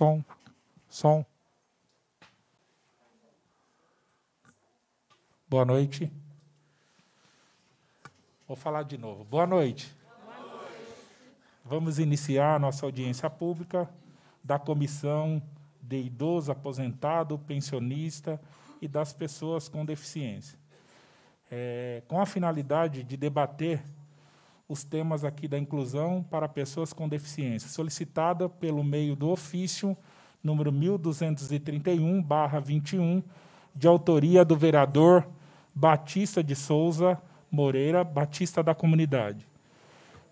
som, som. Boa noite. Vou falar de novo. Boa noite. Boa noite. Vamos iniciar nossa audiência pública da Comissão de Idoso, Aposentado, Pensionista e das Pessoas com Deficiência. É, com a finalidade de debater os temas aqui da inclusão para pessoas com deficiência, solicitada pelo meio do ofício número 1231/21, de autoria do vereador Batista de Souza Moreira, Batista da comunidade.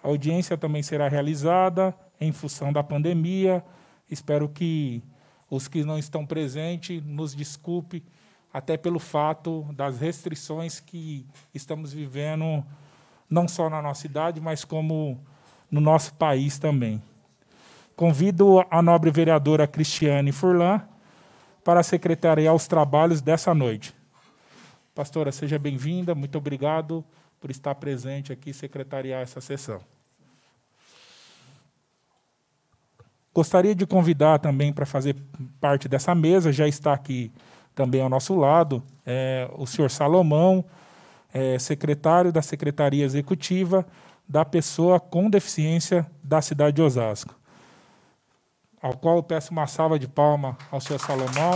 A audiência também será realizada em função da pandemia. Espero que os que não estão presentes nos desculpe até pelo fato das restrições que estamos vivendo não só na nossa cidade, mas como no nosso país também. Convido a nobre vereadora Cristiane Furlan para secretariar os trabalhos dessa noite. Pastora, seja bem-vinda, muito obrigado por estar presente aqui e secretariar essa sessão. Gostaria de convidar também para fazer parte dessa mesa, já está aqui também ao nosso lado, é, o senhor Salomão, é, secretário da Secretaria Executiva da Pessoa com Deficiência da cidade de Osasco. Ao qual eu peço uma salva de palma ao senhor Salomão.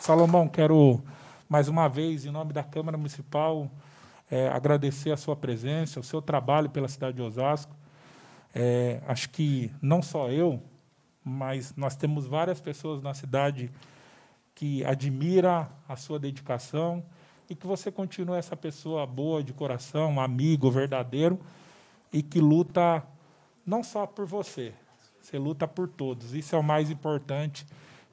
Salomão, quero mais uma vez, em nome da Câmara Municipal, é, agradecer a sua presença, o seu trabalho pela cidade de Osasco. É, acho que não só eu, mas nós temos várias pessoas na cidade que admira a sua dedicação e que você continue essa pessoa boa de coração, amigo verdadeiro e que luta não só por você, você luta por todos. Isso é o mais importante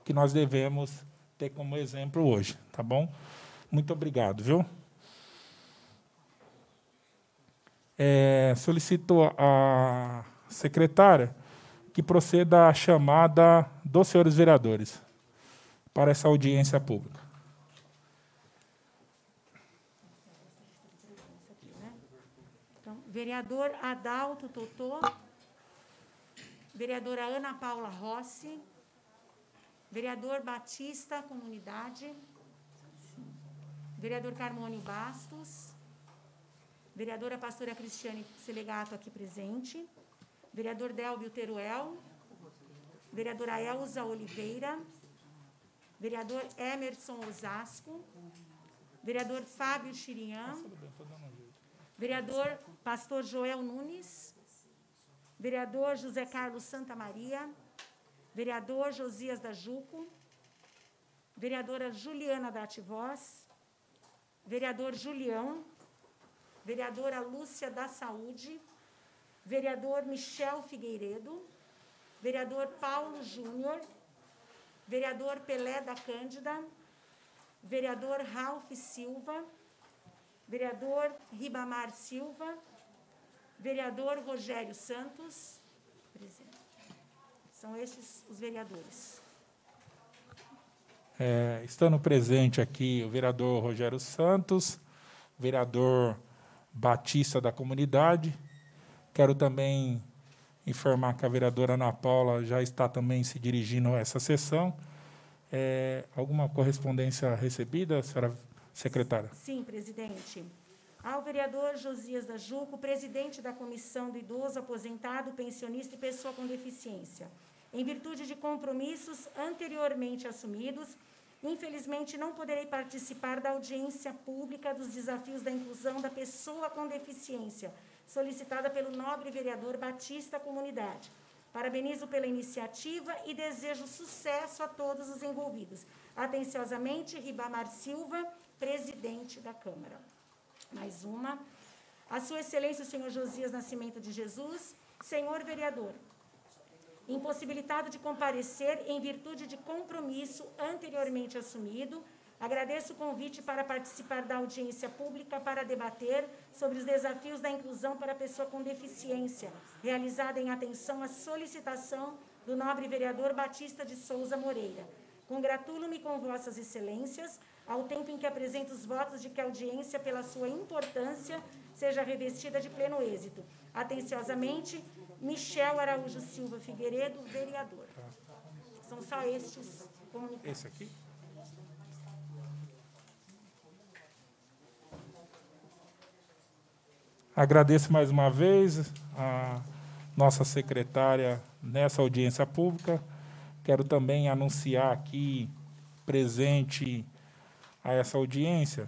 que nós devemos ter como exemplo hoje, tá bom? Muito obrigado, viu? É, solicito à secretária que proceda à chamada dos senhores vereadores para essa audiência pública. Então, vereador Adalto Totô, vereadora Ana Paula Rossi, vereador Batista Comunidade, vereador Carmônio Bastos, vereadora pastora Cristiane Selegato aqui presente, vereador Delvio Teruel, vereadora Elza Oliveira, vereador Emerson Osasco, vereador Fábio Chirinhã, tá vereador pastor Joel Nunes, vereador José Carlos Santa Maria, vereador Josias da Juco, vereadora Juliana da Ativós, vereador Julião, vereadora Lúcia da Saúde, vereador Michel Figueiredo, vereador Paulo Júnior, vereador Pelé da Cândida, vereador Ralph Silva, vereador Ribamar Silva, vereador Rogério Santos, presente. São estes os vereadores. É, estando presente aqui o vereador Rogério Santos, vereador Batista da comunidade, quero também informar que a vereadora Ana Paula já está também se dirigindo a essa sessão. É, alguma correspondência recebida, senhora secretária? Sim, presidente. Ao vereador Josias da Juco, presidente da Comissão do Idoso, Aposentado, Pensionista e Pessoa com Deficiência. Em virtude de compromissos anteriormente assumidos, infelizmente não poderei participar da audiência pública dos desafios da inclusão da pessoa com deficiência solicitada pelo nobre vereador Batista Comunidade. Parabenizo pela iniciativa e desejo sucesso a todos os envolvidos. Atenciosamente, Ribamar Silva, presidente da Câmara. Mais uma. A Sua Excelência, o senhor Josias Nascimento de Jesus, senhor vereador, impossibilitado de comparecer em virtude de compromisso anteriormente assumido, Agradeço o convite para participar da audiência pública para debater sobre os desafios da inclusão para a pessoa com deficiência, realizada em atenção à solicitação do nobre vereador Batista de Souza Moreira. Congratulo-me com vossas excelências, ao tempo em que apresento os votos de que a audiência, pela sua importância, seja revestida de pleno êxito. Atenciosamente, Michel Araújo Silva Figueiredo, vereador. Tá. São só estes comunicados. Esse aqui? Agradeço mais uma vez a nossa secretária nessa audiência pública. Quero também anunciar aqui, presente a essa audiência,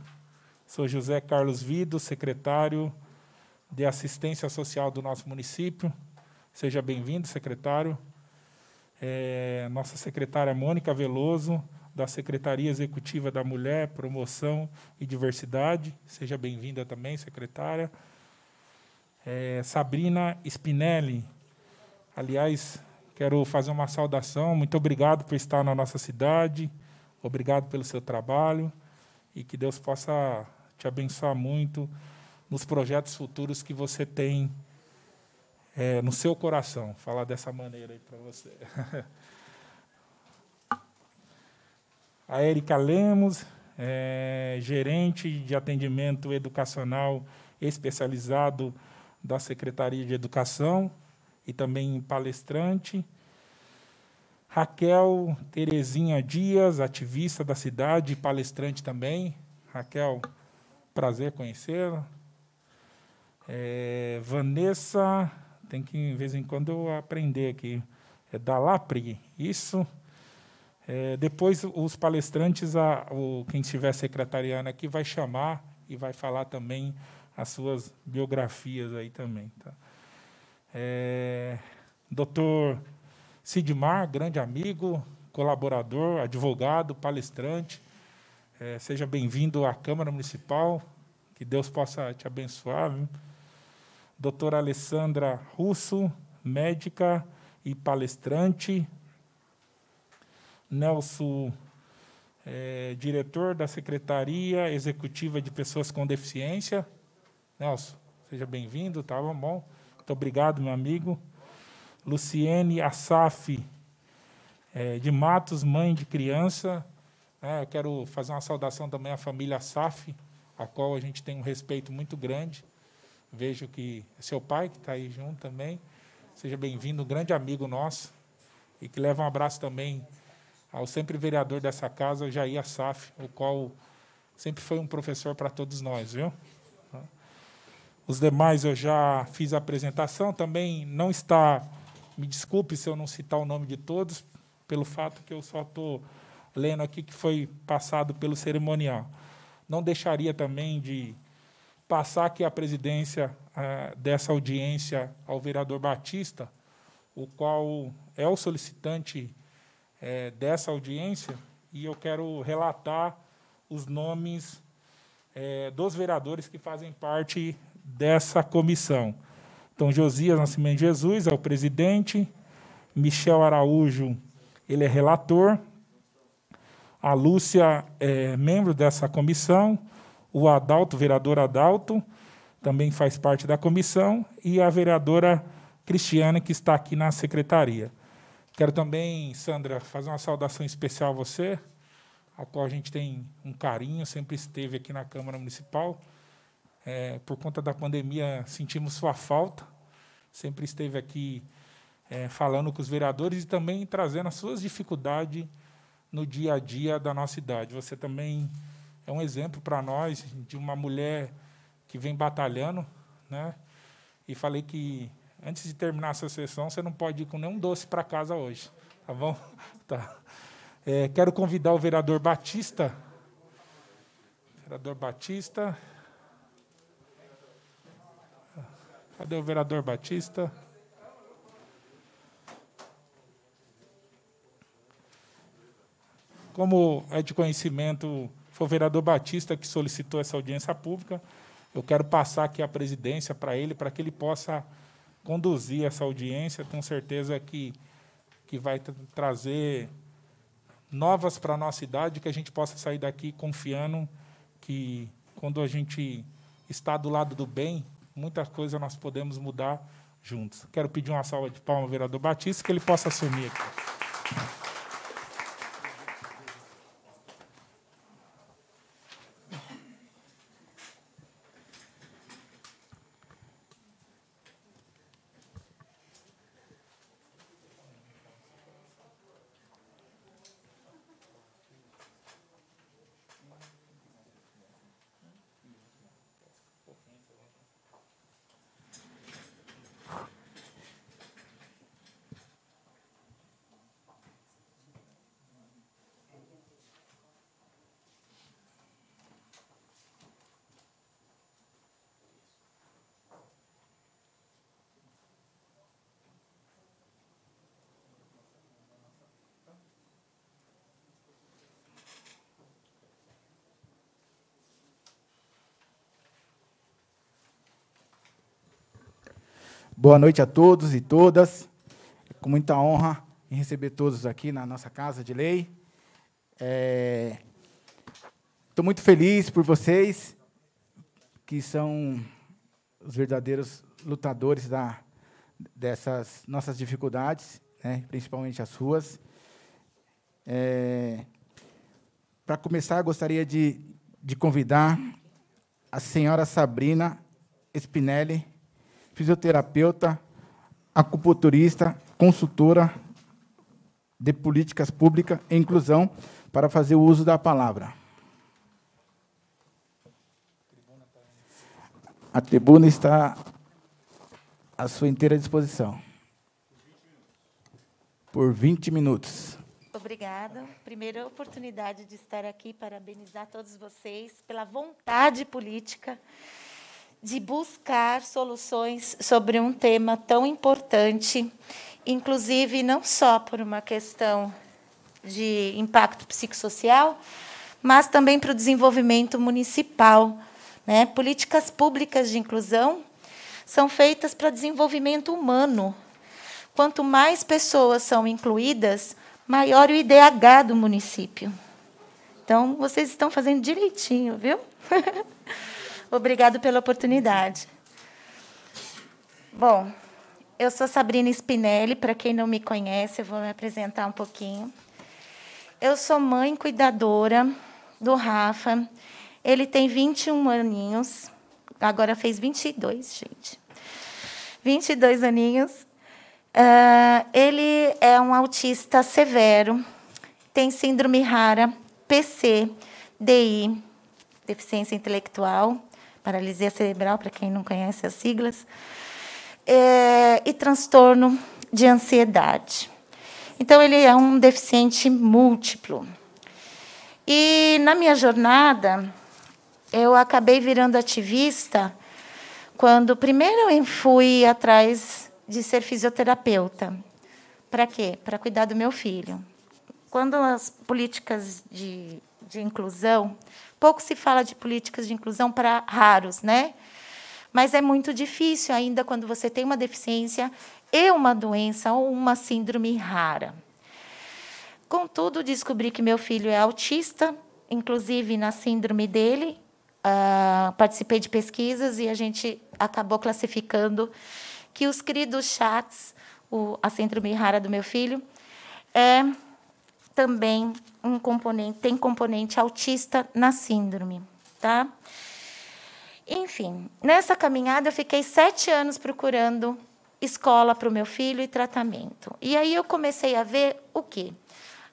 sou José Carlos Vido, secretário de Assistência Social do nosso município. Seja bem-vindo, secretário. É, nossa secretária Mônica Veloso, da Secretaria Executiva da Mulher, Promoção e Diversidade. Seja bem-vinda também, secretária é, Sabrina Spinelli. Aliás, quero fazer uma saudação. Muito obrigado por estar na nossa cidade, obrigado pelo seu trabalho e que Deus possa te abençoar muito nos projetos futuros que você tem é, no seu coração. Falar dessa maneira aí para você. A Erika Lemos, é, gerente de atendimento educacional especializado da Secretaria de Educação e também palestrante. Raquel Terezinha Dias, ativista da cidade e palestrante também. Raquel, prazer conhecê-la. É, Vanessa, tem que de vez em quando eu aprender aqui. É da LAPRI, isso. É, depois os palestrantes, a, o, quem estiver secretariando aqui, vai chamar e vai falar também as suas biografias aí também. Tá? É, doutor Sidmar, grande amigo, colaborador, advogado, palestrante. É, seja bem-vindo à Câmara Municipal. Que Deus possa te abençoar. Viu? Doutora Alessandra Russo, médica e palestrante. Nelson, é, diretor da Secretaria Executiva de Pessoas com Deficiência Nelson, seja bem-vindo, tá bom? Muito obrigado, meu amigo. Luciene Assaf é, de Matos, mãe de criança. É, eu quero fazer uma saudação também à família Assaf, a qual a gente tem um respeito muito grande. Vejo que é seu pai, que está aí junto também. Seja bem-vindo, um grande amigo nosso. E que leva um abraço também ao sempre vereador dessa casa, Jair Assaf, o qual sempre foi um professor para todos nós, viu? Os demais eu já fiz a apresentação, também não está. Me desculpe se eu não citar o nome de todos, pelo fato que eu só estou lendo aqui que foi passado pelo cerimonial. Não deixaria também de passar aqui a presidência ah, dessa audiência ao vereador Batista, o qual é o solicitante eh, dessa audiência, e eu quero relatar os nomes eh, dos vereadores que fazem parte dessa comissão. Então, Josias Nascimento de Jesus é o presidente, Michel Araújo, ele é relator, a Lúcia é membro dessa comissão, o Adalto, vereador Adalto, também faz parte da comissão, e a vereadora Cristiane, que está aqui na secretaria. Quero também, Sandra, fazer uma saudação especial a você, a qual a gente tem um carinho, sempre esteve aqui na Câmara Municipal. É, por conta da pandemia, sentimos sua falta. Sempre esteve aqui é, falando com os vereadores e também trazendo as suas dificuldades no dia a dia da nossa cidade. Você também é um exemplo para nós de uma mulher que vem batalhando, né? E falei que antes de terminar essa sessão, você não pode ir com nenhum doce para casa hoje, tá bom? Tá. É, quero convidar o vereador Batista. Vereador Batista, Cadê o vereador Batista? Como é de conhecimento, foi o vereador Batista que solicitou essa audiência pública. Eu quero passar aqui a presidência para ele, para que ele possa conduzir essa audiência. Tenho certeza que, que vai trazer novas para a nossa cidade, que a gente possa sair daqui confiando que, quando a gente está do lado do bem, muita coisa nós podemos mudar juntos. Quero pedir uma salva de palmas ao vereador Batista, que ele possa assumir aqui. Boa noite a todos e todas. É com muita honra em receber todos aqui na nossa casa de lei. Estou é... muito feliz por vocês, que são os verdadeiros lutadores da, dessas nossas dificuldades, né? principalmente as ruas. É... Para começar, gostaria de, de convidar a senhora Sabrina Spinelli fisioterapeuta, acupunturista, consultora de políticas públicas e inclusão para fazer o uso da palavra. A tribuna está à sua inteira disposição. Por 20 minutos. Obrigada. Primeira oportunidade de estar aqui, parabenizar todos vocês pela vontade política de buscar soluções sobre um tema tão importante, inclusive não só por uma questão de impacto psicossocial, mas também para o desenvolvimento municipal. Né? Políticas públicas de inclusão são feitas para desenvolvimento humano. Quanto mais pessoas são incluídas, maior o IDH do município. Então, vocês estão fazendo direitinho, viu? Obrigado pela oportunidade. Bom, eu sou Sabrina Spinelli. Para quem não me conhece, eu vou me apresentar um pouquinho. Eu sou mãe cuidadora do Rafa. Ele tem 21 aninhos. Agora fez 22, gente. 22 aninhos. Uh, ele é um autista severo, tem síndrome rara, PC, DI, deficiência intelectual, paralisia cerebral, para quem não conhece as siglas, é, e transtorno de ansiedade. Então, ele é um deficiente múltiplo. E na minha jornada, eu acabei virando ativista quando, primeiro, eu fui atrás de ser fisioterapeuta. Para quê? Para cuidar do meu filho. Quando as políticas de, de inclusão Pouco se fala de políticas de inclusão para raros, né? Mas é muito difícil ainda quando você tem uma deficiência e uma doença ou uma síndrome rara. Contudo, descobri que meu filho é autista, inclusive na síndrome dele. Uh, participei de pesquisas e a gente acabou classificando que os queridos chats, o, a síndrome rara do meu filho, é também um componente, tem componente autista na síndrome, tá? Enfim, nessa caminhada eu fiquei sete anos procurando escola para o meu filho e tratamento. E aí eu comecei a ver o quê?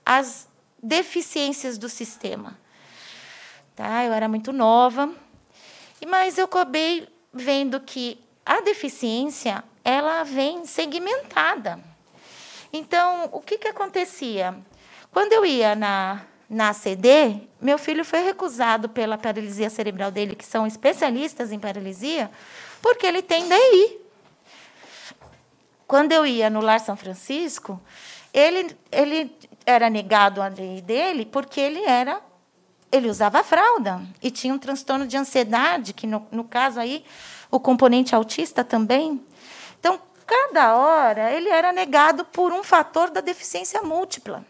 As deficiências do sistema. Tá? Eu era muito nova, mas eu acabei vendo que a deficiência ela vem segmentada. Então, o que, que acontecia? Quando eu ia na, na CD, meu filho foi recusado pela paralisia cerebral dele, que são especialistas em paralisia, porque ele tem DI. Quando eu ia no Lar São Francisco, ele, ele era negado a DI dele porque ele era ele usava fralda e tinha um transtorno de ansiedade, que no, no caso aí o componente autista também. Então, cada hora ele era negado por um fator da deficiência múltipla.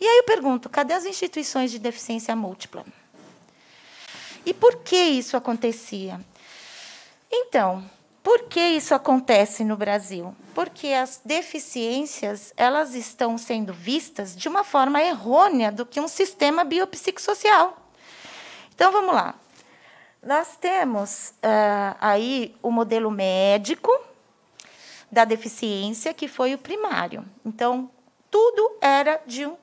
E aí eu pergunto: cadê as instituições de deficiência múltipla? E por que isso acontecia? Então, por que isso acontece no Brasil? Porque as deficiências elas estão sendo vistas de uma forma errônea do que um sistema biopsicossocial. Então vamos lá. Nós temos uh, aí o modelo médico da deficiência que foi o primário. Então tudo era de um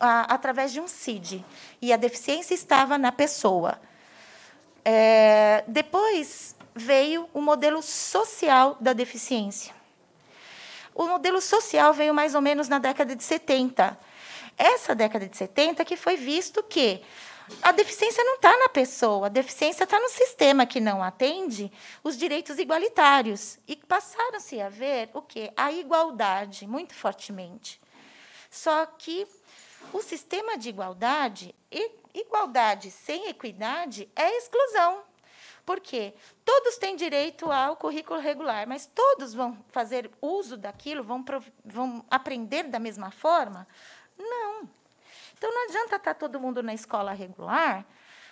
a, através de um CID. E a deficiência estava na pessoa. É, depois veio o modelo social da deficiência. O modelo social veio mais ou menos na década de 70. Essa década de 70 que foi visto que a deficiência não está na pessoa, a deficiência está no sistema que não atende os direitos igualitários. E passaram-se a ver o quê? A igualdade, muito fortemente. Só que o sistema de igualdade, igualdade sem equidade, é exclusão. Por quê? Todos têm direito ao currículo regular, mas todos vão fazer uso daquilo, vão, vão aprender da mesma forma? Não. Então, não adianta estar tá todo mundo na escola regular,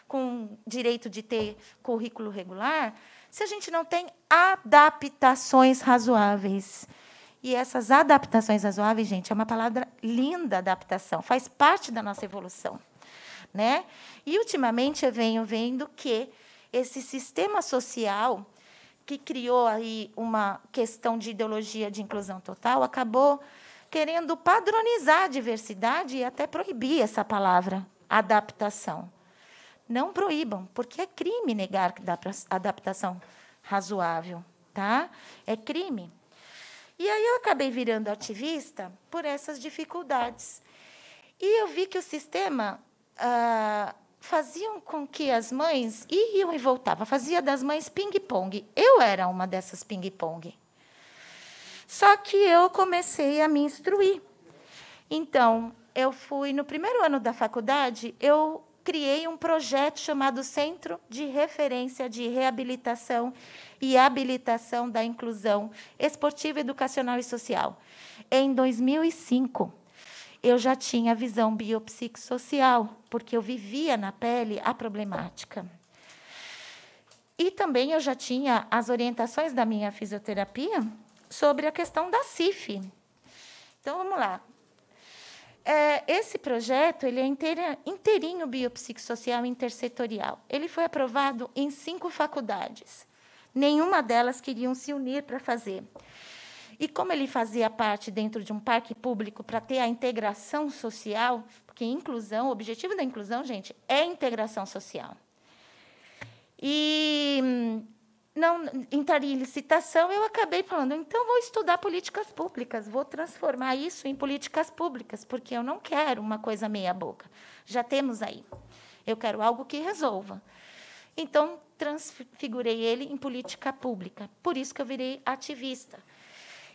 com direito de ter currículo regular, se a gente não tem adaptações razoáveis. E essas adaptações razoáveis, gente, é uma palavra linda, adaptação, faz parte da nossa evolução. Né? E, ultimamente, eu venho vendo que esse sistema social que criou aí uma questão de ideologia de inclusão total acabou querendo padronizar a diversidade e até proibir essa palavra adaptação. Não proíbam, porque é crime negar adaptação razoável, tá? É crime. E aí eu acabei virando ativista por essas dificuldades. E eu vi que o sistema ah, com que as mães iam e voltavam, fazia das mães ping-pong. Eu era uma dessas ping-pong. Só que eu comecei a me instruir. Então, eu fui no primeiro ano da faculdade, eu criei um projeto chamado Centro de Referência de Reabilitação e habilitação da inclusão esportiva, educacional e social. Em 2005, eu já tinha visão biopsicossocial, porque eu vivia na pele a problemática. E também eu já tinha as orientações da minha fisioterapia sobre a questão da CIF. Então, vamos lá. É, esse projeto ele é inteira, inteirinho biopsicossocial intersetorial. Ele foi aprovado em cinco faculdades nenhuma delas queriam se unir para fazer. E como ele fazia parte dentro de um parque público para ter a integração social, porque inclusão, o objetivo da inclusão, gente, é integração social. E hum, não entraria em licitação, eu acabei falando, então vou estudar políticas públicas, vou transformar isso em políticas públicas, porque eu não quero uma coisa meia boca. Já temos aí. Eu quero algo que resolva. Então, transfigurei ele em política pública. Por isso que eu virei ativista.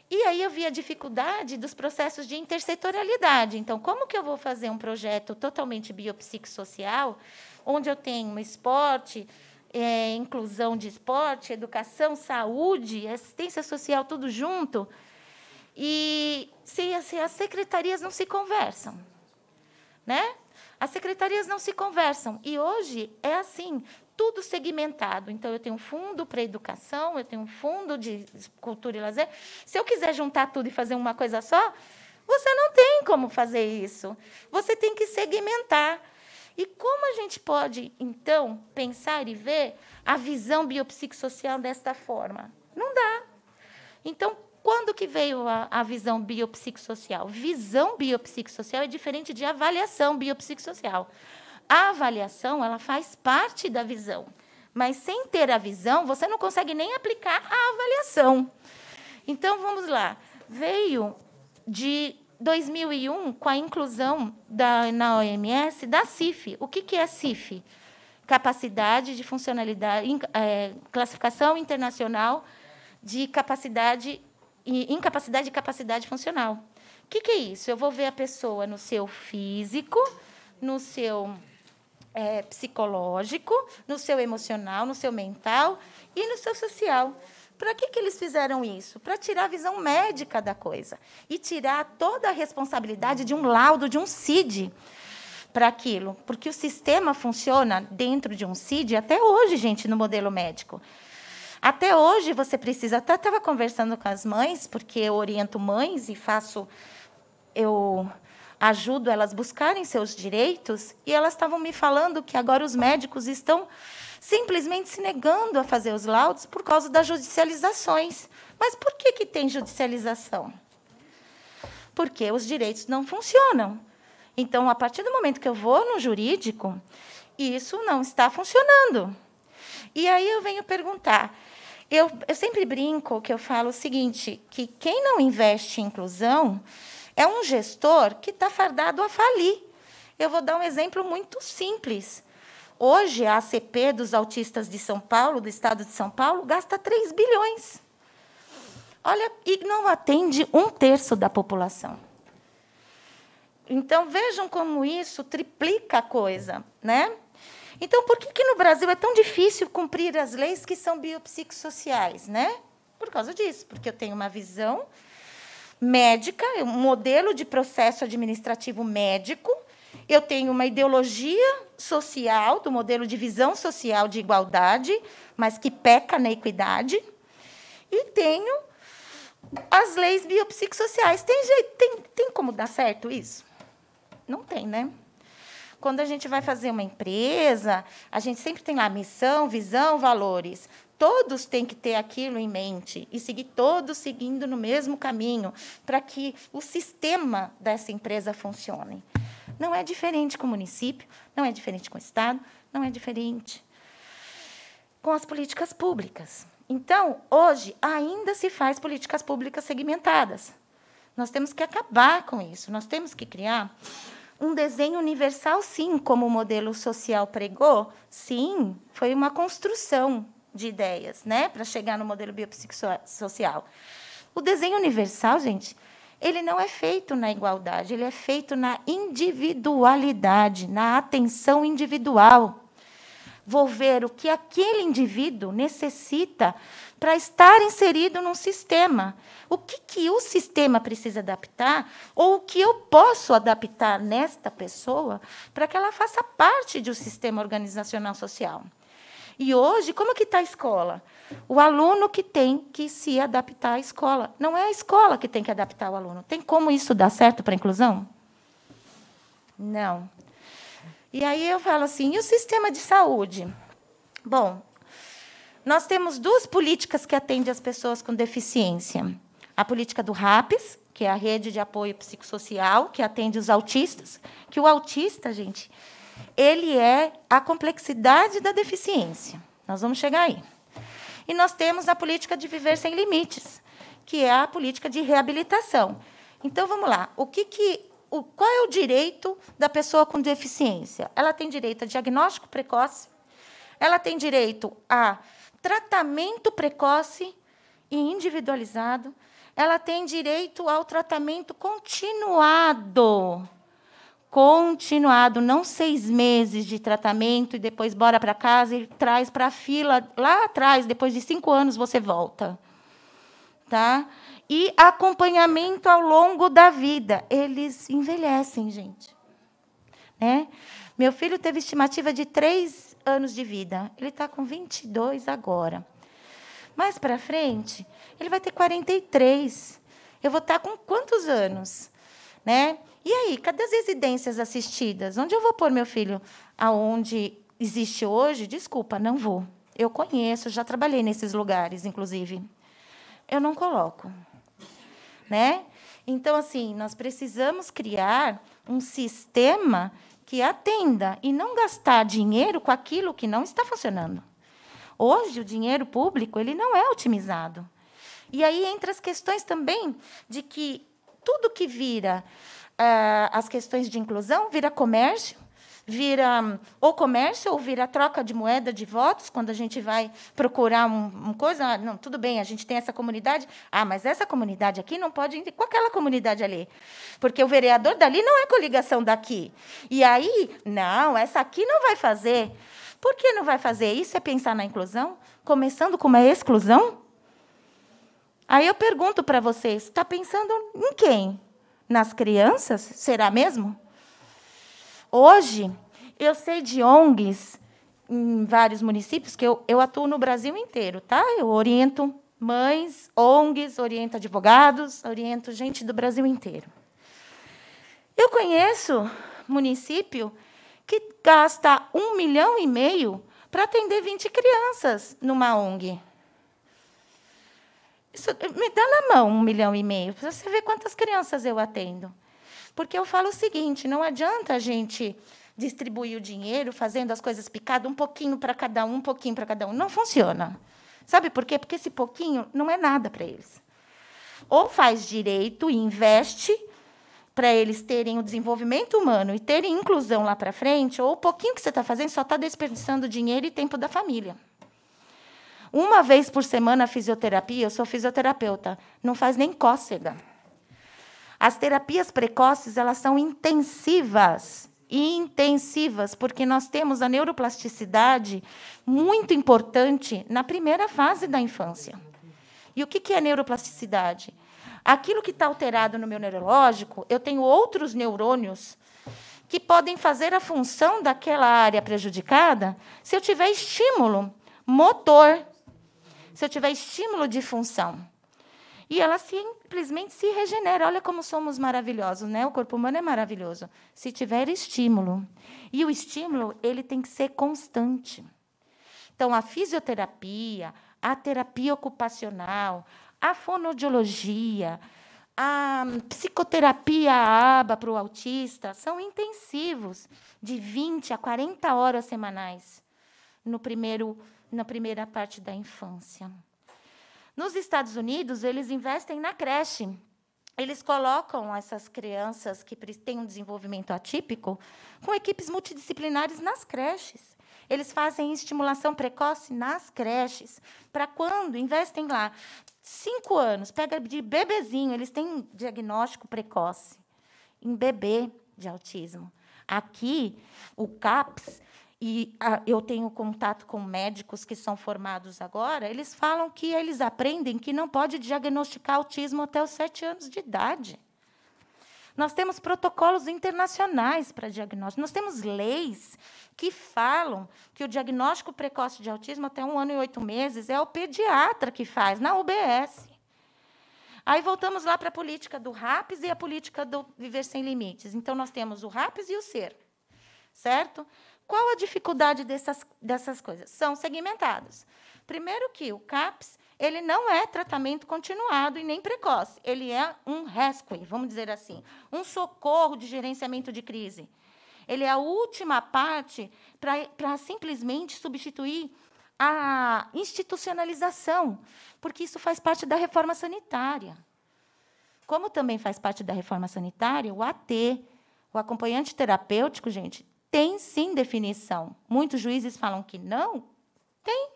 E aí eu vi a dificuldade dos processos de intersetorialidade. Então, como que eu vou fazer um projeto totalmente biopsicossocial, onde eu tenho esporte, é, inclusão de esporte, educação, saúde, assistência social, tudo junto, e se, se as secretarias não se conversam, né? As secretarias não se conversam. E hoje é assim: tudo segmentado. Então, eu tenho um fundo para educação, eu tenho um fundo de cultura e lazer. Se eu quiser juntar tudo e fazer uma coisa só, você não tem como fazer isso. Você tem que segmentar. E como a gente pode, então, pensar e ver a visão biopsicossocial desta forma? Não dá. Então, quando que veio a, a visão biopsicossocial? Visão biopsicossocial é diferente de avaliação biopsicossocial. A avaliação ela faz parte da visão, mas sem ter a visão você não consegue nem aplicar a avaliação. Então vamos lá, veio de 2001 com a inclusão da, na OMS da CIF. O que, que é CIF? Capacidade de funcionalidade, é, classificação internacional de capacidade e incapacidade e capacidade funcional. O que, que é isso? Eu vou ver a pessoa no seu físico, no seu é, psicológico, no seu emocional, no seu mental e no seu social. Para que, que eles fizeram isso? Para tirar a visão médica da coisa e tirar toda a responsabilidade de um laudo, de um CID para aquilo. Porque o sistema funciona dentro de um CID até hoje, gente, no modelo médico. Até hoje você precisa. Até estava conversando com as mães, porque eu oriento mães e faço. Eu ajudo elas buscarem seus direitos e elas estavam me falando que agora os médicos estão simplesmente se negando a fazer os laudos por causa das judicializações. Mas por que, que tem judicialização? Porque os direitos não funcionam. Então, a partir do momento que eu vou no jurídico, isso não está funcionando. E aí eu venho perguntar. Eu, eu sempre brinco que eu falo o seguinte, que quem não investe em inclusão é um gestor que está fardado a falir. Eu vou dar um exemplo muito simples. Hoje, a ACP dos autistas de São Paulo, do estado de São Paulo, gasta 3 bilhões. Olha, e não atende um terço da população. Então, vejam como isso triplica a coisa. Né? Então, por que, que no Brasil é tão difícil cumprir as leis que são biopsicossociais? Né? Por causa disso, porque eu tenho uma visão médica, é um modelo de processo administrativo médico, eu tenho uma ideologia social, do modelo de visão social de igualdade, mas que peca na equidade, e tenho as leis biopsicossociais. Tem jeito, tem, tem como dar certo isso? Não tem, né? Quando a gente vai fazer uma empresa, a gente sempre tem lá missão, visão, valores todos têm que ter aquilo em mente e seguir todos seguindo no mesmo caminho para que o sistema dessa empresa funcione. Não é diferente com o município, não é diferente com o Estado, não é diferente com as políticas públicas. Então, hoje, ainda se faz políticas públicas segmentadas. Nós temos que acabar com isso, nós temos que criar um desenho universal, sim, como o modelo social pregou, sim, foi uma construção de ideias, né, para chegar no modelo biopsicossocial. O desenho universal, gente, ele não é feito na igualdade, ele é feito na individualidade, na atenção individual. Vou ver o que aquele indivíduo necessita para estar inserido num sistema. O que, que o sistema precisa adaptar, ou o que eu posso adaptar nesta pessoa para que ela faça parte do sistema organizacional social. E hoje, como é que está a escola? O aluno que tem que se adaptar à escola. Não é a escola que tem que adaptar o aluno. Tem como isso dar certo para a inclusão? Não. E aí eu falo assim, e o sistema de saúde? Bom, nós temos duas políticas que atendem as pessoas com deficiência. A política do RAPES, que é a rede de apoio psicossocial, que atende os autistas, que o autista, gente, ele é a complexidade da deficiência. Nós vamos chegar aí. E nós temos a política de viver sem limites, que é a política de reabilitação. Então vamos lá. O que que o, qual é o direito da pessoa com deficiência? Ela tem direito a diagnóstico precoce, ela tem direito a tratamento precoce e individualizado, ela tem direito ao tratamento continuado continuado, não seis meses de tratamento e depois bora para casa e traz para a fila lá atrás, depois de cinco anos você volta, tá? E acompanhamento ao longo da vida, eles envelhecem, gente, né? Meu filho teve estimativa de três anos de vida, ele está com 22 agora. Mais para frente, ele vai ter 43. Eu vou estar tá com quantos anos, né? E aí, cadê as residências assistidas? Onde eu vou pôr meu filho? Aonde existe hoje? Desculpa, não vou. Eu conheço, já trabalhei nesses lugares, inclusive. Eu não coloco. Né? Então, assim, nós precisamos criar um sistema que atenda e não gastar dinheiro com aquilo que não está funcionando. Hoje, o dinheiro público ele não é otimizado. E aí entra as questões também de que tudo que vira ah, as questões de inclusão, vira comércio, vira hum, ou comércio ou vira troca de moeda de votos, quando a gente vai procurar uma um coisa, ah, não, tudo bem, a gente tem essa comunidade, ah, mas essa comunidade aqui não pode ir com aquela comunidade ali, porque o vereador dali não é coligação daqui. E aí, não, essa aqui não vai fazer. Por que não vai fazer? Isso é pensar na inclusão, começando com uma exclusão? Aí eu pergunto para vocês, está pensando em quem? nas crianças? Será mesmo? Hoje, eu sei de ONGs em vários municípios, que eu, eu atuo no Brasil inteiro, tá? Eu oriento mães, ONGs, oriento advogados, oriento gente do Brasil inteiro. Eu conheço município que gasta um milhão e meio para atender 20 crianças numa ONG. Isso, me dá na mão um milhão e meio, para você ver quantas crianças eu atendo. Porque eu falo o seguinte: não adianta a gente distribuir o dinheiro fazendo as coisas picado, um pouquinho para cada um, um pouquinho para cada um. Não funciona. Sabe por quê? Porque esse pouquinho não é nada para eles. Ou faz direito e investe para eles terem o desenvolvimento humano e terem inclusão lá para frente, ou o pouquinho que você está fazendo só está desperdiçando dinheiro e tempo da família. Uma vez por semana fisioterapia, eu sou fisioterapeuta, não faz nem cócega. As terapias precoces, elas são intensivas, intensivas, porque nós temos a neuroplasticidade muito importante na primeira fase da infância. E o que é neuroplasticidade? Aquilo que está alterado no meu neurológico, eu tenho outros neurônios que podem fazer a função daquela área prejudicada se eu tiver estímulo motor, se eu tiver estímulo de função. E ela simplesmente se regenera. Olha como somos maravilhosos, né? O corpo humano é maravilhoso. Se tiver estímulo. E o estímulo, ele tem que ser constante. Então, a fisioterapia, a terapia ocupacional, a fonoaudiologia, a psicoterapia a aba para o autista são intensivos, de 20 a 40 horas semanais no primeiro na primeira parte da infância. Nos Estados Unidos, eles investem na creche. Eles colocam essas crianças que têm um desenvolvimento atípico com equipes multidisciplinares nas creches. Eles fazem estimulação precoce nas creches. Para quando? Investem lá. Cinco anos, pega de bebezinho, eles têm diagnóstico precoce em bebê de autismo. Aqui, o CAPS e a, ah, eu tenho contato com médicos que são formados agora, eles falam que eles aprendem que não pode diagnosticar autismo até os sete anos de idade. Nós temos protocolos internacionais para diagnóstico. Nós temos leis que falam que o diagnóstico precoce de autismo até um ano e oito meses é o pediatra que faz, na UBS. Aí voltamos lá para a política do RAPS e a política do Viver Sem Limites. Então, nós temos o RAPS e o SER, certo? Qual a dificuldade dessas, dessas coisas? São segmentados. Primeiro que o CAPS ele não é tratamento continuado e nem precoce. Ele é um rescue, vamos dizer assim, um socorro de gerenciamento de crise. Ele é a última parte para simplesmente substituir a institucionalização, porque isso faz parte da reforma sanitária. Como também faz parte da reforma sanitária, o AT, o acompanhante terapêutico, gente, tem sim definição. Muitos juízes falam que não. Tem.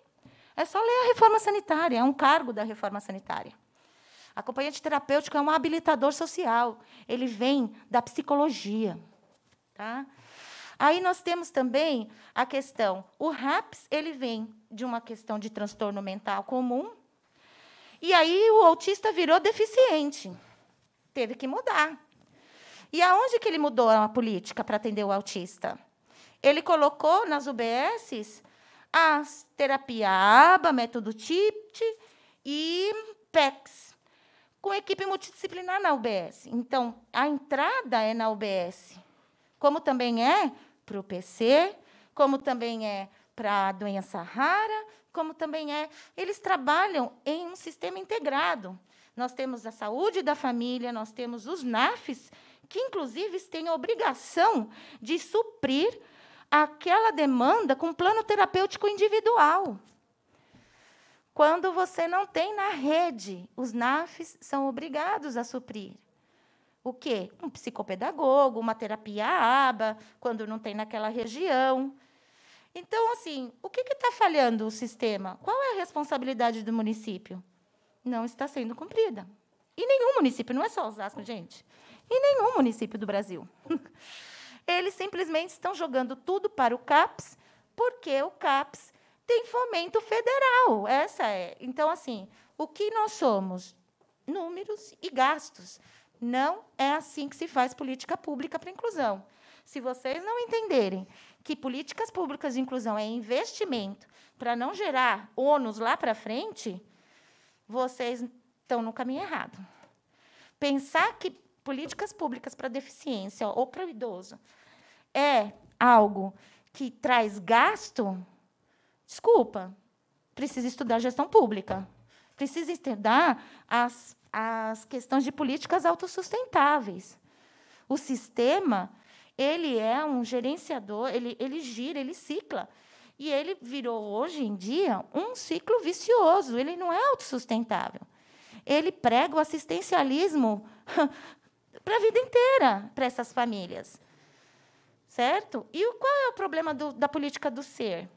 É só ler a reforma sanitária, é um cargo da reforma sanitária. Acompanhante terapêutico é um habilitador social. Ele vem da psicologia. Tá? Aí nós temos também a questão, o RAPS, ele vem de uma questão de transtorno mental comum, e aí o autista virou deficiente. Teve que mudar. E aonde que ele mudou a política para atender o autista? Ele colocou nas UBSs a terapia ABA, método TIPT e PECs, com equipe multidisciplinar na UBS. Então, a entrada é na UBS, como também é para o PC, como também é para a doença rara, como também é. Eles trabalham em um sistema integrado. Nós temos a saúde da família, nós temos os NAFs, que inclusive têm a obrigação de suprir aquela demanda com plano terapêutico individual. Quando você não tem na rede, os NAFs são obrigados a suprir. O quê? Um psicopedagogo, uma terapia aba, quando não tem naquela região. Então, assim, o que está falhando o sistema? Qual é a responsabilidade do município? Não está sendo cumprida. E nenhum município, não é só Osasco, gente em nenhum município do Brasil. Eles simplesmente estão jogando tudo para o CAPS, porque o CAPS tem fomento federal. Essa é. Então, assim, o que nós somos? Números e gastos. Não é assim que se faz política pública para inclusão. Se vocês não entenderem que políticas públicas de inclusão é investimento para não gerar ônus lá para frente, vocês estão no caminho errado. Pensar que políticas públicas para deficiência ou para o idoso é algo que traz gasto, desculpa, precisa estudar gestão pública, precisa estudar as, as questões de políticas autossustentáveis. O sistema, ele é um gerenciador, ele, ele gira, ele cicla. E ele virou, hoje em dia, um ciclo vicioso, ele não é autossustentável. Ele prega o assistencialismo para a vida inteira para essas famílias. Certo? E qual é o problema do, da política do ser?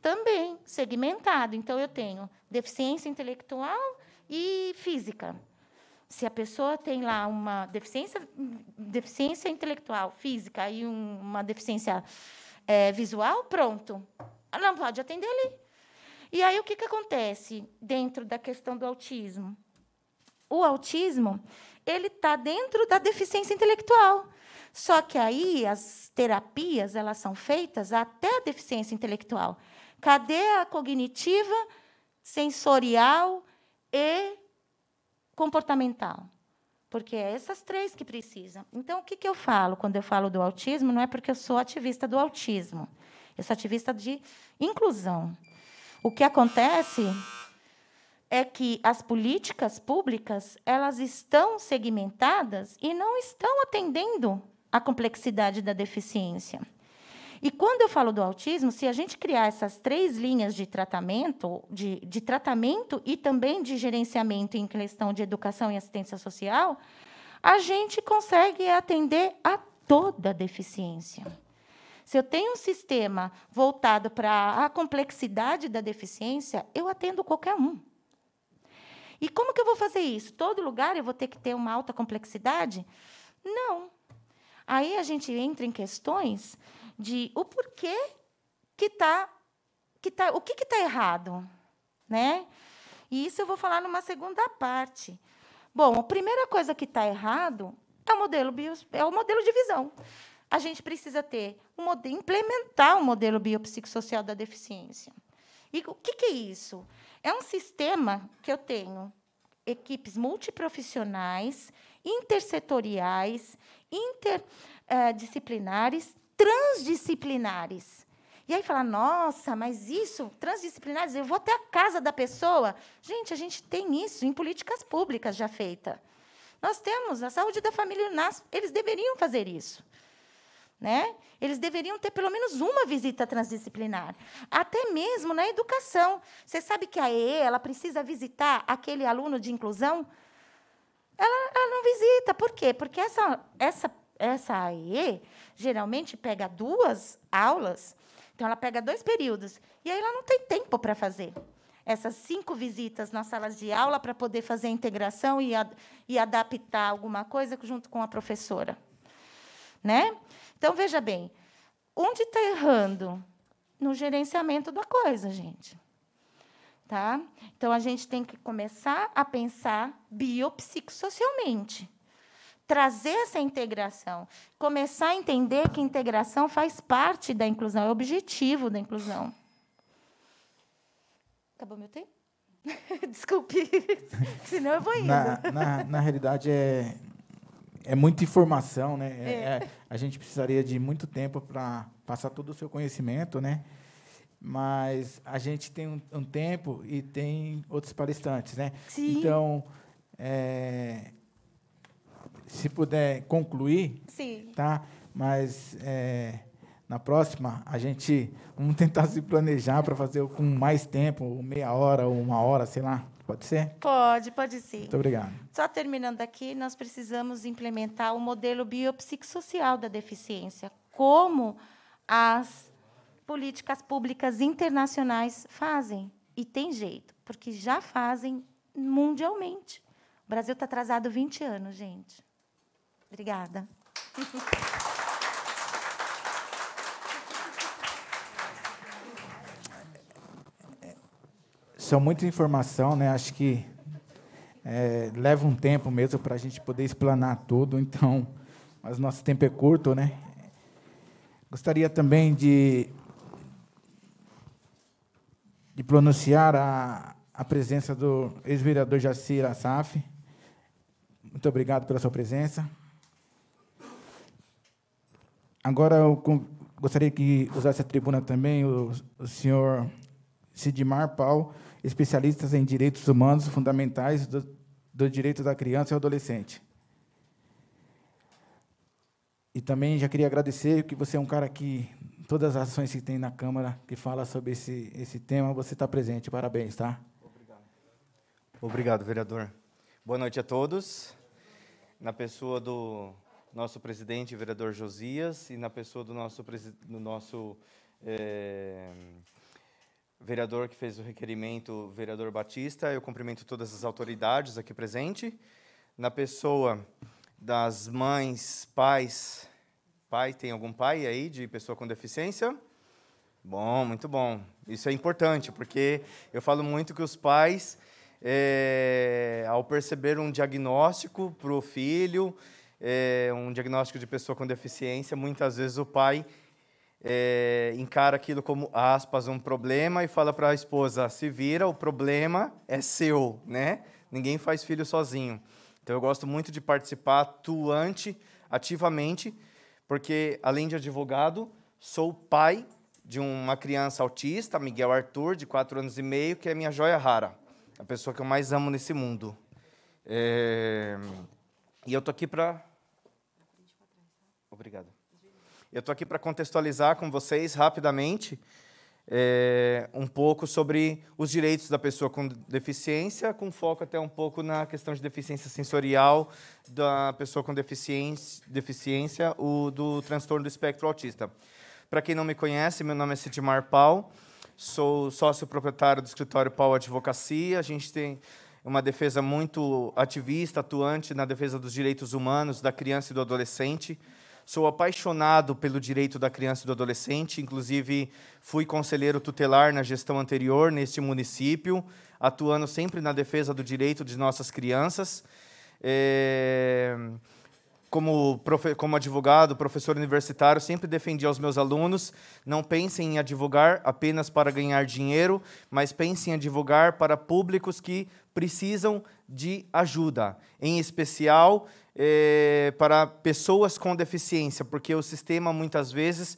Também segmentado. Então, eu tenho deficiência intelectual e física. Se a pessoa tem lá uma deficiência, deficiência intelectual, física e um, uma deficiência é, visual, pronto. Ela não pode atender ali. E aí, o que, que acontece dentro da questão do autismo? O autismo ele está dentro da deficiência intelectual. Só que aí as terapias elas são feitas até a deficiência intelectual. Cadê a cognitiva, sensorial e comportamental? Porque é essas três que precisam. Então, o que, que eu falo quando eu falo do autismo? Não é porque eu sou ativista do autismo. Eu sou ativista de inclusão. O que acontece é que as políticas públicas elas estão segmentadas e não estão atendendo à complexidade da deficiência. E quando eu falo do autismo, se a gente criar essas três linhas de tratamento, de, de tratamento e também de gerenciamento em questão de educação e assistência social, a gente consegue atender a toda a deficiência. Se eu tenho um sistema voltado para a complexidade da deficiência, eu atendo qualquer um. E como que eu vou fazer isso? Todo lugar eu vou ter que ter uma alta complexidade? Não. Aí a gente entra em questões de o porquê que está que tá, o que está errado, né? E isso eu vou falar numa segunda parte. Bom, a primeira coisa que está errado é o modelo bios, é o modelo de visão. A gente precisa ter um implementar o um modelo biopsicossocial da deficiência. E o que, que é isso? É um sistema que eu tenho equipes multiprofissionais, intersetoriais, interdisciplinares, eh, transdisciplinares. E aí fala, nossa, mas isso, transdisciplinares, eu vou até a casa da pessoa. Gente, a gente tem isso em políticas públicas já feita. Nós temos a saúde da família nas, eles deveriam fazer isso. Né? Eles deveriam ter pelo menos uma visita transdisciplinar, até mesmo na educação. Você sabe que a EE ela precisa visitar aquele aluno de inclusão? Ela, ela não visita, por quê? Porque essa, essa, essa AE geralmente pega duas aulas, então ela pega dois períodos, e aí ela não tem tempo para fazer essas cinco visitas nas salas de aula para poder fazer a integração e, a, e adaptar alguma coisa junto com a professora. Né? Então, veja bem, onde está errando? No gerenciamento da coisa, gente. Tá? Então, a gente tem que começar a pensar biopsicossocialmente. Trazer essa integração. Começar a entender que integração faz parte da inclusão, é o objetivo da inclusão. Acabou meu tempo? Desculpe, senão eu vou indo. Na, na, na realidade, é, é muita informação, né? É, é, é, a gente precisaria de muito tempo para passar todo o seu conhecimento, né? Mas a gente tem um, um tempo e tem outros palestrantes, né? Sim. Então, é, se puder concluir, Sim. tá? Mas é, na próxima a gente vamos tentar se planejar para fazer com mais tempo, meia hora ou uma hora, sei lá. Pode ser? Pode, pode ser. Muito obrigado. Só terminando aqui, nós precisamos implementar o modelo biopsicossocial da deficiência, como as políticas públicas internacionais fazem. E tem jeito, porque já fazem mundialmente. O Brasil está atrasado 20 anos, gente. Obrigada. são muita informação, né? Acho que é, leva um tempo mesmo para a gente poder explanar tudo, então, mas nosso tempo é curto, né? Gostaria também de, de pronunciar a, a presença do ex-vereador Jacir Assaf. Muito obrigado pela sua presença. Agora, eu gostaria que usasse a tribuna também o, o senhor Sidmar Paulo, especialistas em direitos humanos fundamentais do, do direito da criança e do adolescente. E também já queria agradecer que você é um cara que todas as ações que tem na Câmara que fala sobre esse, esse tema, você está presente. Parabéns, tá? Obrigado. Obrigado, vereador. Boa noite a todos. Na pessoa do nosso presidente, vereador Josias, e na pessoa do nosso, do nosso eh, vereador que fez o requerimento, vereador Batista. Eu cumprimento todas as autoridades aqui presentes Na pessoa das mães, pais, pai, tem algum pai aí de pessoa com deficiência? Bom, muito bom. Isso é importante, porque eu falo muito que os pais, é, ao perceber um diagnóstico para o filho, é, um diagnóstico de pessoa com deficiência, muitas vezes o pai é, encara aquilo como aspas um problema e fala para a esposa: se vira, o problema é seu, né? Ninguém faz filho sozinho. Então eu gosto muito de participar atuante, ativamente, porque além de advogado, sou pai de uma criança autista, Miguel Arthur, de quatro anos e meio, que é minha joia rara, a pessoa que eu mais amo nesse mundo. É... E eu tô aqui para. Obrigado. Eu estou aqui para contextualizar com vocês rapidamente é, um pouco sobre os direitos da pessoa com deficiência, com foco até um pouco na questão de deficiência sensorial da pessoa com deficiência, deficiência o, do transtorno do espectro autista. Para quem não me conhece, meu nome é Sidmar Pau, sou sócio proprietário do escritório Pau Advocacia. A gente tem uma defesa muito ativista, atuante na defesa dos direitos humanos da criança e do adolescente Sou apaixonado pelo direito da criança e do adolescente, inclusive fui conselheiro tutelar na gestão anterior neste município, atuando sempre na defesa do direito de nossas crianças. É... Como, profe... como advogado, professor universitário, sempre defendi aos meus alunos: não pensem em advogar apenas para ganhar dinheiro, mas pensem em advogar para públicos que precisam de ajuda, em especial é, para pessoas com deficiência, porque o sistema muitas vezes,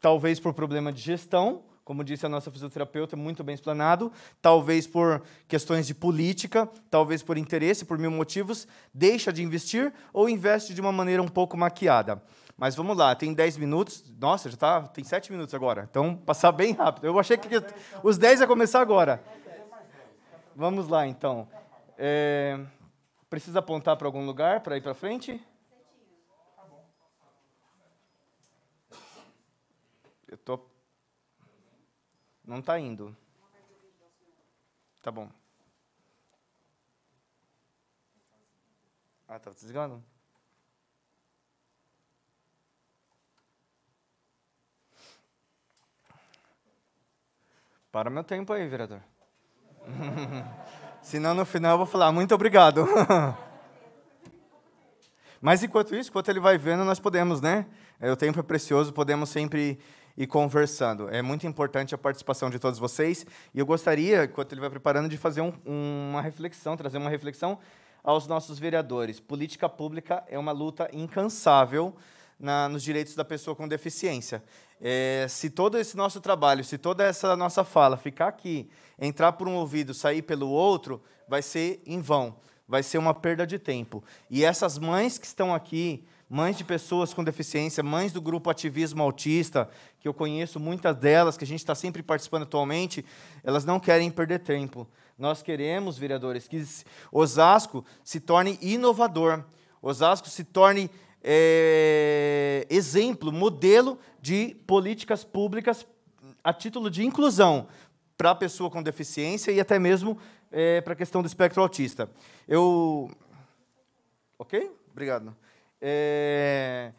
talvez por problema de gestão, como disse a nossa fisioterapeuta, é muito bem explanado, talvez por questões de política, talvez por interesse, por mil motivos, deixa de investir ou investe de uma maneira um pouco maquiada. Mas vamos lá, tem 10 minutos. Nossa, já tá, tem 7 minutos agora. Então, passar bem rápido. Eu achei que os 10 ia começar agora. Vamos lá, então. É... Precisa apontar para algum lugar para ir para frente? Tá Eu tô. Não está indo. Tá bom. Ah, estava tá desligando? Para meu tempo aí, vereador. Senão no final eu vou falar muito obrigado. Mas enquanto isso, enquanto ele vai vendo, nós podemos, né? É, o tempo é precioso, podemos sempre ir conversando. É muito importante a participação de todos vocês. E eu gostaria, enquanto ele vai preparando, de fazer um, uma reflexão, trazer uma reflexão aos nossos vereadores. Política pública é uma luta incansável na, nos direitos da pessoa com deficiência. É, se todo esse nosso trabalho, se toda essa nossa fala ficar aqui, entrar por um ouvido, sair pelo outro, vai ser em vão, vai ser uma perda de tempo. E essas mães que estão aqui, mães de pessoas com deficiência, mães do grupo Ativismo Autista, que eu conheço muitas delas, que a gente está sempre participando atualmente, elas não querem perder tempo. Nós queremos, vereadores, que Osasco se torne inovador, Osasco se torne é, exemplo, modelo de políticas públicas a título de inclusão para a pessoa com deficiência e até mesmo é, para a questão do espectro autista. Eu. Ok? Obrigado. É...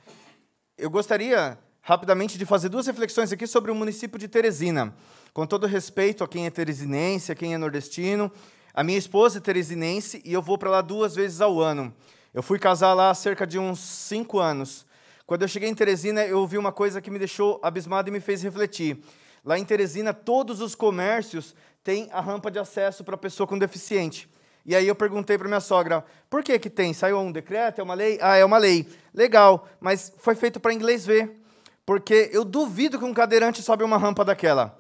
Eu gostaria rapidamente de fazer duas reflexões aqui sobre o município de Teresina. Com todo respeito a quem é teresinense, a quem é nordestino, a minha esposa é teresinense e eu vou para lá duas vezes ao ano. Eu fui casar lá há cerca de uns cinco anos. Quando eu cheguei em Teresina, eu ouvi uma coisa que me deixou abismado e me fez refletir. Lá em Teresina, todos os comércios têm a rampa de acesso para pessoa com deficiente. E aí eu perguntei para minha sogra, por que que tem? Saiu um decreto? É uma lei? Ah, é uma lei. Legal, mas foi feito para inglês ver. Porque eu duvido que um cadeirante sobe uma rampa daquela.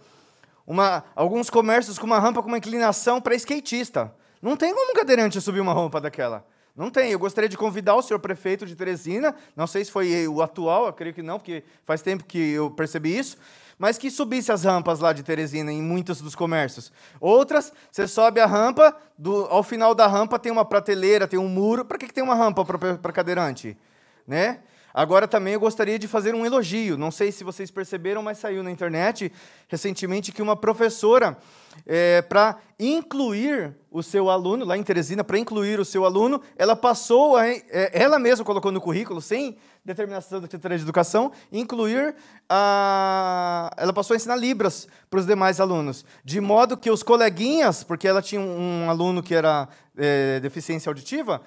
Uma, alguns comércios com uma rampa com uma inclinação para skatista. Não tem como um cadeirante subir uma rampa daquela. Não tem. Eu gostaria de convidar o senhor prefeito de Teresina, não sei se foi o atual, eu creio que não, porque faz tempo que eu percebi isso, mas que subisse as rampas lá de Teresina em muitos dos comércios. Outras, você sobe a rampa, do, ao final da rampa tem uma prateleira, tem um muro. Para que, que tem uma rampa para cadeirante? Né? Agora também eu gostaria de fazer um elogio. Não sei se vocês perceberam, mas saiu na internet recentemente que uma professora, é, para incluir o seu aluno, lá em Teresina, para incluir o seu aluno, ela passou, a, é, ela mesma colocou no currículo, sem determinação da Secretaria de Educação, incluir, a, ela passou a ensinar Libras para os demais alunos. De modo que os coleguinhas, porque ela tinha um, um aluno que era é, deficiência auditiva,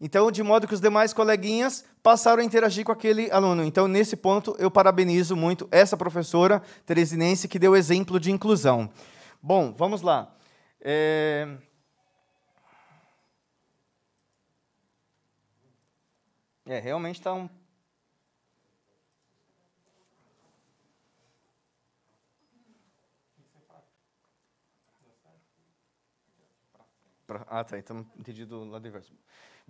então, de modo que os demais coleguinhas passaram a interagir com aquele aluno. Então, nesse ponto, eu parabenizo muito essa professora teresinense que deu exemplo de inclusão. Bom, vamos lá. É... É, realmente está um. Ah, tá. Então, entendi do lado inverso.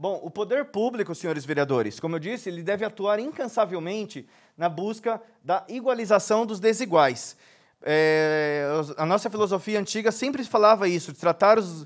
Bom, o poder público, senhores vereadores, como eu disse, ele deve atuar incansavelmente na busca da igualização dos desiguais. É, a nossa filosofia antiga sempre falava isso, de tratar os,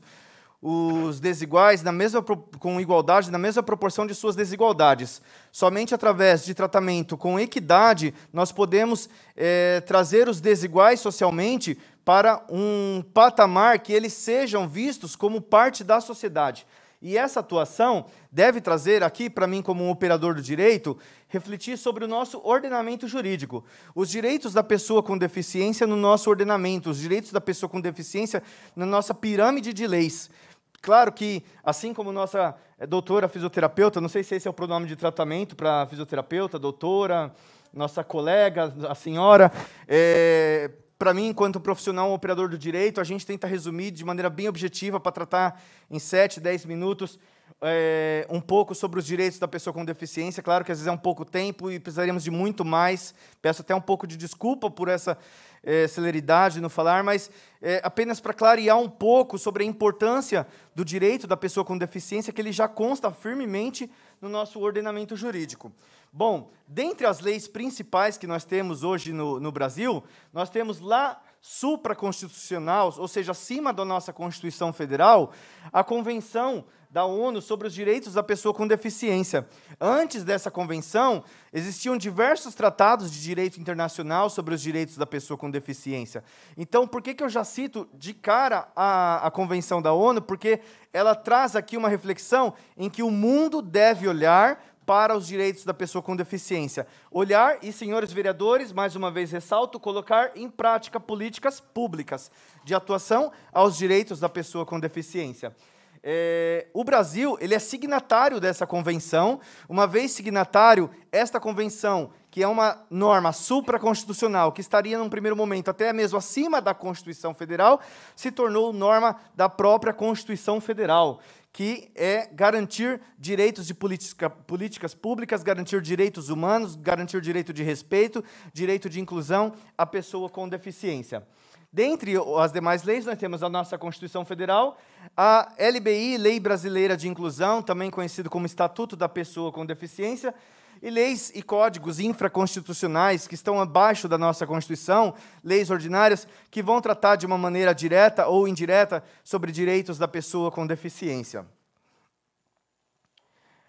os desiguais na mesma, com igualdade na mesma proporção de suas desigualdades. Somente através de tratamento com equidade nós podemos é, trazer os desiguais socialmente para um patamar que eles sejam vistos como parte da sociedade. E essa atuação deve trazer aqui para mim, como um operador do direito, refletir sobre o nosso ordenamento jurídico. Os direitos da pessoa com deficiência no nosso ordenamento, os direitos da pessoa com deficiência na nossa pirâmide de leis. Claro que, assim como nossa eh, doutora fisioterapeuta, não sei se esse é o pronome de tratamento para fisioterapeuta, doutora, nossa colega, a senhora, é, para mim, enquanto profissional um operador do direito, a gente tenta resumir de maneira bem objetiva para tratar em 7, 10 minutos é, um pouco sobre os direitos da pessoa com deficiência. Claro que às vezes é um pouco tempo e precisaríamos de muito mais. Peço até um pouco de desculpa por essa é, celeridade no falar, mas é, apenas para clarear um pouco sobre a importância do direito da pessoa com deficiência, que ele já consta firmemente no nosso ordenamento jurídico. Bom, dentre as leis principais que nós temos hoje no, no Brasil, nós temos lá supraconstitucional, ou seja, acima da nossa Constituição Federal, a Convenção da ONU sobre os Direitos da Pessoa com Deficiência. Antes dessa convenção, existiam diversos tratados de direito internacional sobre os direitos da pessoa com deficiência. Então, por que, que eu já cito de cara a, a Convenção da ONU? Porque ela traz aqui uma reflexão em que o mundo deve olhar para os direitos da pessoa com deficiência. Olhar e, senhores vereadores, mais uma vez ressalto, colocar em prática políticas públicas de atuação aos direitos da pessoa com deficiência. É, o Brasil ele é signatário dessa convenção. Uma vez signatário, esta convenção, que é uma norma supraconstitucional, que estaria num primeiro momento até mesmo acima da Constituição Federal, se tornou norma da própria Constituição Federal que é garantir direitos de politica, políticas públicas, garantir direitos humanos, garantir direito de respeito, direito de inclusão à pessoa com deficiência. Dentre as demais leis, nós temos a nossa Constituição Federal, a LBI, Lei Brasileira de Inclusão, também conhecido como Estatuto da Pessoa com Deficiência, e leis e códigos infraconstitucionais que estão abaixo da nossa Constituição, leis ordinárias, que vão tratar de uma maneira direta ou indireta sobre direitos da pessoa com deficiência.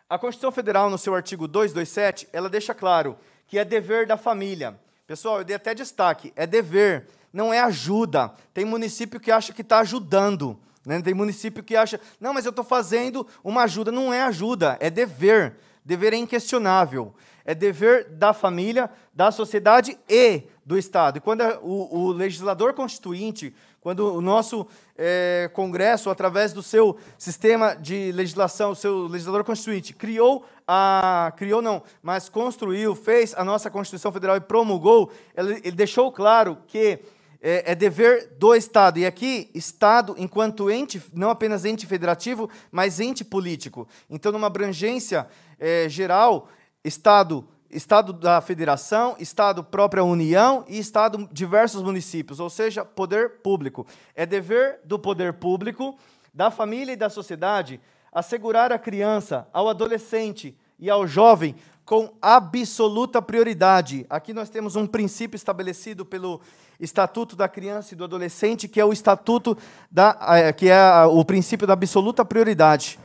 A Constituição Federal, no seu artigo 227, ela deixa claro que é dever da família. Pessoal, eu dei até destaque: é dever, não é ajuda. Tem município que acha que está ajudando. Né? Tem município que acha, não, mas eu estou fazendo uma ajuda. Não é ajuda, é dever. Dever é inquestionável. É dever da família, da sociedade e do Estado. E quando o, o legislador constituinte, quando o nosso é, Congresso, através do seu sistema de legislação, o seu legislador constituinte, criou a. criou não, mas construiu, fez a nossa Constituição Federal e promulgou, ele, ele deixou claro que é, é dever do Estado. E aqui, Estado enquanto ente, não apenas ente federativo, mas ente político. Então, numa abrangência é, geral, Estado Estado da Federação, Estado própria União e Estado diversos municípios, ou seja, poder público. É dever do poder público, da família e da sociedade assegurar à criança, ao adolescente e ao jovem com absoluta prioridade. Aqui nós temos um princípio estabelecido pelo Estatuto da Criança e do Adolescente, que é o estatuto da, eh, que é o princípio da absoluta prioridade.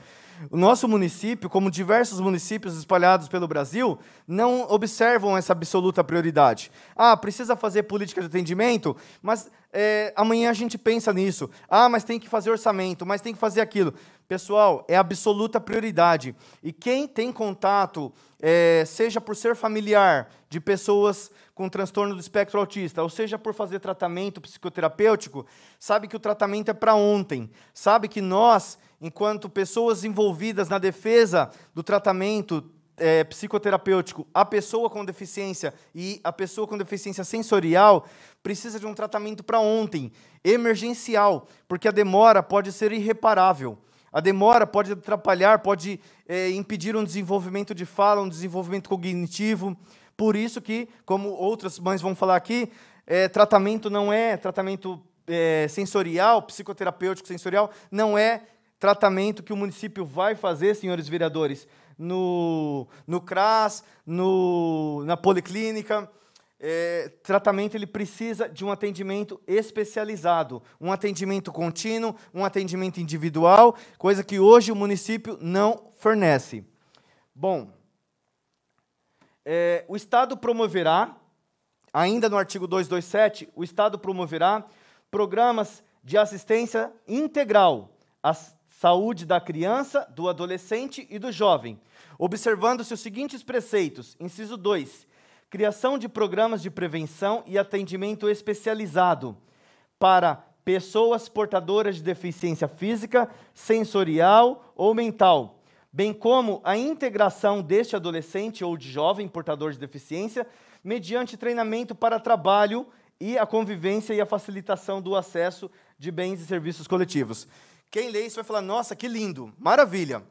O nosso município, como diversos municípios espalhados pelo Brasil, não observam essa absoluta prioridade. Ah, precisa fazer política de atendimento, mas é, amanhã a gente pensa nisso. Ah, mas tem que fazer orçamento, mas tem que fazer aquilo. Pessoal, é absoluta prioridade. E quem tem contato, é, seja por ser familiar de pessoas com transtorno do espectro autista, ou seja por fazer tratamento psicoterapêutico, sabe que o tratamento é para ontem. Sabe que nós, enquanto pessoas envolvidas na defesa do tratamento é, psicoterapêutico, a pessoa com deficiência e a pessoa com deficiência sensorial precisa de um tratamento para ontem, emergencial, porque a demora pode ser irreparável. A demora pode atrapalhar, pode é, impedir um desenvolvimento de fala, um desenvolvimento cognitivo. Por isso que, como outras mães vão falar aqui, é, tratamento não é tratamento é, sensorial, psicoterapêutico sensorial, não é tratamento que o município vai fazer, senhores vereadores, no, no CRAS, no, na policlínica é, tratamento ele precisa de um atendimento especializado, um atendimento contínuo, um atendimento individual, coisa que hoje o município não fornece. Bom, é, o Estado promoverá, ainda no artigo 227, o Estado promoverá programas de assistência integral à saúde da criança, do adolescente e do jovem, observando-se os seguintes preceitos: inciso 2 criação de programas de prevenção e atendimento especializado para pessoas portadoras de deficiência física, sensorial ou mental, bem como a integração deste adolescente ou de jovem portador de deficiência mediante treinamento para trabalho e a convivência e a facilitação do acesso de bens e serviços coletivos. Quem lê isso vai falar: nossa, que lindo, maravilha.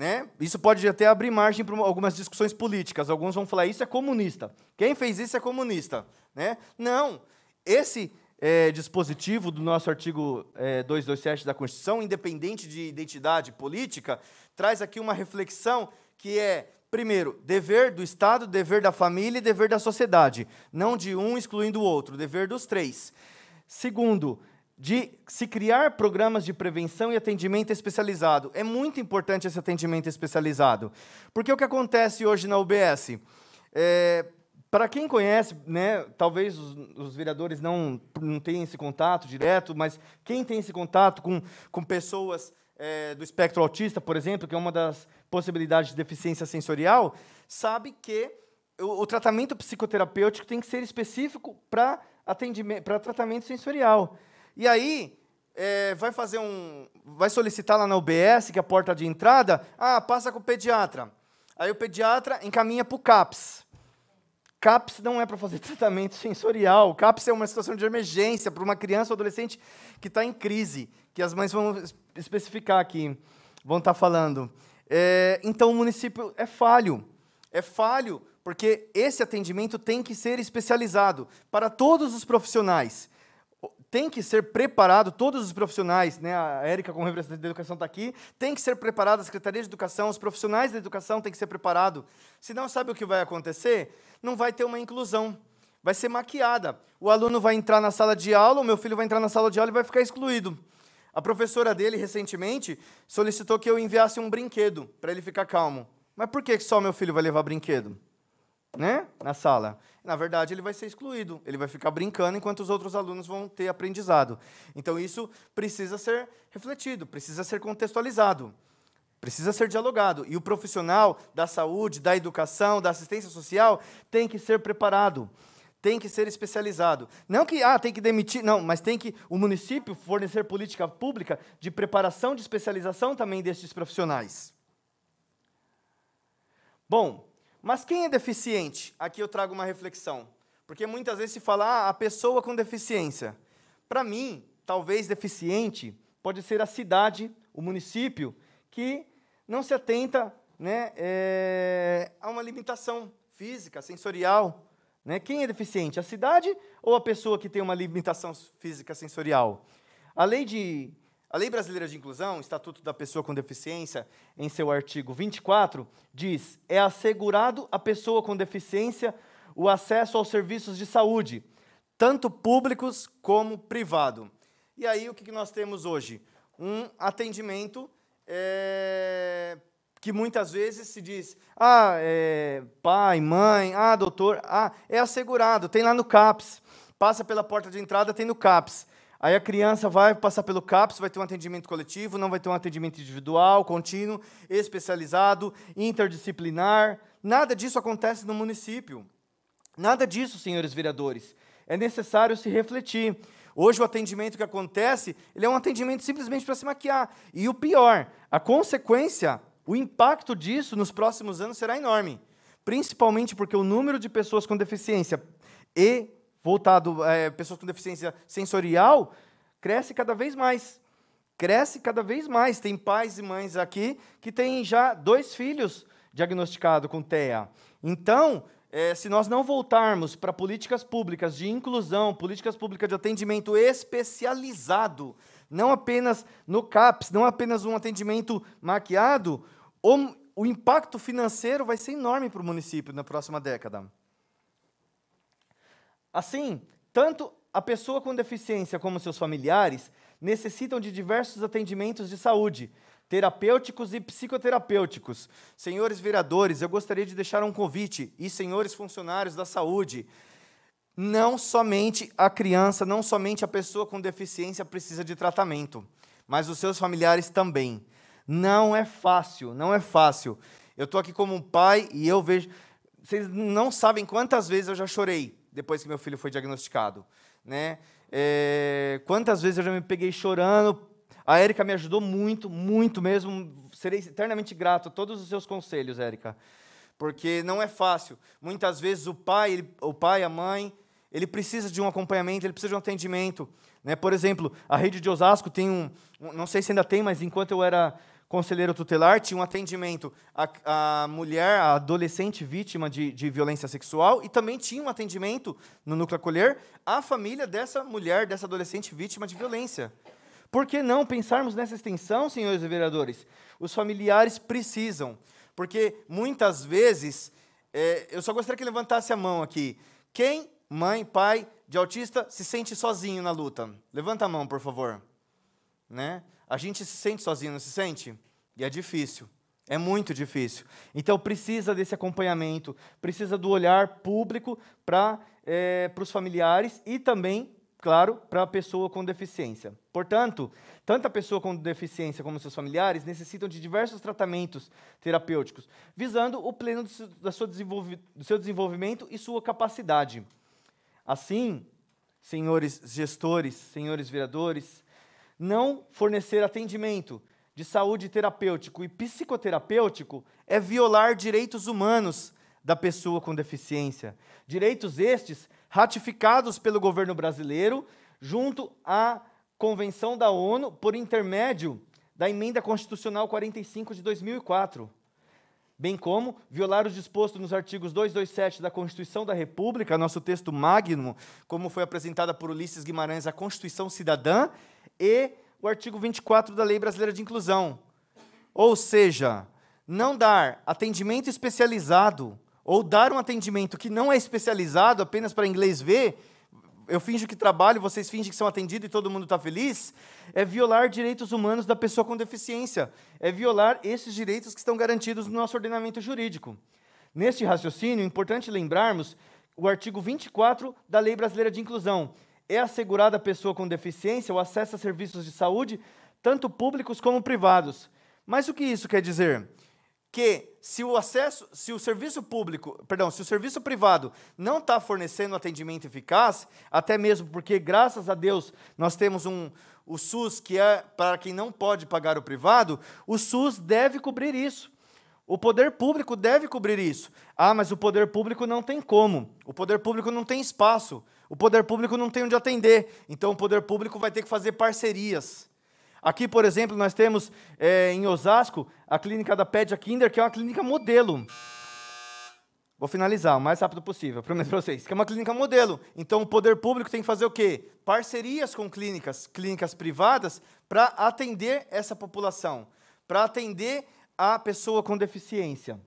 Né? Isso pode até abrir margem para algumas discussões políticas. Alguns vão falar isso é comunista. Quem fez isso é comunista. Né? Não. Esse é, dispositivo do nosso artigo é, 227 da Constituição, independente de identidade política, traz aqui uma reflexão que é, primeiro, dever do Estado, dever da família e dever da sociedade. Não de um excluindo o outro, dever dos três. Segundo, de se criar programas de prevenção e atendimento especializado. É muito importante esse atendimento especializado, porque o que acontece hoje na UBS? É, para quem conhece, né, talvez os, os, vereadores não, não tenham esse contato direto, mas quem tem esse contato com, com pessoas é, do espectro autista, por exemplo, que é uma das possibilidades de deficiência sensorial, sabe que o, o tratamento psicoterapêutico tem que ser específico para tratamento sensorial. E aí, é, vai fazer um. Vai solicitar lá na UBS, que é a porta de entrada. Ah, passa com o pediatra. Aí o pediatra encaminha para o CAPS. CAPS não é para fazer tratamento sensorial. CAPS é uma situação de emergência para uma criança ou adolescente que está em crise, que as mães vão especificar aqui, vão estar tá falando. É, então o município é falho. É falho porque esse atendimento tem que ser especializado para todos os profissionais tem que ser preparado, todos os profissionais, né, a Érica como representante da educação está aqui, tem que ser preparado, a Secretaria de Educação, os profissionais da educação tem que ser preparado. Senão, sabe o que vai acontecer? Não vai ter uma inclusão, vai ser maquiada. O aluno vai entrar na sala de aula, o meu filho vai entrar na sala de aula e vai ficar excluído. A professora dele, recentemente, solicitou que eu enviasse um brinquedo para ele ficar calmo. Mas por que só meu filho vai levar brinquedo? Né? Na sala na verdade, ele vai ser excluído, ele vai ficar brincando enquanto os outros alunos vão ter aprendizado. Então, isso precisa ser refletido, precisa ser contextualizado, precisa ser dialogado. E o profissional da saúde, da educação, da assistência social tem que ser preparado tem que ser especializado. Não que ah, tem que demitir, não, mas tem que o município fornecer política pública de preparação de especialização também destes profissionais. Bom, mas quem é deficiente? Aqui eu trago uma reflexão. Porque muitas vezes se fala ah, a pessoa com deficiência. Para mim, talvez deficiente pode ser a cidade, o município, que não se atenta né, é, a uma limitação física, sensorial. Né? Quem é deficiente? A cidade ou a pessoa que tem uma limitação física sensorial? A lei de a Lei Brasileira de Inclusão, Estatuto da Pessoa com Deficiência, em seu artigo 24, diz: é assegurado à pessoa com deficiência o acesso aos serviços de saúde, tanto públicos como privado. E aí, o que nós temos hoje? Um atendimento é, que muitas vezes se diz: ah, é, pai, mãe, ah, doutor, ah, é assegurado, tem lá no CAPS. Passa pela porta de entrada, tem no CAPS. Aí a criança vai passar pelo CAPS, vai ter um atendimento coletivo, não vai ter um atendimento individual, contínuo, especializado, interdisciplinar. Nada disso acontece no município. Nada disso, senhores vereadores. É necessário se refletir. Hoje o atendimento que acontece, ele é um atendimento simplesmente para se maquiar. E o pior, a consequência, o impacto disso nos próximos anos será enorme, principalmente porque o número de pessoas com deficiência e voltado a é, pessoas com deficiência sensorial, cresce cada vez mais. Cresce cada vez mais. Tem pais e mães aqui que têm já dois filhos diagnosticados com TEA. Então, é, se nós não voltarmos para políticas públicas de inclusão, políticas públicas de atendimento especializado, não apenas no CAPS, não apenas um atendimento maquiado, o, o impacto financeiro vai ser enorme para o município na próxima década. Assim, tanto a pessoa com deficiência como seus familiares necessitam de diversos atendimentos de saúde, terapêuticos e psicoterapêuticos. Senhores vereadores, eu gostaria de deixar um convite, e senhores funcionários da saúde, não somente a criança, não somente a pessoa com deficiência precisa de tratamento, mas os seus familiares também. Não é fácil, não é fácil. Eu estou aqui como um pai e eu vejo. Vocês não sabem quantas vezes eu já chorei depois que meu filho foi diagnosticado. Né? É, quantas vezes eu já me peguei chorando. A Érica me ajudou muito, muito mesmo. Serei eternamente grato a todos os seus conselhos, Érica. Porque não é fácil. Muitas vezes o pai, ele, o pai, a mãe, ele precisa de um acompanhamento, ele precisa de um atendimento. Né? Por exemplo, a rede de Osasco tem um, um, Não sei se ainda tem, mas enquanto eu era conselheiro tutelar tinha um atendimento à, à mulher, à adolescente vítima de, de, violência sexual, e também tinha um atendimento no núcleo acolher à família dessa mulher, dessa adolescente vítima de violência. Por que não pensarmos nessa extensão, senhores vereadores? Os familiares precisam, porque muitas vezes, é, eu só gostaria que levantasse a mão aqui. Quem, mãe, pai de autista, se sente sozinho na luta? Levanta a mão, por favor. Né? A gente se sente sozinho, não se sente? E é difícil. É muito difícil. Então precisa desse acompanhamento, precisa do olhar público para é, os familiares e também, claro, para a pessoa com deficiência. Portanto, tanto a pessoa com deficiência como seus familiares necessitam de diversos tratamentos terapêuticos, visando o pleno do seu, do seu desenvolvimento e sua capacidade. Assim, senhores gestores, senhores vereadores, não fornecer atendimento de saúde terapêutico e psicoterapêutico é violar direitos humanos da pessoa com deficiência. Direitos estes ratificados pelo governo brasileiro junto à Convenção da ONU por intermédio da Emenda Constitucional 45 de 2004 bem como violar os dispostos nos artigos 227 da Constituição da República, nosso texto magno, como foi apresentada por Ulisses Guimarães, a Constituição Cidadã, e o artigo 24 da Lei Brasileira de Inclusão. Ou seja, não dar atendimento especializado ou dar um atendimento que não é especializado apenas para inglês ver, eu finjo que trabalho, vocês fingem que são atendidos e todo mundo está feliz, é violar direitos humanos da pessoa com deficiência, é violar esses direitos que estão garantidos no nosso ordenamento jurídico. Neste raciocínio, é importante lembrarmos o artigo 24 da Lei Brasileira de Inclusão, é assegurada à pessoa com deficiência o acesso a serviços de saúde, tanto públicos como privados. Mas o que isso quer dizer? Que se o acesso, se o serviço público, perdão, se o serviço privado não está fornecendo atendimento eficaz, até mesmo porque, graças a Deus, nós temos um, o SUS que é para quem não pode pagar o privado, o SUS deve cobrir isso. O poder público deve cobrir isso. Ah, mas o poder público não tem como. O poder público não tem espaço. O poder público não tem onde atender, então o poder público vai ter que fazer parcerias. Aqui, por exemplo, nós temos é, em Osasco a clínica da Pedia Kinder, que é uma clínica modelo. Vou finalizar o mais rápido possível, prometo para vocês. Que é uma clínica modelo. Então, o poder público tem que fazer o quê? Parcerias com clínicas, clínicas privadas, para atender essa população, para atender a pessoa com deficiência.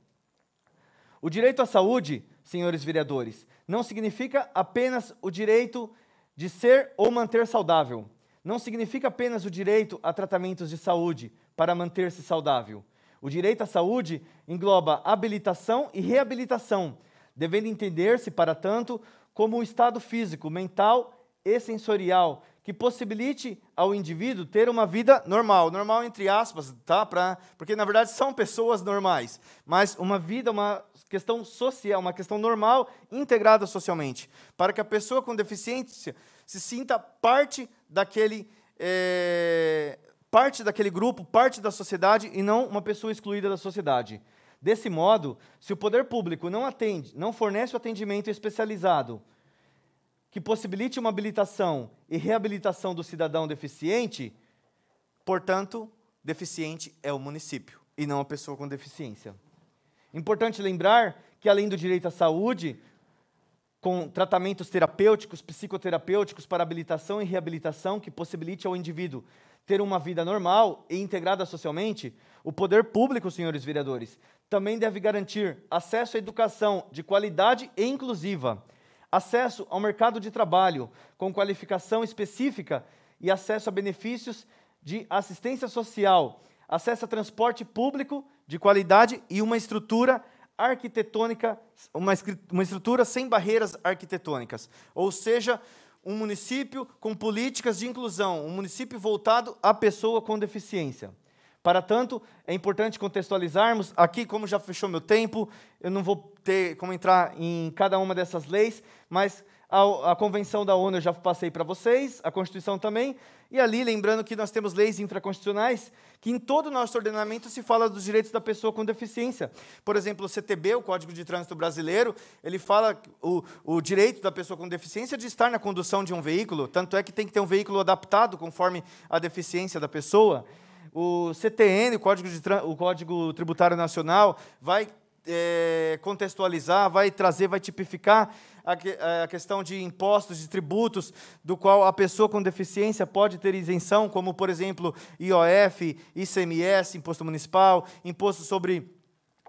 O direito à saúde, senhores vereadores, não significa apenas o direito de ser ou manter saudável. Não significa apenas o direito a tratamentos de saúde para manter-se saudável. O direito à saúde engloba habilitação e reabilitação, devendo entender-se, para tanto, como o estado físico, mental e sensorial que possibilite ao indivíduo ter uma vida normal, normal entre aspas, tá? Pra, porque na verdade são pessoas normais, mas uma vida, uma questão social, uma questão normal integrada socialmente, para que a pessoa com deficiência se sinta parte daquele é, parte daquele grupo, parte da sociedade e não uma pessoa excluída da sociedade. Desse modo, se o poder público não atende, não fornece o atendimento especializado que possibilite uma habilitação e reabilitação do cidadão deficiente, portanto, deficiente é o município e não a pessoa com deficiência. Importante lembrar que, além do direito à saúde, com tratamentos terapêuticos, psicoterapêuticos para habilitação e reabilitação que possibilite ao indivíduo ter uma vida normal e integrada socialmente, o poder público, senhores vereadores, também deve garantir acesso à educação de qualidade e inclusiva, acesso ao mercado de trabalho com qualificação específica e acesso a benefícios de assistência social acesso a transporte público de qualidade e uma estrutura arquitetônica, uma, uma estrutura sem barreiras arquitetônicas. Ou seja, um município com políticas de inclusão, um município voltado à pessoa com deficiência. Para tanto, é importante contextualizarmos, aqui, como já fechou meu tempo, eu não vou ter como entrar em cada uma dessas leis, mas a, a Convenção da ONU eu já passei para vocês, a Constituição também. E ali, lembrando que nós temos leis infraconstitucionais, que em todo o nosso ordenamento se fala dos direitos da pessoa com deficiência. Por exemplo, o CTB, o Código de Trânsito Brasileiro, ele fala o, o direito da pessoa com deficiência de estar na condução de um veículo, tanto é que tem que ter um veículo adaptado conforme a deficiência da pessoa o CTN, o Código, o Código, Tributário Nacional, vai é, contextualizar, vai trazer, vai tipificar a, a, questão de impostos, de tributos, do qual a pessoa com deficiência pode ter isenção, como, por exemplo, IOF, ICMS, Imposto Municipal, Imposto sobre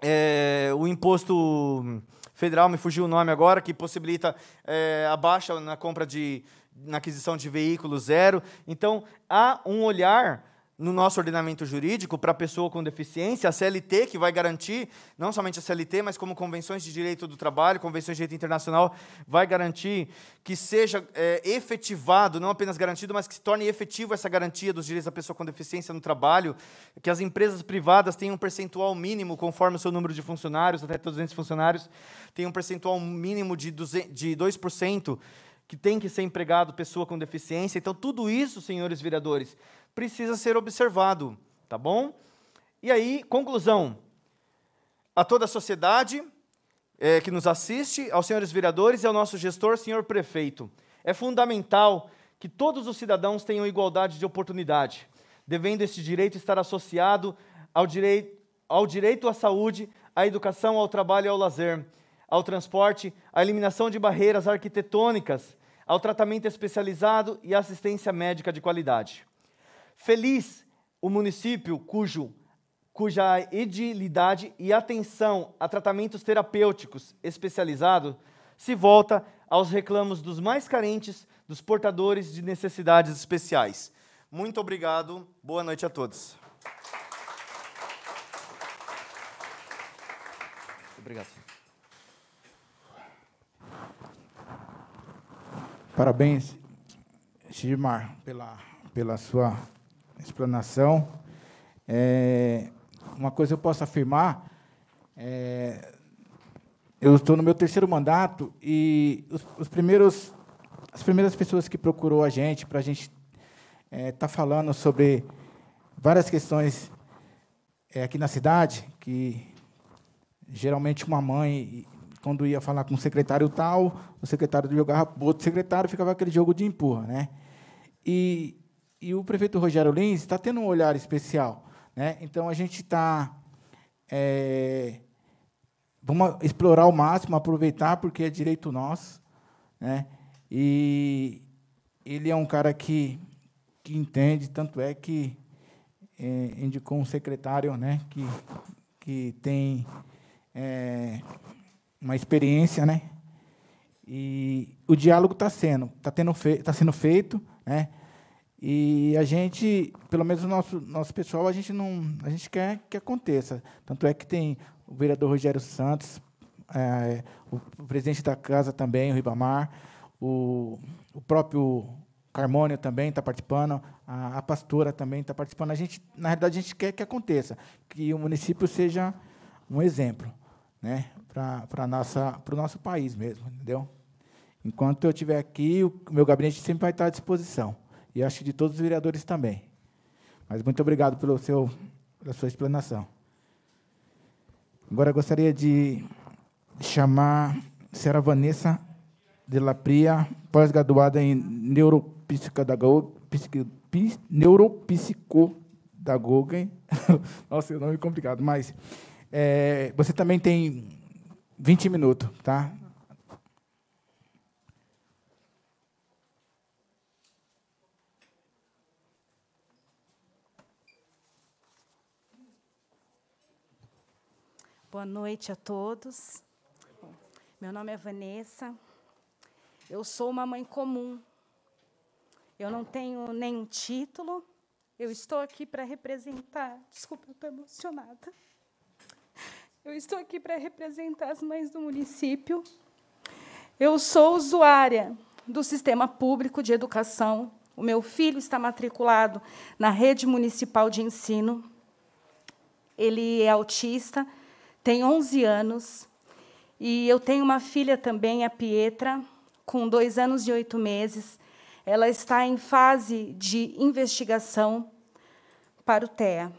é, o Imposto Federal, me fugiu o nome agora, que possibilita é, a baixa na compra de, na aquisição de veículos zero. Então, há um olhar no nosso ordenamento jurídico para a pessoa com deficiência, a CLT, que vai garantir, não somente a CLT, mas como convenções de direito do trabalho, convenções de direito internacional, vai garantir que seja é, efetivado, não apenas garantido, mas que se torne efetivo essa garantia dos direitos da pessoa com deficiência no trabalho, que as empresas privadas tenham um percentual mínimo, conforme o seu número de funcionários, até 200 funcionários, tenham um percentual mínimo de, 200, de 2%, que tem que ser empregado pessoa com deficiência. Então, tudo isso, senhores vereadores, precisa ser observado, tá bom? E aí, conclusão. A toda a sociedade é, que nos assiste, aos senhores vereadores e ao nosso gestor, senhor prefeito, é fundamental que todos os cidadãos tenham igualdade de oportunidade, devendo este direito estar associado ao direito, ao direito à saúde, à educação, ao trabalho e ao lazer, ao transporte, à eliminação de barreiras arquitetônicas, ao tratamento especializado e à assistência médica de qualidade. Feliz o município cujo cuja edilidade e atenção a tratamentos terapêuticos especializados se volta aos reclamos dos mais carentes, dos portadores de necessidades especiais. Muito obrigado. Boa noite a todos. Obrigado. Parabéns, Gilmar, pela, pela sua explanação. É, uma coisa eu posso afirmar, é, eu estou no meu terceiro mandato e os, os, primeiros, as primeiras pessoas que procurou a gente para a gente estar é, tá falando sobre várias questões é, aqui na cidade, que geralmente uma mãe quando ia falar com o secretário tal, o secretário jogava para outro secretário, ficava aquele jogo de empurra, né? E e o prefeito Rogério Lins está tendo um olhar especial. Né? Então, a gente está. É, vamos explorar ao máximo, aproveitar, porque é direito nosso. Né? E ele é um cara que, que entende, tanto é que é, indicou um secretário né, que, que tem é, uma experiência. Né? E o diálogo está sendo, tá tendo fe tá sendo feito. Né? E a gente, pelo menos o nosso, nosso pessoal, a gente não, a gente quer que aconteça. Tanto é que tem o vereador Rogério Santos, é, o, presidente da casa também, o Ribamar, o, o próprio Carmônio também está participando, a, a pastora também está participando. A gente, na realidade, a gente quer que aconteça, que o município seja um exemplo, né, para nossa, para o nosso país mesmo, entendeu? Enquanto eu estiver aqui, o meu gabinete sempre vai estar à disposição. E acho de todos os vereadores também. Mas muito obrigado pelo seu, pela sua explanação. Agora gostaria de chamar a senhora Vanessa de Lapria, pós-graduada em neuropsicodagoga. Nossa, o é nome é complicado, mas é, você também tem 20 minutos, tá? Boa noite a todos. Meu nome é Vanessa. Eu sou uma mãe comum. Eu não tenho nenhum título. Eu estou aqui para representar. Desculpa, eu estou emocionada. Eu estou aqui para representar as mães do município. Eu sou usuária do sistema público de educação. O meu filho está matriculado na rede municipal de ensino. Ele é autista tem 11 anos e eu tenho uma filha também, a Pietra, com dois anos e oito meses. Ela está em fase de investigação para o TEA.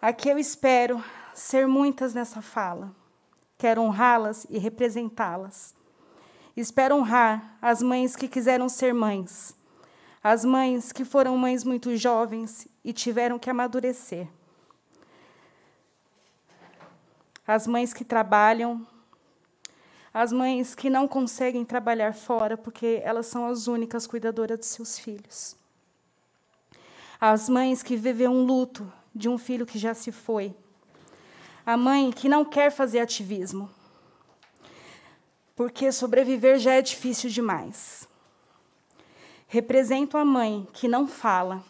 Aqui eu espero ser muitas nessa fala. Quero honrá-las e representá-las. Espero honrar as mães que quiseram ser mães, as mães que foram mães muito jovens e tiveram que amadurecer as mães que trabalham, as mães que não conseguem trabalhar fora porque elas são as únicas cuidadoras de seus filhos. As mães que vivem um luto de um filho que já se foi. A mãe que não quer fazer ativismo. Porque sobreviver já é difícil demais. Represento a mãe que não fala,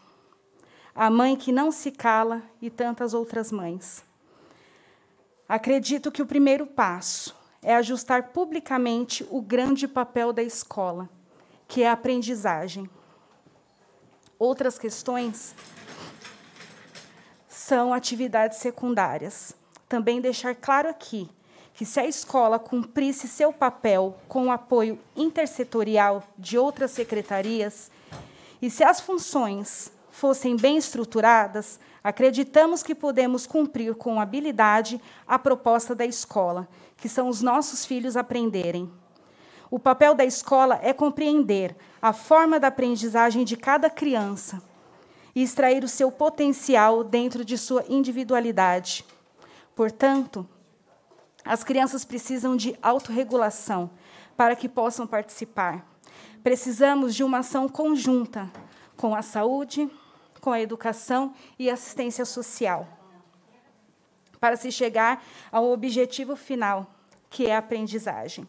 a mãe que não se cala e tantas outras mães. Acredito que o primeiro passo é ajustar publicamente o grande papel da escola, que é a aprendizagem. Outras questões são atividades secundárias. Também deixar claro aqui que, se a escola cumprisse seu papel com o apoio intersetorial de outras secretarias e se as funções fossem bem estruturadas, Acreditamos que podemos cumprir com habilidade a proposta da escola, que são os nossos filhos aprenderem. O papel da escola é compreender a forma da aprendizagem de cada criança e extrair o seu potencial dentro de sua individualidade. Portanto, as crianças precisam de autorregulação para que possam participar. Precisamos de uma ação conjunta com a saúde, com a educação e assistência social, para se chegar ao objetivo final, que é a aprendizagem.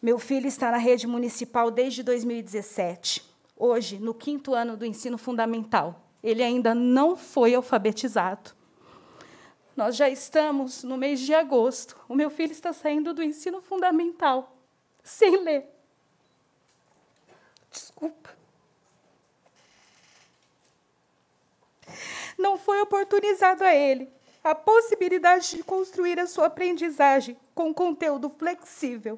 Meu filho está na rede municipal desde 2017. Hoje, no quinto ano do ensino fundamental, ele ainda não foi alfabetizado. Nós já estamos no mês de agosto. O meu filho está saindo do ensino fundamental sem ler. Desculpa. Não foi oportunizado a ele a possibilidade de construir a sua aprendizagem com conteúdo flexível,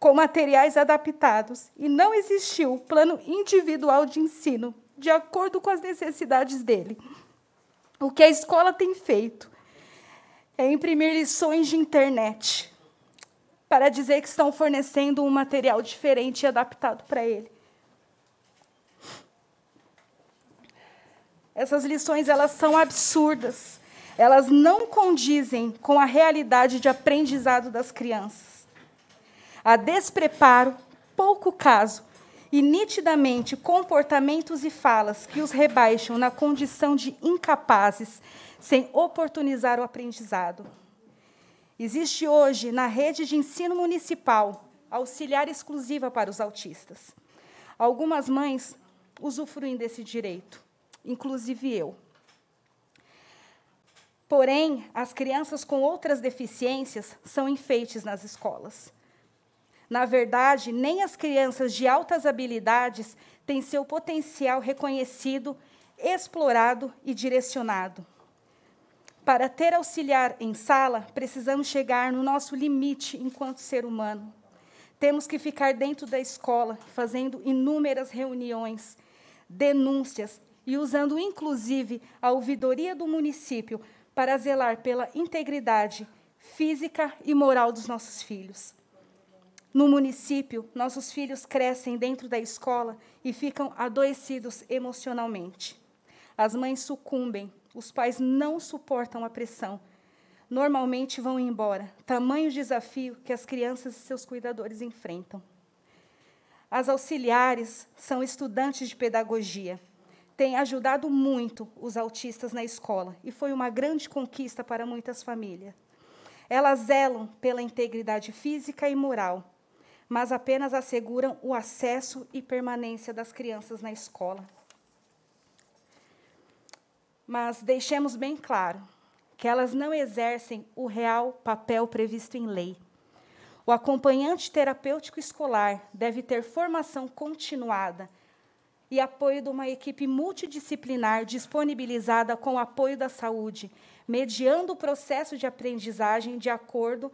com materiais adaptados, e não existiu o plano individual de ensino, de acordo com as necessidades dele. O que a escola tem feito é imprimir lições de internet para dizer que estão fornecendo um material diferente e adaptado para ele. Essas lições elas são absurdas. Elas não condizem com a realidade de aprendizado das crianças. Há despreparo, pouco caso e nitidamente comportamentos e falas que os rebaixam na condição de incapazes, sem oportunizar o aprendizado. Existe hoje, na rede de ensino municipal, auxiliar exclusiva para os autistas. Algumas mães usufruem desse direito inclusive eu. Porém, as crianças com outras deficiências são enfeites nas escolas. Na verdade, nem as crianças de altas habilidades têm seu potencial reconhecido, explorado e direcionado. Para ter auxiliar em sala, precisamos chegar no nosso limite enquanto ser humano. Temos que ficar dentro da escola, fazendo inúmeras reuniões, denúncias, e usando inclusive a ouvidoria do município para zelar pela integridade física e moral dos nossos filhos. No município, nossos filhos crescem dentro da escola e ficam adoecidos emocionalmente. As mães sucumbem, os pais não suportam a pressão. Normalmente vão embora, tamanho desafio que as crianças e seus cuidadores enfrentam. As auxiliares são estudantes de pedagogia, tem ajudado muito os autistas na escola e foi uma grande conquista para muitas famílias. Elas zelam pela integridade física e moral, mas apenas asseguram o acesso e permanência das crianças na escola. Mas deixemos bem claro que elas não exercem o real papel previsto em lei. O acompanhante terapêutico escolar deve ter formação continuada e apoio de uma equipe multidisciplinar disponibilizada com o apoio da saúde, mediando o processo de aprendizagem de acordo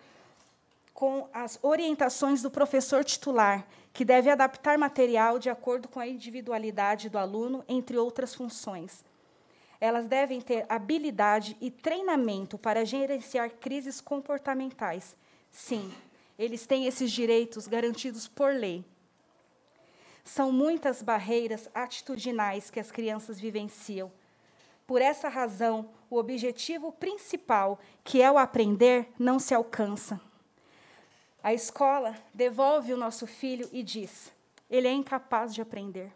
com as orientações do professor titular, que deve adaptar material de acordo com a individualidade do aluno, entre outras funções. Elas devem ter habilidade e treinamento para gerenciar crises comportamentais. Sim, eles têm esses direitos garantidos por lei. São muitas barreiras atitudinais que as crianças vivenciam. Por essa razão, o objetivo principal, que é o aprender, não se alcança. A escola devolve o nosso filho e diz: ele é incapaz de aprender.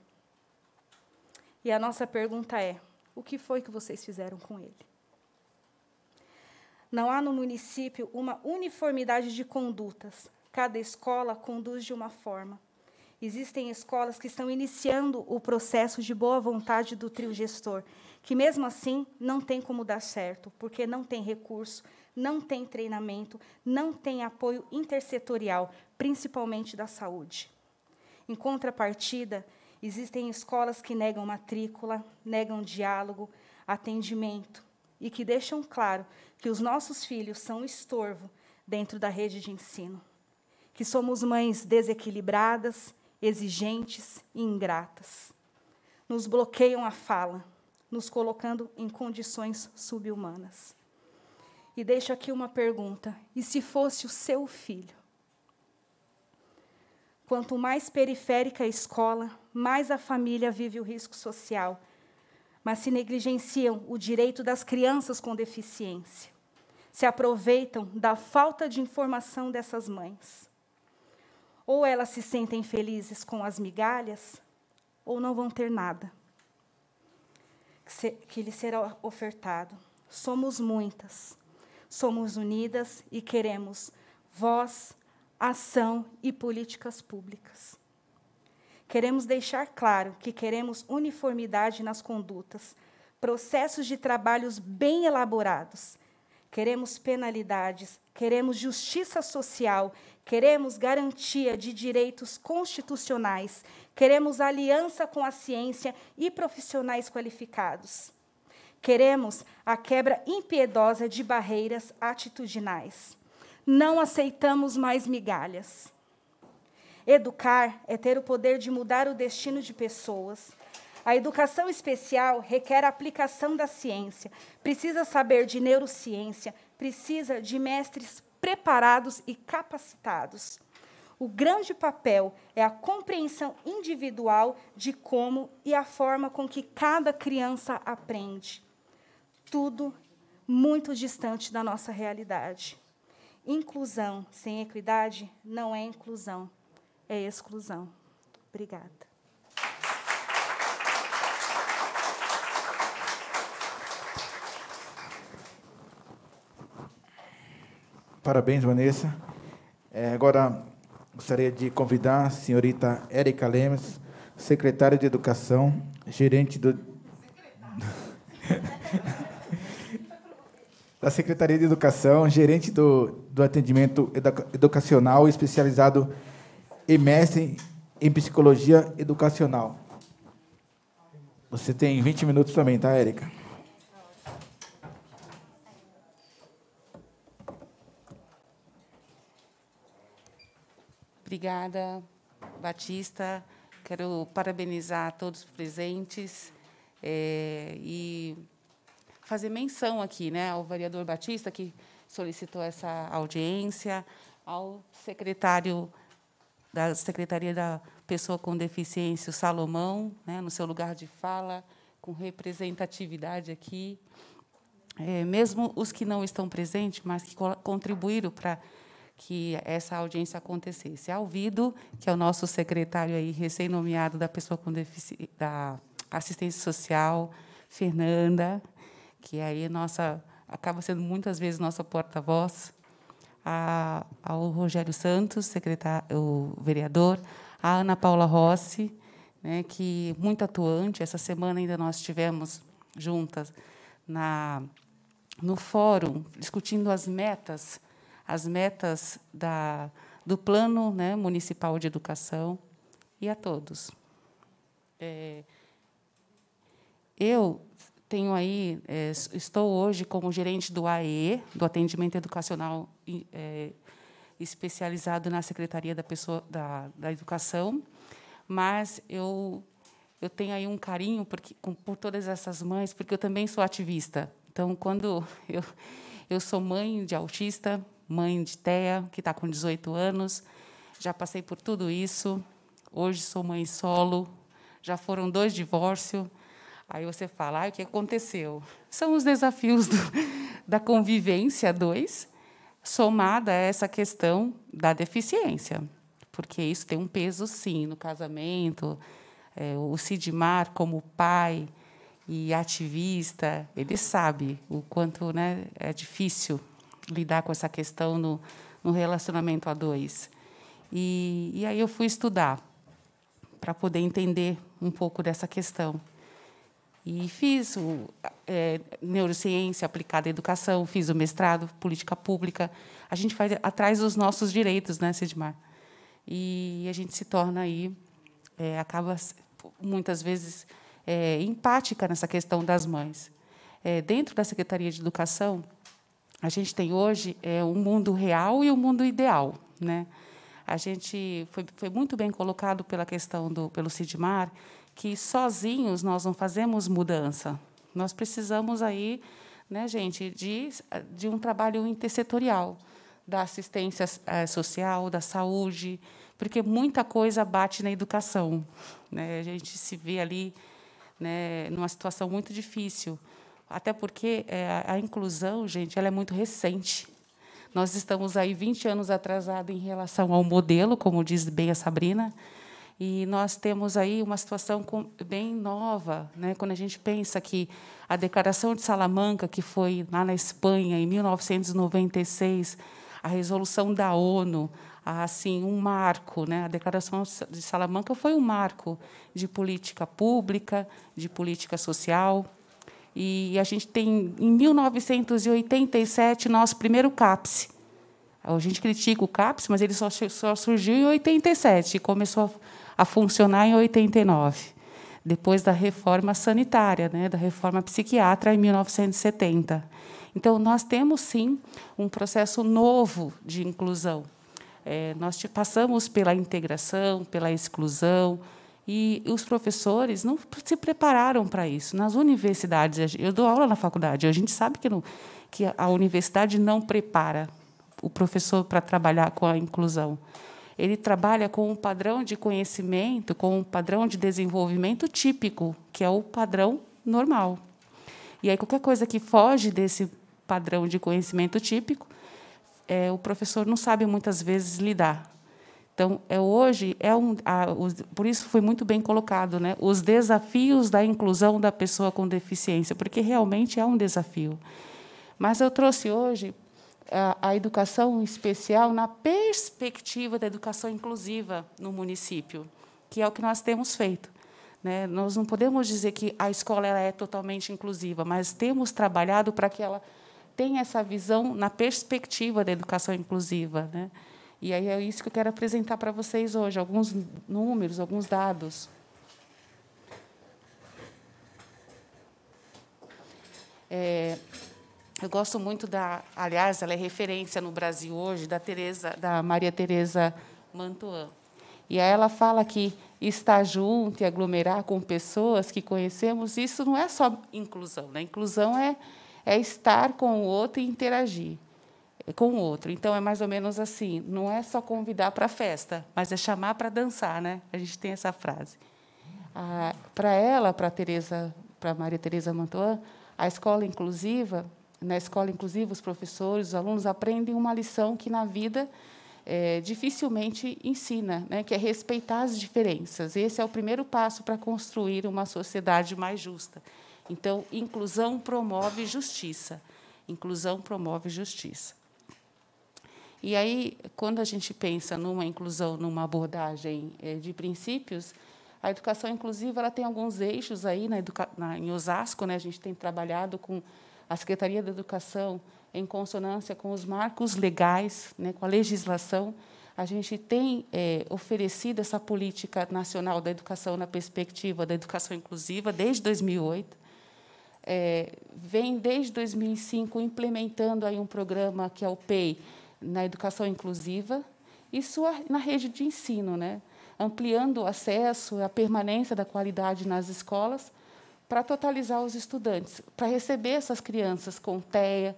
E a nossa pergunta é: o que foi que vocês fizeram com ele? Não há no município uma uniformidade de condutas. Cada escola conduz de uma forma. Existem escolas que estão iniciando o processo de boa vontade do trio gestor, que mesmo assim não tem como dar certo, porque não tem recurso, não tem treinamento, não tem apoio intersetorial, principalmente da saúde. Em contrapartida, existem escolas que negam matrícula, negam diálogo, atendimento e que deixam claro que os nossos filhos são um estorvo dentro da rede de ensino, que somos mães desequilibradas, exigentes e ingratas. Nos bloqueiam a fala, nos colocando em condições subhumanas. E deixo aqui uma pergunta: e se fosse o seu filho? Quanto mais periférica a escola, mais a família vive o risco social, mas se negligenciam o direito das crianças com deficiência. Se aproveitam da falta de informação dessas mães. Ou elas se sentem felizes com as migalhas, ou não vão ter nada que lhe será ofertado. Somos muitas, somos unidas e queremos voz, ação e políticas públicas. Queremos deixar claro que queremos uniformidade nas condutas, processos de trabalhos bem elaborados. Queremos penalidades, queremos justiça social Queremos garantia de direitos constitucionais, queremos aliança com a ciência e profissionais qualificados. Queremos a quebra impiedosa de barreiras atitudinais. Não aceitamos mais migalhas. Educar é ter o poder de mudar o destino de pessoas. A educação especial requer a aplicação da ciência, precisa saber de neurociência, precisa de mestres preparados e capacitados. O grande papel é a compreensão individual de como e a forma com que cada criança aprende. Tudo muito distante da nossa realidade. Inclusão sem equidade não é inclusão, é exclusão. Obrigada. Parabéns, Vanessa. É, agora, gostaria de convidar a senhorita Érica Lemes, secretária de Educação, gerente do... da Secretaria de Educação, gerente do, do atendimento educacional especializado e mestre em psicologia educacional. Você tem 20 minutos também, tá, Érica? Obrigada, Batista. Quero parabenizar a todos os presentes é, e fazer menção aqui né, ao vereador Batista, que solicitou essa audiência, ao secretário da Secretaria da Pessoa com Deficiência, o Salomão, né, no seu lugar de fala, com representatividade aqui. É, mesmo os que não estão presentes, mas que contribuíram para que essa audiência acontecesse. Alvido, que é o nosso secretário aí recém-nomeado da pessoa com deficiência, da assistência social, Fernanda, que aí é nossa acaba sendo muitas vezes nossa porta-voz, a, ao Rogério Santos, secretário, o vereador, a Ana Paula Rossi, né, que muito atuante. Essa semana ainda nós tivemos juntas na no fórum discutindo as metas as metas da, do Plano né, Municipal de Educação e a todos. É, eu tenho aí, é, estou hoje como gerente do AE, do Atendimento Educacional é, especializado na Secretaria da, Pessoa, da, da Educação, mas eu eu tenho aí um carinho por, por todas essas mães, porque eu também sou ativista. Então, quando eu, eu sou mãe de autista, mãe de Thea, que está com 18 anos. Já passei por tudo isso. Hoje sou mãe solo. Já foram dois divórcios. Aí você fala, ah, o que aconteceu? São os desafios do, da convivência dois, somada a essa questão da deficiência, porque isso tem um peso, sim, no casamento. É, o Sidmar, como pai e ativista, ele sabe o quanto né, é difícil lidar com essa questão no, no relacionamento a dois. E, e aí eu fui estudar para poder entender um pouco dessa questão. E fiz o, é, neurociência aplicada à educação, fiz o mestrado, política pública. A gente vai atrás dos nossos direitos, né, Sidmar? E a gente se torna aí, é, acaba muitas vezes é, empática nessa questão das mães. É, dentro da Secretaria de Educação, a gente tem hoje é um mundo real e o um mundo ideal, né? A gente foi, foi muito bem colocado pela questão do pelo Sidmar que sozinhos nós não fazemos mudança. Nós precisamos aí, né, gente, de de um trabalho intersetorial da assistência é, social, da saúde, porque muita coisa bate na educação, né? A gente se vê ali, né, numa situação muito difícil até porque é, a inclusão, gente, ela é muito recente. Nós estamos aí 20 anos atrasados em relação ao modelo, como diz bem a Sabrina, e nós temos aí uma situação bem nova, né? quando a gente pensa que a Declaração de Salamanca, que foi lá na Espanha, em 1996, a resolução da ONU, assim um marco, né? A Declaração de Salamanca foi um marco de política pública, de política social, e a gente tem, em 1987, nosso primeiro CAPS. A gente critica o CAPS, mas ele só, só surgiu em 87 e começou a, a, funcionar em 89, depois da reforma sanitária, né, da reforma psiquiatra em 1970. Então, nós temos, sim, um processo novo de inclusão. É, nós passamos pela integração, pela exclusão, e os professores não se prepararam para isso. Nas universidades, eu dou aula na faculdade, a gente sabe que, não, que a universidade não prepara o professor para trabalhar com a inclusão. Ele trabalha com um padrão de conhecimento, com um padrão de desenvolvimento típico, que é o padrão normal. E aí, qualquer coisa que foge desse padrão de conhecimento típico, é, o professor não sabe muitas vezes lidar. Então, é, hoje, é um, a, os, por isso foi muito bem colocado, né? os desafios da inclusão da pessoa com deficiência, porque realmente é um desafio. Mas eu trouxe hoje a, a educação especial na perspectiva da educação inclusiva no município, que é o que nós temos feito. Né? Nós não podemos dizer que a escola é totalmente inclusiva, mas temos trabalhado para que ela tenha essa visão na perspectiva da educação inclusiva. Né? E aí é isso que eu quero apresentar para vocês hoje, alguns números, alguns dados. É, eu gosto muito da, aliás, ela é referência no Brasil hoje da Teresa, da Maria Teresa Mantuan. E aí ela fala que estar junto e aglomerar com pessoas que conhecemos, isso não é só inclusão, né? Inclusão é é estar com o outro e interagir com o outro. Então é mais ou menos assim, não é só convidar para a festa, mas é chamar para dançar, né? A gente tem essa frase. Ah, para ela, para Teresa, para Maria Teresa Mantoan, a escola inclusiva, na escola inclusiva os professores, os alunos aprendem uma lição que na vida é, dificilmente ensina, né? Que é respeitar as diferenças. Esse é o primeiro passo para construir uma sociedade mais justa. Então, inclusão promove justiça. Inclusão promove justiça. E aí, quando a gente pensa numa inclusão, numa abordagem eh, de princípios, a educação inclusiva ela tem alguns eixos aí na educa... na, em Osasco, né? A gente tem trabalhado com a Secretaria da Educação em consonância com os marcos legais, né? Com a legislação, a gente tem é, oferecido essa política nacional da educação na perspectiva da educação inclusiva desde 2008. É, eh, vem desde 2005 implementando aí um programa que é o PEI, na educação inclusiva e sua, na rede de ensino, né? ampliando o acesso e a permanência da qualidade nas escolas para totalizar os estudantes, para receber essas crianças com TEA,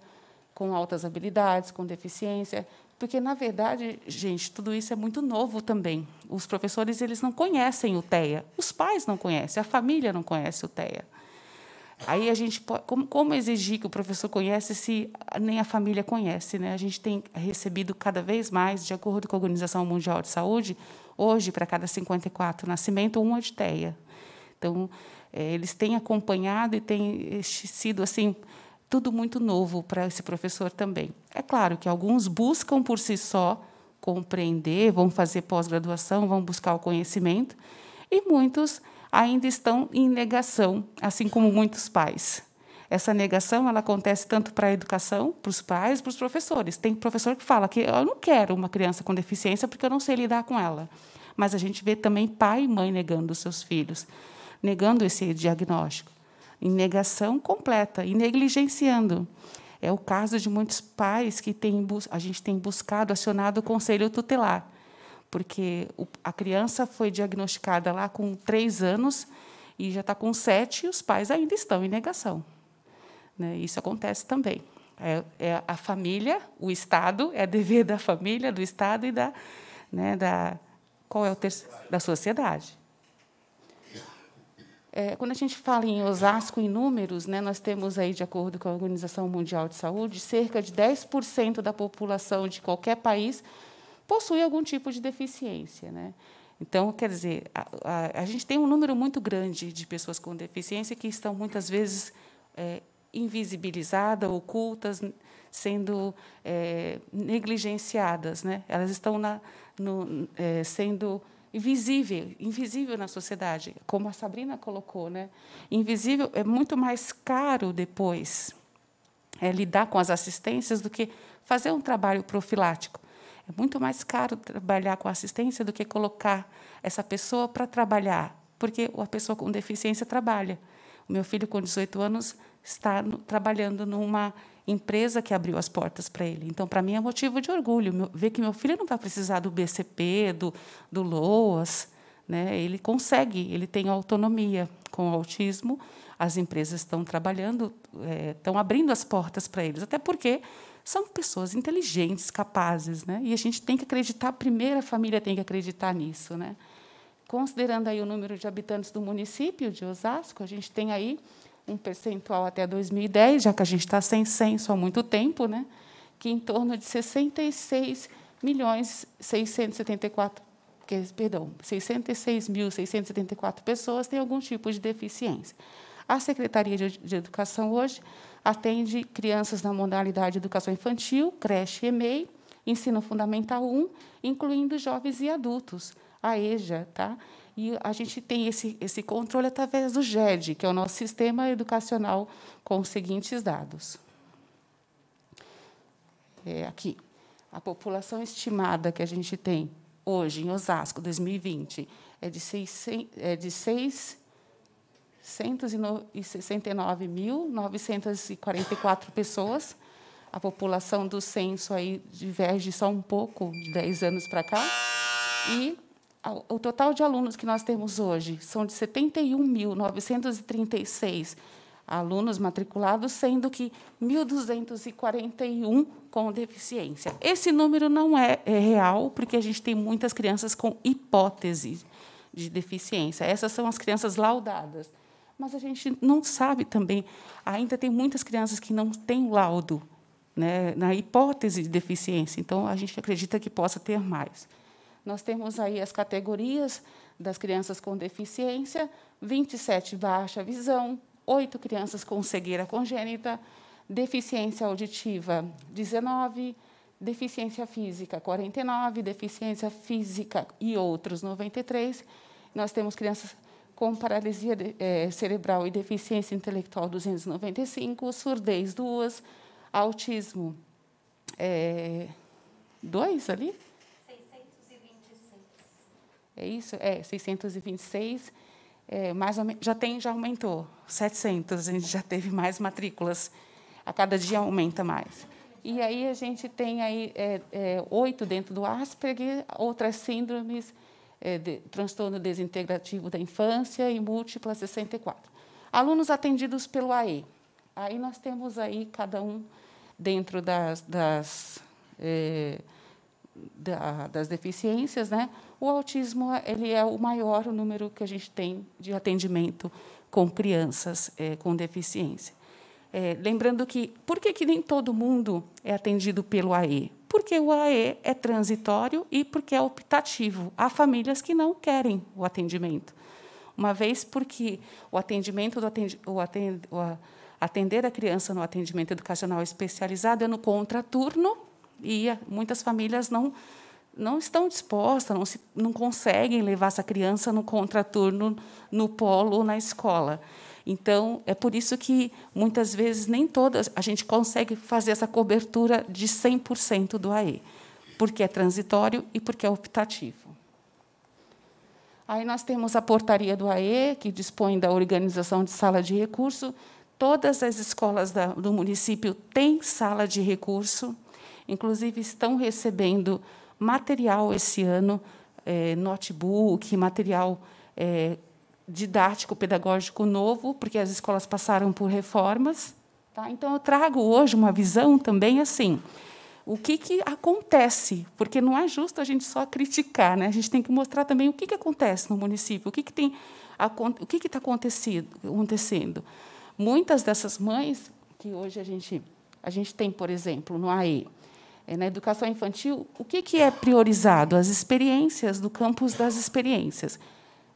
com altas habilidades, com deficiência, porque na verdade, gente, tudo isso é muito novo também. Os professores eles não conhecem o TEA, os pais não conhecem, a família não conhece o TEA. Aí a gente pode, como, como exigir que o professor conhece se nem a família conhece, né? A gente tem recebido cada vez mais, de acordo com a Organização Mundial de Saúde, hoje para cada 54 nascimento uma oditeia. Então é, eles têm acompanhado e têm sido assim tudo muito novo para esse professor também. É claro que alguns buscam por si só compreender, vão fazer pós-graduação, vão buscar o conhecimento e muitos ainda estão em negação, assim como muitos pais. Essa negação ela acontece tanto para a educação, para os pais, para os professores. Tem professor que fala que eu não quero uma criança com deficiência porque eu não sei lidar com ela. Mas a gente vê também pai e mãe negando os seus filhos, negando esse diagnóstico, em negação completa e negligenciando. É o caso de muitos pais que a gente tem buscado, acionado o conselho tutelar porque a criança foi diagnosticada lá com três anos e já está com sete e os pais ainda estão em negação. Né? Isso acontece também. É, é, a família, o Estado, é dever da família, do Estado e da, né, da qual é o terceiro, da sociedade. É, quando a gente fala em Osasco em números, né, nós temos aí, de acordo com a Organização Mundial de Saúde, cerca de 10% da população de qualquer país possui algum tipo de deficiência. Né? Então, quer dizer, a, a, a, gente tem um número muito grande de pessoas com deficiência que estão muitas vezes é, invisibilizadas, ocultas, sendo é, negligenciadas. Né? Elas estão na, no, é, sendo invisível, invisível na sociedade, como a Sabrina colocou, né? Invisível é muito mais caro depois é, lidar com as assistências do que fazer um trabalho profilático. É muito mais caro trabalhar com assistência do que colocar essa pessoa para trabalhar, porque a pessoa com deficiência trabalha. O meu filho, com 18 anos, está no, trabalhando numa empresa que abriu as portas para ele. Então, para mim, é motivo de orgulho meu, ver que meu filho não vai precisar do BCP, do, do LOAS. Né? Ele consegue, ele tem autonomia com o autismo. As empresas estão trabalhando, é, estão abrindo as portas para eles. Até porque são pessoas inteligentes, capazes, né? E a gente tem que acreditar, a primeira família tem que acreditar nisso, né? Considerando aí o número de habitantes do município de Osasco, a gente tem aí um percentual até 2010, já que a gente está sem censo há muito tempo, né? Que em torno de 66 milhões 674, perdão, 66.674 pessoas têm algum tipo de deficiência. A Secretaria de Educação hoje atende crianças na modalidade educação infantil, creche e EMEI, ensino fundamental 1, incluindo jovens e adultos, a EJA, tá? E a gente tem esse, esse controle através do GED, que é o nosso sistema educacional com os seguintes dados. É aqui, a população estimada que a gente tem hoje em Osasco, 2020, é de, 6, é de 6 169.944 pessoas. A população do censo aí diverge só um pouco, de 10 anos para cá. E o total de alunos que nós temos hoje são de 71.936 alunos matriculados, sendo que 1.241 com deficiência. Esse número não é, é, real, porque a gente tem muitas crianças com hipótese de deficiência. Essas são as crianças laudadas mas a gente não sabe também. Ainda tem muitas crianças que não têm laudo né, na hipótese de deficiência, então a gente acredita que possa ter mais. Nós temos aí as categorias das crianças com deficiência, 27 baixa visão, 8 crianças com cegueira congênita, deficiência auditiva 19, deficiência física 49, deficiência física e outros 93. Nós temos crianças com paralisia é, cerebral e deficiência intelectual 295, surdez 2, autismo é, ali? 626. É isso? É, 626. É, mais menos, já tem, já aumentou. 700, a gente já teve mais matrículas. A cada dia aumenta mais. E aí a gente tem aí é, é, oito dentro do Asperger, outras síndromes, é, de transtorno desintegrativo da infância e múltipla 64. Alunos atendidos pelo AE. Aí nós temos aí cada um dentro das, das, é, da, das deficiências, né? O autismo ele é o maior o número que a gente tem de atendimento com crianças é, com deficiência. É, lembrando que por que, que nem todo mundo é atendido pelo AE? porque o AE é transitório e porque é optativo. Há famílias que não querem o atendimento. Uma vez porque o atendimento do atend... o atend... o atender a criança no atendimento educacional especializado é no contraturno e muitas famílias não não estão dispostas, não, se, não conseguem levar essa criança no contraturno, no polo ou na escola. Então, é por isso que, muitas vezes, nem todas a gente consegue fazer essa cobertura de 100% do AE, porque é transitório e porque é optativo. Aí nós temos a portaria do AE, que dispõe da organização de sala de recurso. Todas as escolas da, do município têm sala de recurso, inclusive estão recebendo material esse ano, é, notebook, material é, didático-pedagógico novo, porque as escolas passaram por reformas. Tá? Então, eu trago hoje uma visão também assim. O que, que acontece? Porque não é justo a gente só criticar, né? a gente tem que mostrar também o que, que acontece no município, o que, que tem o que está acontecendo. Muitas dessas mães que hoje a gente, a gente tem, por exemplo, no AE, é, na educação infantil, o que, que é priorizado? As experiências do campus das experiências.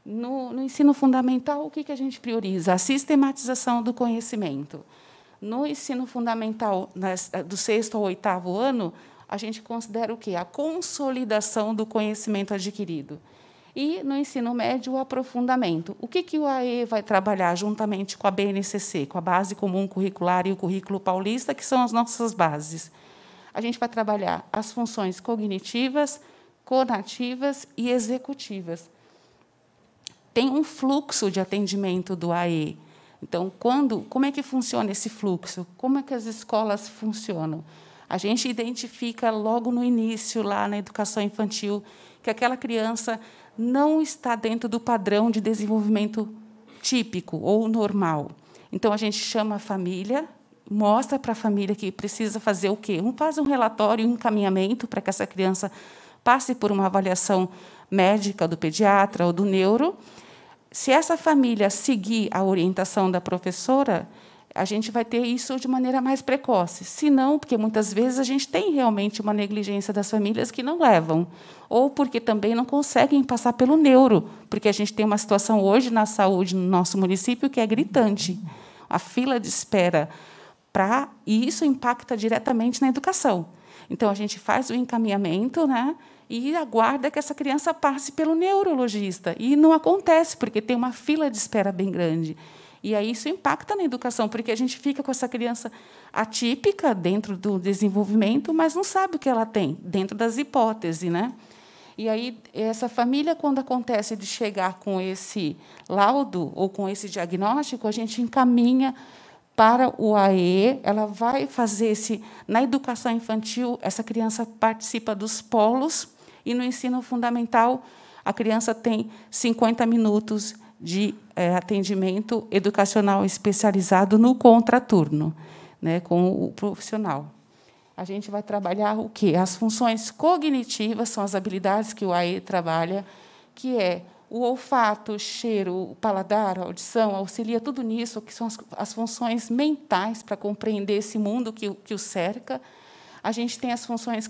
No, no ensino fundamental, o que, que a gente prioriza? A sistematização do conhecimento. No ensino fundamental, nas, eh, do sexto ao oitavo ano, a gente considera o quê? A consolidação do conhecimento adquirido. E no ensino médio, o aprofundamento. O que, que o AE vai trabalhar juntamente com a BNCC, com a Base Comum Curricular e o Currículo Paulista, que são as nossas bases? A gente vai trabalhar as funções cognitivas, conativas e executivas tem um fluxo de atendimento do AE. Então, quando, como é que funciona esse fluxo? Como é que as escolas funcionam? A gente identifica logo no início, lá na educação infantil, que aquela criança não está dentro do padrão de desenvolvimento típico ou normal. Então, a gente chama a família, mostra para a família que precisa fazer o quê? Um, faz um relatório, um encaminhamento para que essa criança passe por uma avaliação médica, do pediatra ou do neuro, se essa família seguir a orientação da professora, a gente vai ter isso de maneira mais precoce. Se não, porque muitas vezes a gente tem realmente uma negligência das famílias que não levam, ou porque também não conseguem passar pelo neuro, porque a gente tem uma situação hoje na saúde no nosso município que é gritante. A fila de espera para e isso impacta diretamente na educação. Então a gente faz o encaminhamento, né? e aguarda que essa criança passe pelo neurologista. E não acontece, porque tem uma fila de espera bem grande. E aí isso impacta na educação, porque a gente fica com essa criança atípica dentro do desenvolvimento, mas não sabe o que ela tem, dentro das hipóteses. Né? E aí essa família, quando acontece de chegar com esse laudo ou com esse diagnóstico, a gente encaminha para o AE, ela vai fazer esse na educação infantil, essa criança participa dos polos e no ensino fundamental, a criança tem 50 minutos de é, atendimento educacional especializado no contraturno, né, com o profissional. A gente vai trabalhar o quê? As funções cognitivas são as habilidades que o AE trabalha, que é o olfato, o cheiro, o paladar, a audição, auxilia tudo nisso, que são as, as funções mentais para compreender esse mundo que, que o cerca a gente tem as funções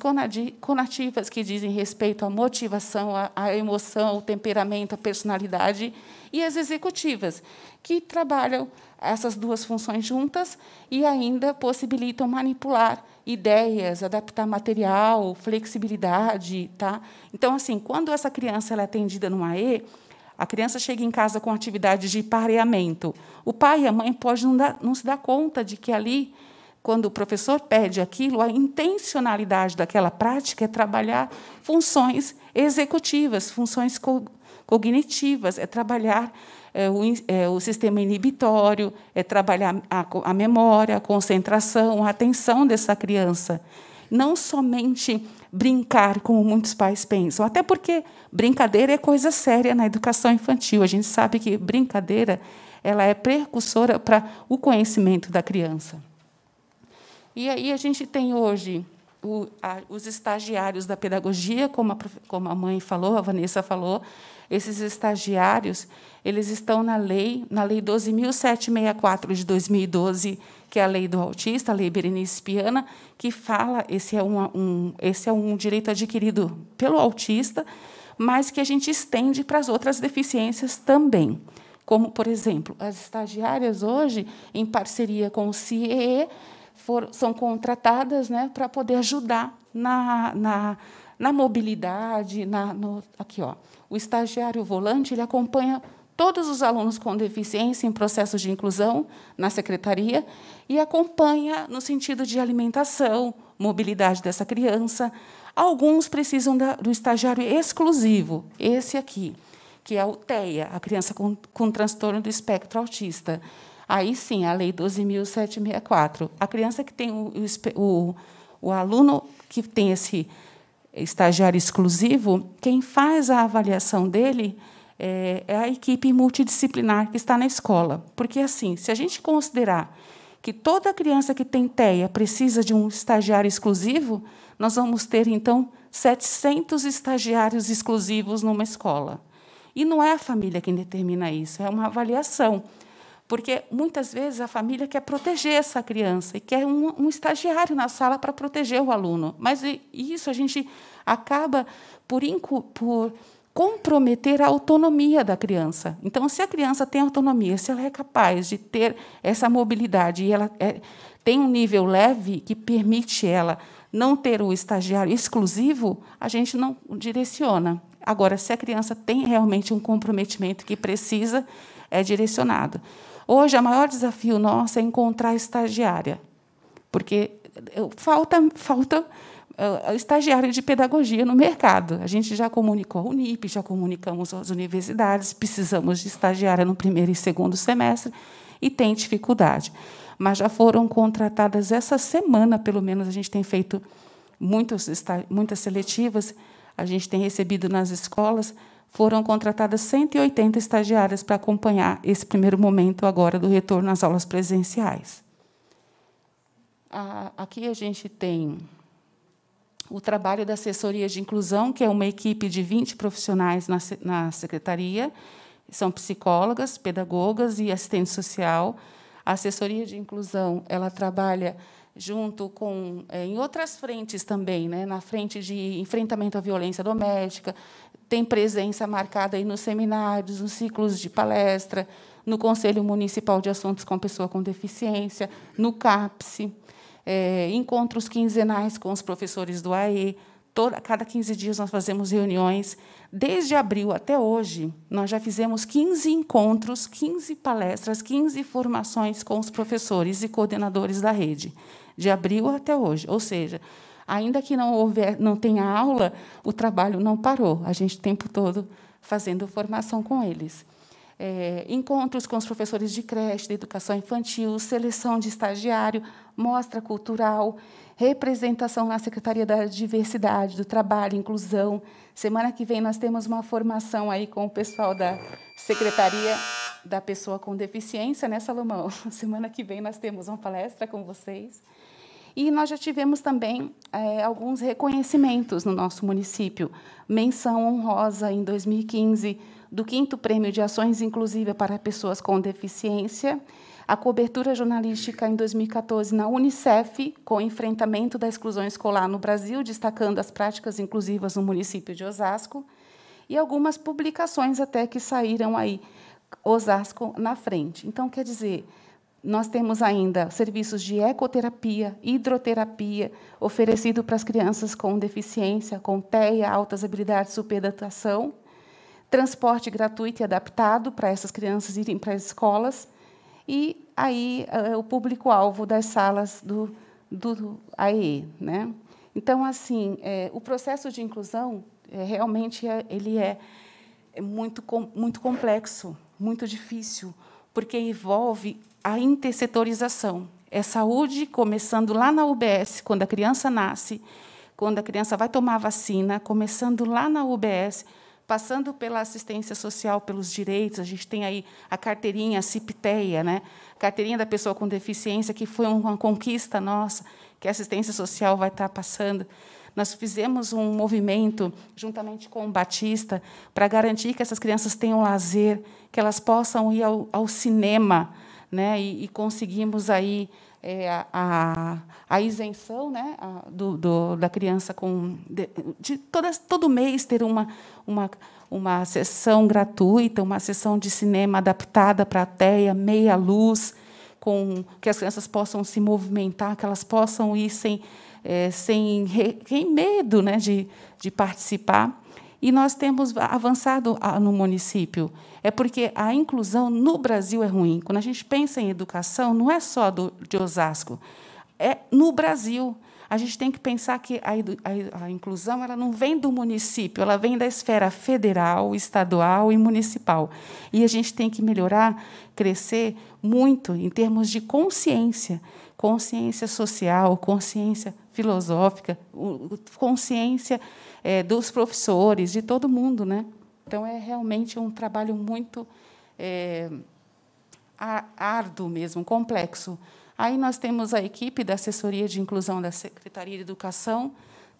conativas, que dizem respeito à motivação, à emoção, ao temperamento, à personalidade, e as executivas, que trabalham essas duas funções juntas e ainda possibilitam manipular ideias, adaptar material, flexibilidade, tá? Então assim, quando essa criança ela é atendida no E, a criança chega em casa com atividades de pareamento. O pai e a mãe podem não, não, se dar conta de que ali quando o professor pede aquilo, a intencionalidade daquela prática é trabalhar funções executivas, funções co cognitivas, é trabalhar é, o, é, o, sistema inibitório, é trabalhar a, a memória, a concentração, a atenção dessa criança. Não somente brincar, como muitos pais pensam. Até porque brincadeira é coisa séria na educação infantil. A gente sabe que brincadeira ela é precursora para o conhecimento da criança. E aí a gente tem hoje o, a, os estagiários da pedagogia, como a, como a mãe falou, a Vanessa falou, esses estagiários, eles estão na lei, na lei 12.764 de 2012, que é a lei do autista, a lei Berenice Piana, que fala, esse é um, um, esse é um direito adquirido pelo autista, mas que a gente estende para as outras deficiências também. Como, por exemplo, as estagiárias hoje, em parceria com o CIE, for, são contratadas né, para poder ajudar na, na, na mobilidade. Na, no, aqui, ó, o estagiário volante ele acompanha todos os alunos com deficiência em processos de inclusão na secretaria e acompanha no sentido de alimentação, mobilidade dessa criança. Alguns precisam da, do estagiário exclusivo, esse aqui, que é o TEA, a criança com, com transtorno do espectro autista. Aí sim, a Lei 12.764. A criança que tem o, o, o aluno que tem esse estagiário exclusivo, quem faz a avaliação dele é, é, a equipe multidisciplinar que está na escola. Porque, assim, se a gente considerar que toda criança que tem TEA precisa de um estagiário exclusivo, nós vamos ter, então, 700 estagiários exclusivos numa escola. E não é a família quem determina isso, é uma avaliação. Porque muitas vezes a família quer proteger essa criança e quer um, um estagiário na sala para proteger o aluno. Mas isso a gente acaba por, por comprometer a autonomia da criança. Então, se a criança tem autonomia, se ela é capaz de ter essa mobilidade e ela é, tem um nível leve que permite ela não ter o estagiário exclusivo, a gente não direciona. Agora, se a criança tem realmente um comprometimento que precisa, é direcionado. Hoje, o maior desafio nosso é encontrar estagiária, porque eh, falta, falta eh, estagiária de pedagogia no mercado. A gente já comunicou a Unip, já comunicamos as universidades, precisamos de estagiária no primeiro e segundo semestre e tem dificuldade. Mas já foram contratadas essa semana, pelo menos a gente tem feito muitos, muitas seletivas, a gente tem recebido nas escolas foram contratadas 180 estagiárias para acompanhar esse primeiro momento agora do retorno às aulas presenciais. Aqui a gente tem o trabalho da assessoria de inclusão, que é uma equipe de 20 profissionais na, secretaria, são psicólogas, pedagogas e assistente social. A assessoria de inclusão ela trabalha junto com eh, em outras frentes também, né, na frente de enfrentamento à violência doméstica, tem presença marcada aí nos seminários, nos ciclos de palestra, no Conselho Municipal de Assuntos com Pessoa com Deficiência, no CAPSE, é, encontros quinzenais com os professores do AE. Toda, cada 15 dias nós fazemos reuniões. Desde abril até hoje, nós já fizemos 15 encontros, 15 palestras, 15 formações com os professores e coordenadores da rede, de abril até hoje. Ou seja, Ainda que não houver, não tenha aula, o trabalho não parou. A gente o tempo todo fazendo formação com eles. É, encontros com os professores de creche, de educação infantil, seleção de estagiário, mostra cultural, representação na Secretaria da Diversidade, do Trabalho, Inclusão. Semana que vem nós temos uma formação aí com o pessoal da Secretaria da Pessoa com Deficiência, né, Salomão? Semana que vem nós temos uma palestra com vocês. E nós já tivemos também é, alguns reconhecimentos no nosso município. Menção honrosa em 2015 do quinto prêmio de ações inclusiva para pessoas com deficiência, a cobertura jornalística em 2014 na Unicef com enfrentamento da exclusão escolar no Brasil, destacando as práticas inclusivas no município de Osasco e algumas publicações até que saíram aí Osasco na frente. Então quer dizer, nós temos ainda serviços de ecoterapia, hidroterapia, oferecido para as crianças com deficiência, com TEA, altas habilidades, superdatação, transporte gratuito e adaptado para essas crianças irem para as escolas, e aí eh, o público-alvo das salas do, do AE. Né? Então, assim, é, o processo de inclusão é, realmente é, ele é, é muito, com, muito complexo, muito difícil, porque envolve a intersetorização. É saúde começando lá na UBS, quando a criança nasce, quando a criança vai tomar vacina, começando lá na UBS, passando pela assistência social, pelos direitos, a gente tem aí a carteirinha, a CIPTEA, né? A carteirinha da pessoa com deficiência, que foi uma conquista nossa, que a assistência social vai estar passando. Nós fizemos um movimento, juntamente com o Batista, para garantir que essas crianças tenham lazer, que elas possam ir ao, ao cinema, né? E, e conseguimos aí é, a, a, isenção, né? A, do, do, da criança com de, de todas, todo mês ter uma uma uma sessão gratuita, uma sessão de cinema adaptada para a teia, meia luz, com que as crianças possam se movimentar, que elas possam ir sem é, sem, re, sem medo, né? De de participar e nós temos avançado no município. É porque a inclusão no Brasil é ruim. Quando a gente pensa em educação, não é só do, de Osasco, é no Brasil. A gente tem que pensar que a, a, a inclusão ela não vem do município, ela vem da esfera federal, estadual e municipal. E a gente tem que melhorar, crescer muito em termos de consciência consciência social, consciência filosófica, consciência é, dos professores, de todo mundo. Né? Então, é realmente um trabalho muito é, árduo mesmo, complexo. Aí nós temos a equipe da assessoria de inclusão da Secretaria de Educação,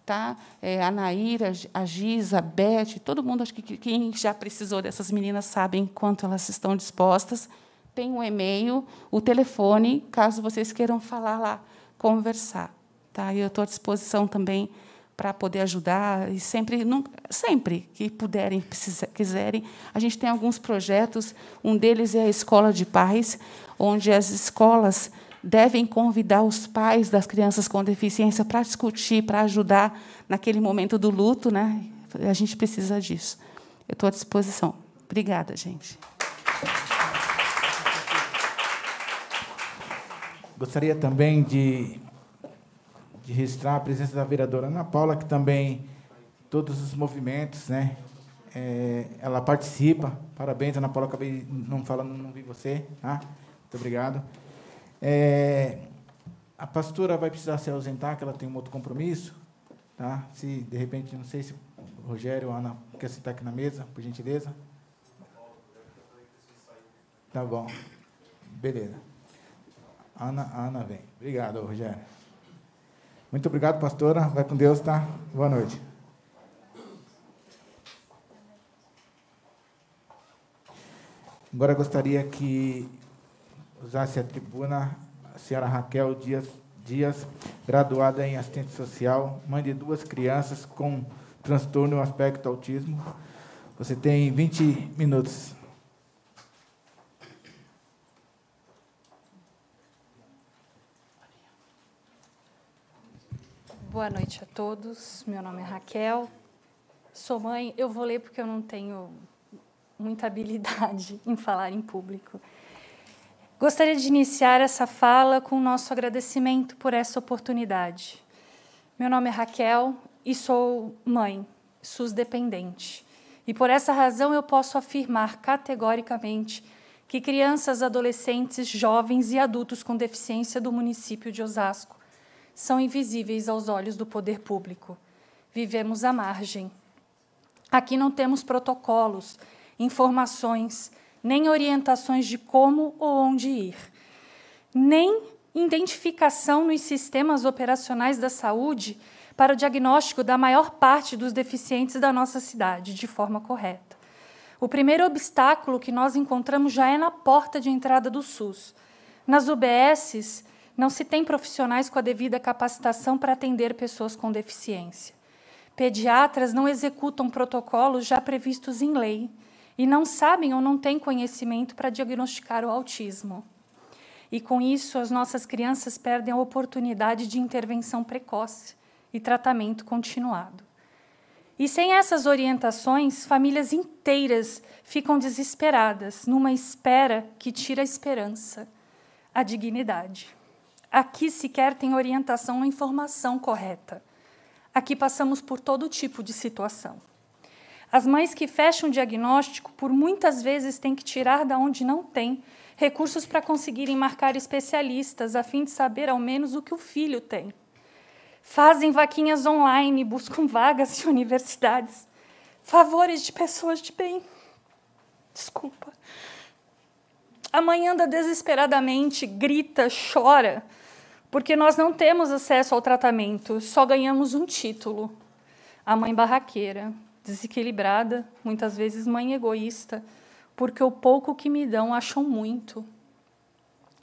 tá? É, a Naira, a Giza, a Beth, todo mundo, acho que quem já precisou dessas meninas sabem quanto elas estão dispostas. Tem o um e-mail, o telefone, caso vocês queiram falar lá, conversar. Tá? E eu estou à disposição também para poder ajudar e sempre, não, sempre que puderem, quiserem. A gente tem alguns projetos, um deles é a Escola de Pais, onde as escolas devem convidar os pais das crianças com deficiência para discutir, para ajudar naquele momento do luto, né? A gente precisa disso. Eu estou à disposição. Obrigada, gente. Gostaria também de de registrar a presença da vereadora Ana Paula, que também todos os movimentos, né? É, ela participa. Parabéns, Ana Paula, acabei não falando, não vi você, tá? Muito obrigado. É, a pastora vai precisar se ausentar, que ela tem um outro compromisso, tá? Se de repente, não sei se o Rogério ou a Ana quer sentar aqui na mesa, por gentileza. Tá bom. Beleza. Ana, Ana vem. Obrigado, Rogério. Muito obrigado, pastora. Vai com Deus, tá? Boa noite. Agora gostaria que usasse a tribuna a senhora Raquel Dias, Dias, graduada em assistente social, mãe de duas crianças com transtorno aspecto autismo. Você tem 20 minutos. Boa noite a todos. Meu nome é Raquel. Sou mãe. Eu vou ler porque eu não tenho muita habilidade em falar em público. Gostaria de iniciar essa fala com o nosso agradecimento por essa oportunidade. Meu nome é Raquel e sou mãe, SUS dependente. E por essa razão eu posso afirmar categoricamente que crianças, adolescentes, jovens e adultos com deficiência do município de Osasco são invisíveis aos olhos do poder público. Vivemos à margem. Aqui não temos protocolos, informações, nem orientações de como ou onde ir, nem identificação nos sistemas operacionais da saúde para o diagnóstico da maior parte dos deficientes da nossa cidade de forma correta. O primeiro obstáculo que nós encontramos já é na porta de entrada do SUS. Nas UBSs, não se tem profissionais com a devida capacitação para atender pessoas com deficiência. Pediatras não executam protocolos já previstos em lei e não sabem ou não têm conhecimento para diagnosticar o autismo. E com isso, as nossas crianças perdem a oportunidade de intervenção precoce e tratamento continuado. E sem essas orientações, famílias inteiras ficam desesperadas, numa espera que tira a esperança, a dignidade. Aqui sequer tem orientação ou informação correta. Aqui passamos por todo tipo de situação. As mães que fecham o diagnóstico, por muitas vezes, têm que tirar da onde não tem recursos para conseguirem marcar especialistas, a fim de saber ao menos o que o filho tem. Fazem vaquinhas online, buscam vagas de universidades, favores de pessoas de bem. Desculpa. A mãe anda desesperadamente, grita, chora porque nós não temos acesso ao tratamento, só ganhamos um título. A mãe barraqueira, desequilibrada, muitas vezes mãe egoísta, porque o pouco que me dão acham muito.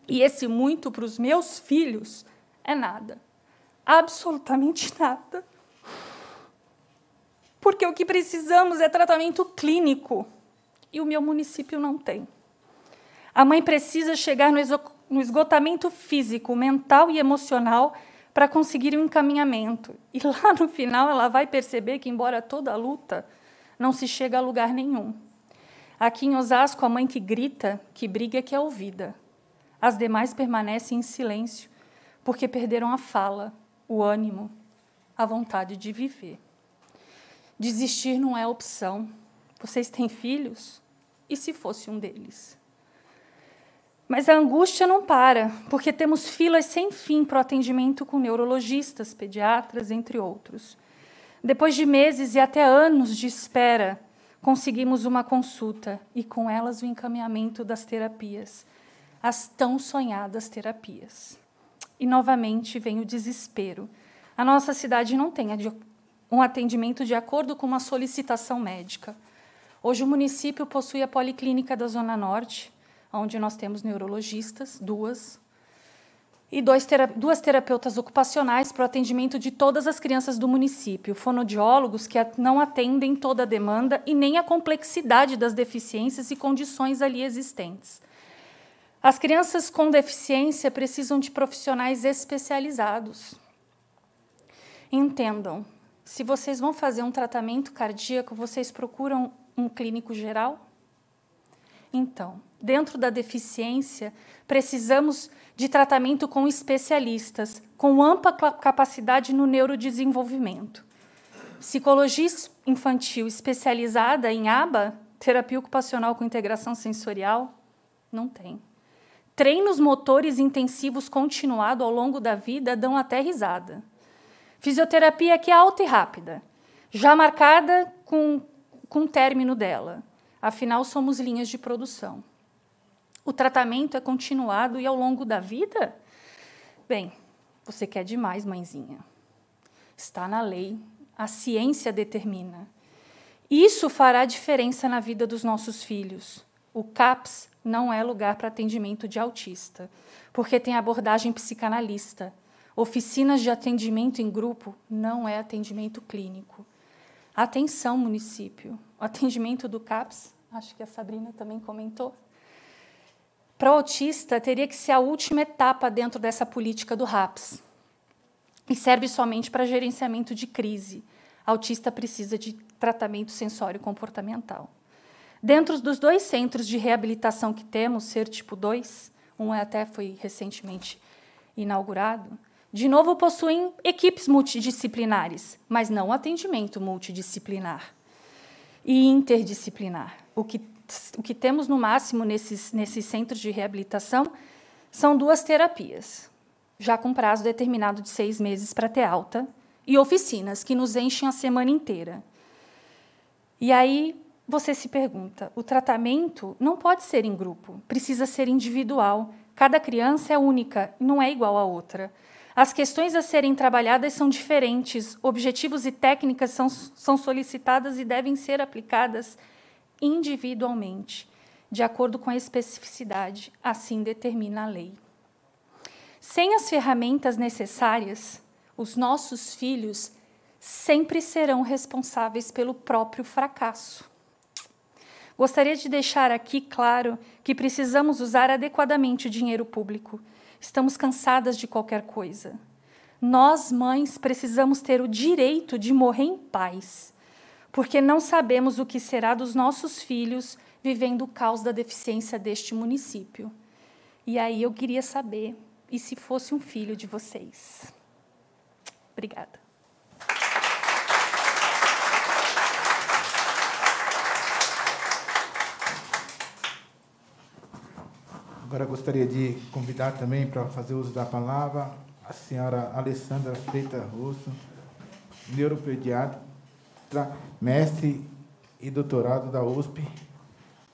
E esse muito para os meus filhos é nada. Absolutamente nada. Porque o que precisamos é tratamento clínico. E o meu município não tem. A mãe precisa chegar no no esgotamento físico, mental e emocional para conseguir um encaminhamento. E lá no final ela vai perceber que, embora toda luta, não se chega a lugar nenhum. Aqui em Osasco, a mãe que grita, que briga, é que é ouvida. As demais permanecem em silêncio, porque perderam a fala, o ânimo, a vontade de viver. Desistir não é opção. Vocês têm filhos? E se fosse um deles? Mas a angústia não para, porque temos filas sem fim para o atendimento com neurologistas, pediatras, entre outros. Depois de meses e até anos de espera, conseguimos uma consulta e com elas o encaminhamento das terapias, as tão sonhadas terapias. E novamente vem o desespero. A nossa cidade não tem um atendimento de acordo com uma solicitação médica. Hoje o município possui a Policlínica da Zona Norte, onde nós temos neurologistas, duas, e tera duas terapeutas ocupacionais para o atendimento de todas as crianças do município, fonodiólogos que não atendem toda a demanda e nem a complexidade das deficiências e condições ali existentes. As crianças com deficiência precisam de profissionais especializados. Entendam, se vocês vão fazer um tratamento cardíaco, vocês procuram um clínico geral? Então, dentro da deficiência, precisamos de tratamento com especialistas, com ampla capacidade no neurodesenvolvimento. Psicologia infantil especializada em ABA, terapia ocupacional com integração sensorial, não tem. Treinos motores intensivos continuado ao longo da vida dão até risada. Fisioterapia que é alta e rápida, já marcada com, com o término dela Afinal, somos linhas de produção. O tratamento é continuado e ao longo da vida? Bem, você quer demais, mãezinha. Está na lei, a ciência determina. Isso fará diferença na vida dos nossos filhos. O CAPS não é lugar para atendimento de autista, porque tem abordagem psicanalista. Oficinas de atendimento em grupo não é atendimento clínico. Atenção, município o atendimento do CAPS, acho que a Sabrina também comentou. Para o autista, teria que ser a última etapa dentro dessa política do RAPS e serve somente para gerenciamento de crise. autista precisa de tratamento sensório comportamental. Dentro dos dois centros de reabilitação que temos, ser tipo 2, um é até foi recentemente inaugurado, de novo possuem equipes multidisciplinares, mas não atendimento multidisciplinar e interdisciplinar. O que, o que temos no máximo nesses, nesses centros de reabilitação são duas terapias, já com prazo determinado de seis meses para ter alta, e oficinas que nos enchem a semana inteira. E aí você se pergunta: o tratamento não pode ser em grupo, precisa ser individual. Cada criança é única, não é igual à outra. As questões a serem trabalhadas são diferentes, objetivos e técnicas são, são solicitadas e devem ser aplicadas individualmente, de acordo com a especificidade, assim determina a lei. Sem as ferramentas necessárias, os nossos filhos sempre serão responsáveis pelo próprio fracasso. Gostaria de deixar aqui claro que precisamos usar adequadamente o dinheiro público Estamos cansadas de qualquer coisa. Nós, mães, precisamos ter o direito de morrer em paz, porque não sabemos o que será dos nossos filhos vivendo o caos da deficiência deste município. E aí eu queria saber, e se fosse um filho de vocês? Obrigada. Agora gostaria de convidar também para fazer uso da palavra a senhora Alessandra Freitas Russo, neuropediatra, mestre e doutorado da USP.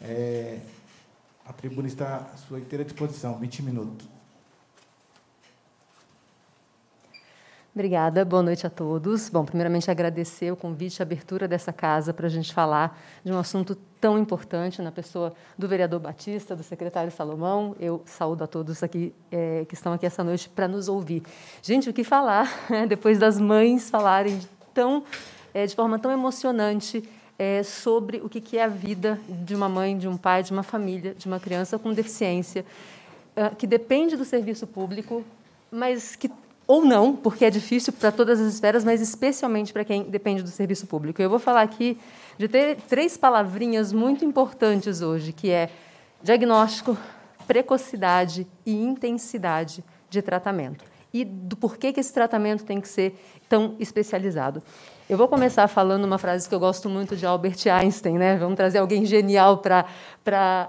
É, a tribuna está à sua inteira disposição, 20 minutos. Obrigada, boa noite a todos. Bom, primeiramente agradecer o convite, a abertura dessa casa para a gente falar de um assunto tão importante na pessoa do vereador Batista, do secretário Salomão. Eu saúdo a todos aqui é, que estão aqui essa noite para nos ouvir. Gente, o que falar né, depois das mães falarem de, tão, é, de forma tão emocionante é, sobre o que é a vida de uma mãe, de um pai, de uma família, de uma criança com deficiência, é, que depende do serviço público, mas que ou não, porque é difícil para todas as esferas, mas especialmente para quem depende do serviço público. Eu vou falar aqui de três palavrinhas muito importantes hoje, que é diagnóstico, precocidade e intensidade de tratamento. E do porquê que esse tratamento tem que ser tão especializado. Eu vou começar falando uma frase que eu gosto muito de Albert Einstein, né? Vamos trazer alguém genial para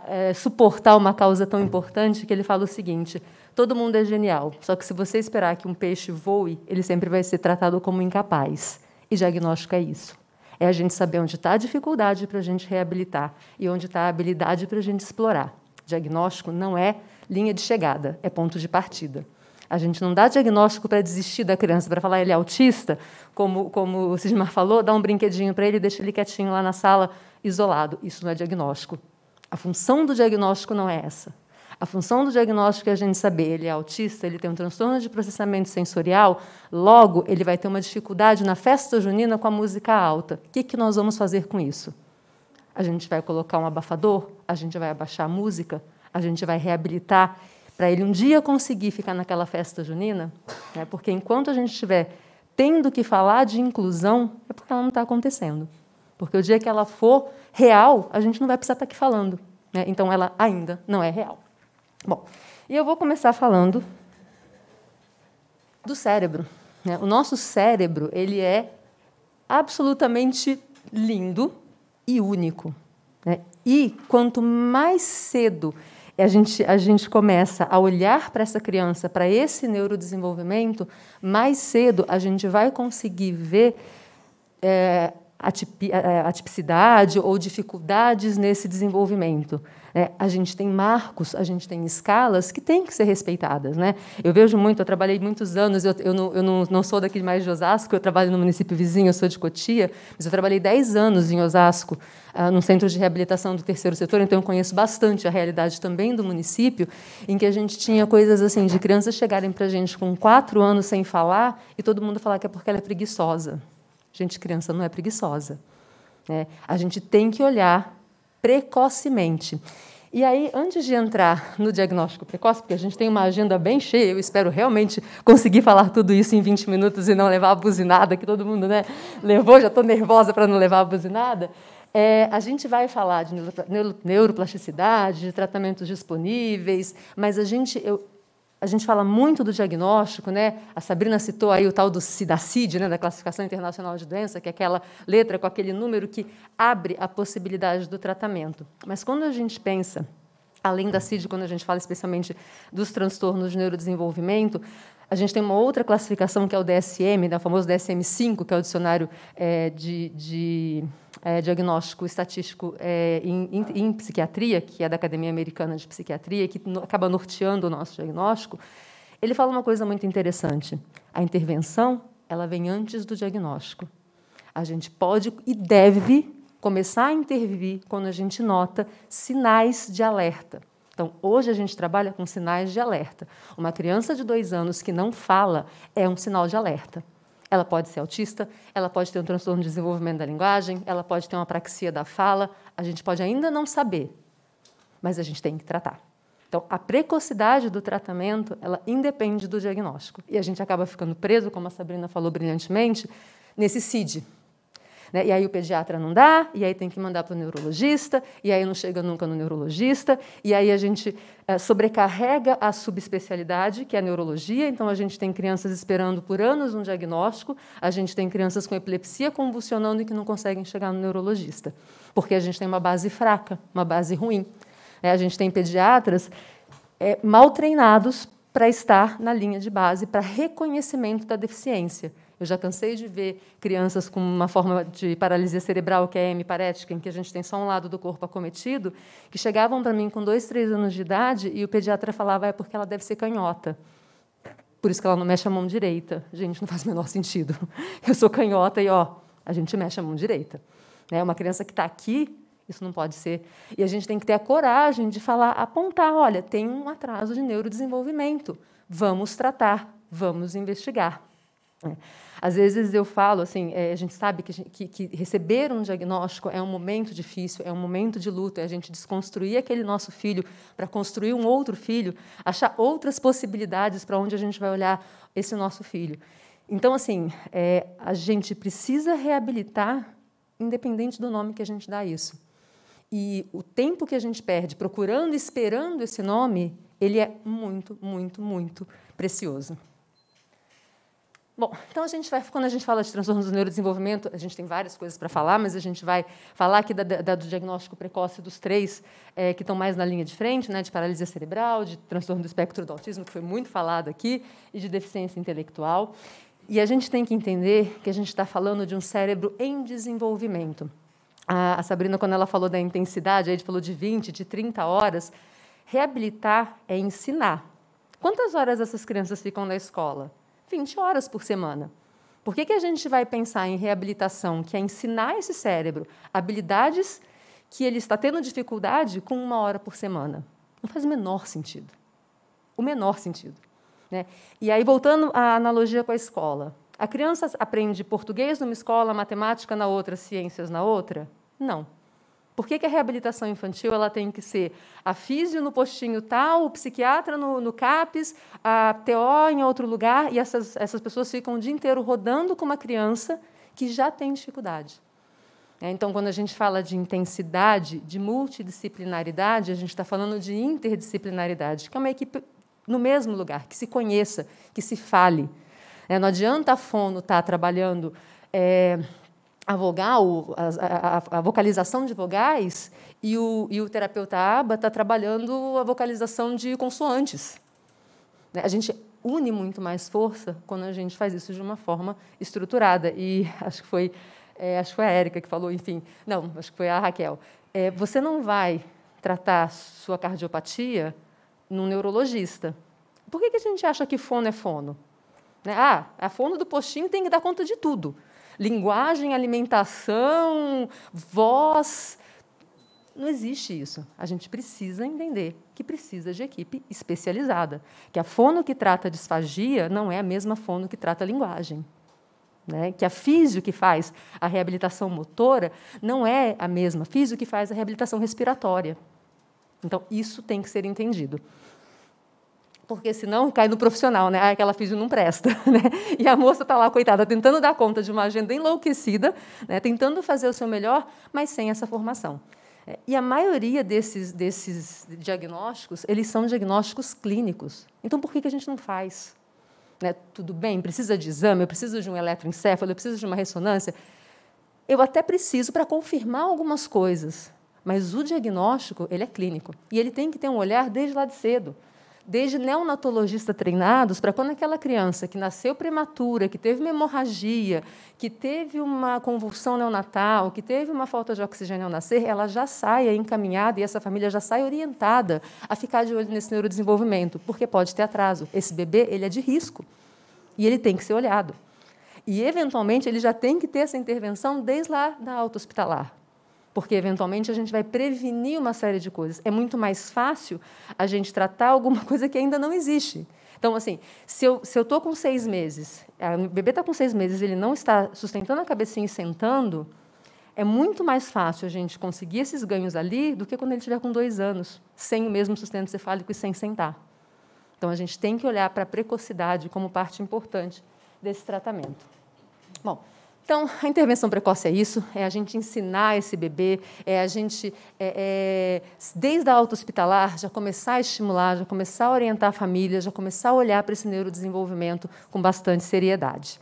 é, eh, suportar uma causa tão importante, que ele fala o seguinte: Todo mundo é genial, só que se você esperar que um peixe voe, ele sempre vai ser tratado como incapaz. E diagnóstico é isso. É a gente saber onde está a dificuldade para a gente reabilitar e onde está a habilidade para a gente explorar. Diagnóstico não é linha de chegada, é ponto de partida. A gente não dá diagnóstico para desistir da criança, para falar ele é autista, como, como o Cismar falou, dá um brinquedinho para ele, deixa ele quietinho lá na sala, isolado. Isso não é diagnóstico. A função do diagnóstico não é essa. A função do diagnóstico é a gente saber, ele é autista, ele tem um transtorno de processamento sensorial, logo ele vai ter uma dificuldade na festa junina com a música alta. O que, que nós vamos fazer com isso? A gente vai colocar um abafador, a gente vai abaixar a música, a gente vai reabilitar para ele um dia conseguir ficar naquela festa junina, né? porque enquanto a gente estiver tendo que falar de inclusão, é porque ela não está acontecendo. Porque o dia que ela for real, a gente não vai precisar estar tá aqui falando. Né? Então ela ainda não é real. Bom, e eu vou começar falando do cérebro. Né? O nosso cérebro ele é absolutamente lindo e único. Né? E quanto mais cedo a gente, a gente começa a olhar para essa criança, para esse neurodesenvolvimento, mais cedo a gente vai conseguir ver é, eh, eh, atipicidade ou dificuldades nesse desenvolvimento. É, a gente tem marcos, a gente tem escalas que têm que ser respeitadas. Né? Eu vejo muito, eu trabalhei muitos anos, eu, eu, não, eu não, não sou daqui mais de Osasco, eu trabalho no município vizinho, eu sou de Cotia, mas eu trabalhei 10 anos em Osasco, uh, num centro de reabilitação do terceiro setor, então eu conheço bastante a realidade também do município, em que a gente tinha coisas assim, de crianças chegarem para a gente com 4 anos sem falar e todo mundo falar que é porque ela é preguiçosa. Gente, criança não é preguiçosa. Né? A gente tem que olhar precocemente. E aí, antes de entrar no diagnóstico precoce, porque a gente tem uma agenda bem cheia, eu espero realmente conseguir falar tudo isso em 20 minutos e não levar a buzinada, que todo mundo né, levou, já estou nervosa para não levar a buzinada. É, a gente vai falar de neuroplasticidade, de tratamentos disponíveis, mas a gente, eu, a gente fala muito do diagnóstico, né? A Sabrina citou aí o tal do CIDACID, né, da Classificação Internacional de Doença, que é aquela letra com aquele número que abre a possibilidade do tratamento. Mas quando a gente pensa, além da CID, quando a gente fala especialmente dos transtornos de neurodesenvolvimento, a gente tem uma outra classificação que é o DSM, né, o famoso DSM-5, que é o dicionário é, de, de é, diagnóstico estatístico é, em, em, em, psiquiatria, que é da Academia Americana de Psiquiatria, que no, acaba norteando o nosso diagnóstico, ele fala uma coisa muito interessante. A intervenção ela vem antes do diagnóstico. A gente pode e deve começar a intervir quando a gente nota sinais de alerta. Então, hoje a gente trabalha com sinais de alerta. Uma criança de dois anos que não fala é um sinal de alerta. Ela pode ser autista, ela pode ter um transtorno de desenvolvimento da linguagem, ela pode ter uma praxia da fala, a gente pode ainda não saber, mas a gente tem que tratar. Então, a precocidade do tratamento, ela independe do diagnóstico. E a gente acaba ficando preso, como a Sabrina falou brilhantemente, nesse CID, né? E aí o pediatra não dá, e aí tem que mandar para o neurologista, e aí não chega nunca no neurologista, e aí a gente é, sobrecarrega a subespecialidade, que é a neurologia, então a gente tem crianças esperando por anos um diagnóstico, a gente tem crianças com epilepsia convulsionando e que não conseguem chegar no neurologista, porque a gente tem uma base fraca, uma base ruim. Né? a gente tem pediatras é, mal treinados para estar na linha de base para reconhecimento da deficiência. Eu já cansei de ver crianças com uma forma de paralisia cerebral, que é hemiparética, em que a gente tem só um lado do corpo acometido, que chegavam para mim com dois, três anos de idade e o pediatra falava: ah, é porque ela deve ser canhota. Por isso que ela não mexe a mão direita. Gente, não faz o menor sentido. Eu sou canhota e, ó, a gente mexe a mão direita. Né? Uma criança que está aqui, isso não pode ser. E a gente tem que ter a coragem de falar, apontar: olha, tem um atraso de neurodesenvolvimento. Vamos tratar, vamos investigar. É. Às vezes eu falo assim, é, a gente sabe que, que, que, receber um diagnóstico é um momento difícil, é um momento de luta, é a gente desconstruir aquele nosso filho para construir um outro filho, achar outras possibilidades para onde a gente vai olhar esse nosso filho. Então, assim, é, a gente precisa reabilitar, independente do nome que a gente dá a isso. E o tempo que a gente perde procurando, esperando esse nome, ele é muito, muito, muito precioso. Bom, então a gente vai, quando a gente fala de transtornos do neurodesenvolvimento, a gente tem várias coisas para falar, mas a gente vai falar aqui da, da, do diagnóstico precoce dos três é, que estão mais na linha de frente, né, de paralisia cerebral, de transtorno do espectro do autismo, que foi muito falado aqui, e de deficiência intelectual. E a gente tem que entender que a gente está falando de um cérebro em desenvolvimento. A, a Sabrina, quando ela falou da intensidade, aí falou de 20, de 30 horas, reabilitar é ensinar. Quantas horas essas crianças ficam na escola? 20 horas por semana. Por que, que a gente vai pensar em reabilitação, que é ensinar esse cérebro habilidades que ele está tendo dificuldade com uma hora por semana? Não faz o menor sentido. O menor sentido. Né? E aí, voltando à analogia com a escola. A criança aprende português numa escola, matemática na outra, ciências na outra? Não. Por que, que a reabilitação infantil ela tem que ser a físio no postinho tal, o psiquiatra no, no CAPES, a TO em outro lugar, e essas, essas pessoas ficam o dia inteiro rodando com uma criança que já tem dificuldade. É, então, quando a gente fala de intensidade, de multidisciplinaridade, a gente está falando de interdisciplinaridade, que é uma equipe no mesmo lugar, que se conheça, que se fale. É, não adianta a Fono estar tá trabalhando é, a vogal, a, a, a, vocalização de vogais, e o, e o terapeuta ABA está trabalhando a vocalização de consoantes. Né, a gente une muito mais força quando a gente faz isso de uma forma estruturada. E acho que foi, é, acho que foi a Érica que falou, enfim, não, acho que foi a Raquel. É, você não vai tratar sua cardiopatia num neurologista. Por que, que a gente acha que fono é fono? Né? Ah, a fono do postinho tem que dar conta de tudo linguagem, alimentação, voz. Não existe isso. A gente precisa entender que precisa de equipe especializada, que a fono que trata disfagia não é a mesma fono que trata linguagem. Né? Que a físio que faz a reabilitação motora não é a mesma físio que faz a reabilitação respiratória. Então, isso tem que ser entendido porque senão cai no profissional, né? Ah, aquela físio não presta, né? E a moça está lá, coitada, tentando dar conta de uma agenda enlouquecida, né? tentando fazer o seu melhor, mas sem essa formação. É, e a maioria desses, desses diagnósticos, eles são diagnósticos clínicos. Então, por que, que a gente não faz? Né? Tudo bem, precisa de exame, eu preciso de um eletroencefalo, eu preciso de uma ressonância. Eu até preciso para confirmar algumas coisas, mas o diagnóstico, ele é clínico. E ele tem que ter um olhar desde lá de cedo desde neonatologistas treinados, para quando aquela criança que nasceu prematura, que teve uma hemorragia, que teve uma convulsão neonatal, que teve uma falta de oxigênio ao nascer, ela já saia encaminhada e essa família já sai orientada a ficar de olho nesse neurodesenvolvimento, porque pode ter atraso. Esse bebê ele é de risco e ele tem que ser olhado. E, eventualmente, ele já tem que ter essa intervenção desde lá da alta hospitalar porque eventualmente a gente vai prevenir uma série de coisas. É muito mais fácil a gente tratar alguma coisa que ainda não existe. Então, assim, se eu estou se eu com seis meses, o bebê está com seis meses, ele não está sustentando a cabecinha e sentando, é muito mais fácil a gente conseguir esses ganhos ali do que quando ele estiver com dois anos, sem o mesmo sustento cefálico e sem sentar. Então, a gente tem que olhar para a precocidade como parte importante desse tratamento. Bom, então, a intervenção precoce é isso, é a gente ensinar esse bebê, é a gente, é, é, desde a auto-hospitalar, já começar a estimular, já começar a orientar a família, já começar a olhar para esse neurodesenvolvimento com bastante seriedade.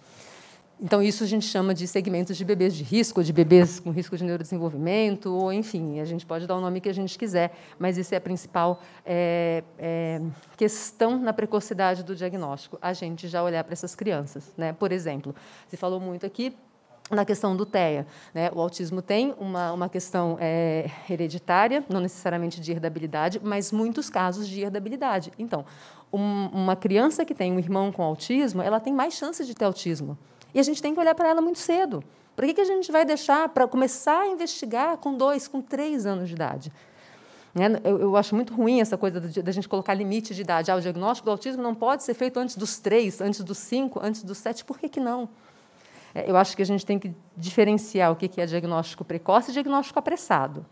Então, isso a gente chama de segmentos de bebês de risco, de bebês com risco de neurodesenvolvimento, ou enfim, a gente pode dar o nome que a gente quiser, mas isso é a principal é, é, questão na precocidade do diagnóstico, a gente já olhar para essas crianças. Né? Por exemplo, se falou muito aqui na questão do TEA. Né? O autismo tem uma, uma questão é, hereditária, não necessariamente de herdabilidade, mas muitos casos de herdabilidade. Então, um, uma criança que tem um irmão com autismo, ela tem mais chance de ter autismo. E a gente tem que olhar para ela muito cedo. Por que, que a gente vai deixar para começar a investigar com dois, com três anos de idade? Né? Eu, eu, acho muito ruim essa coisa da gente colocar limite de idade. Ah, o diagnóstico do autismo não pode ser feito antes dos três, antes dos cinco, antes dos sete. Por que, que não? É, eu acho que a gente tem que diferenciar o que é diagnóstico precoce e diagnóstico apressado.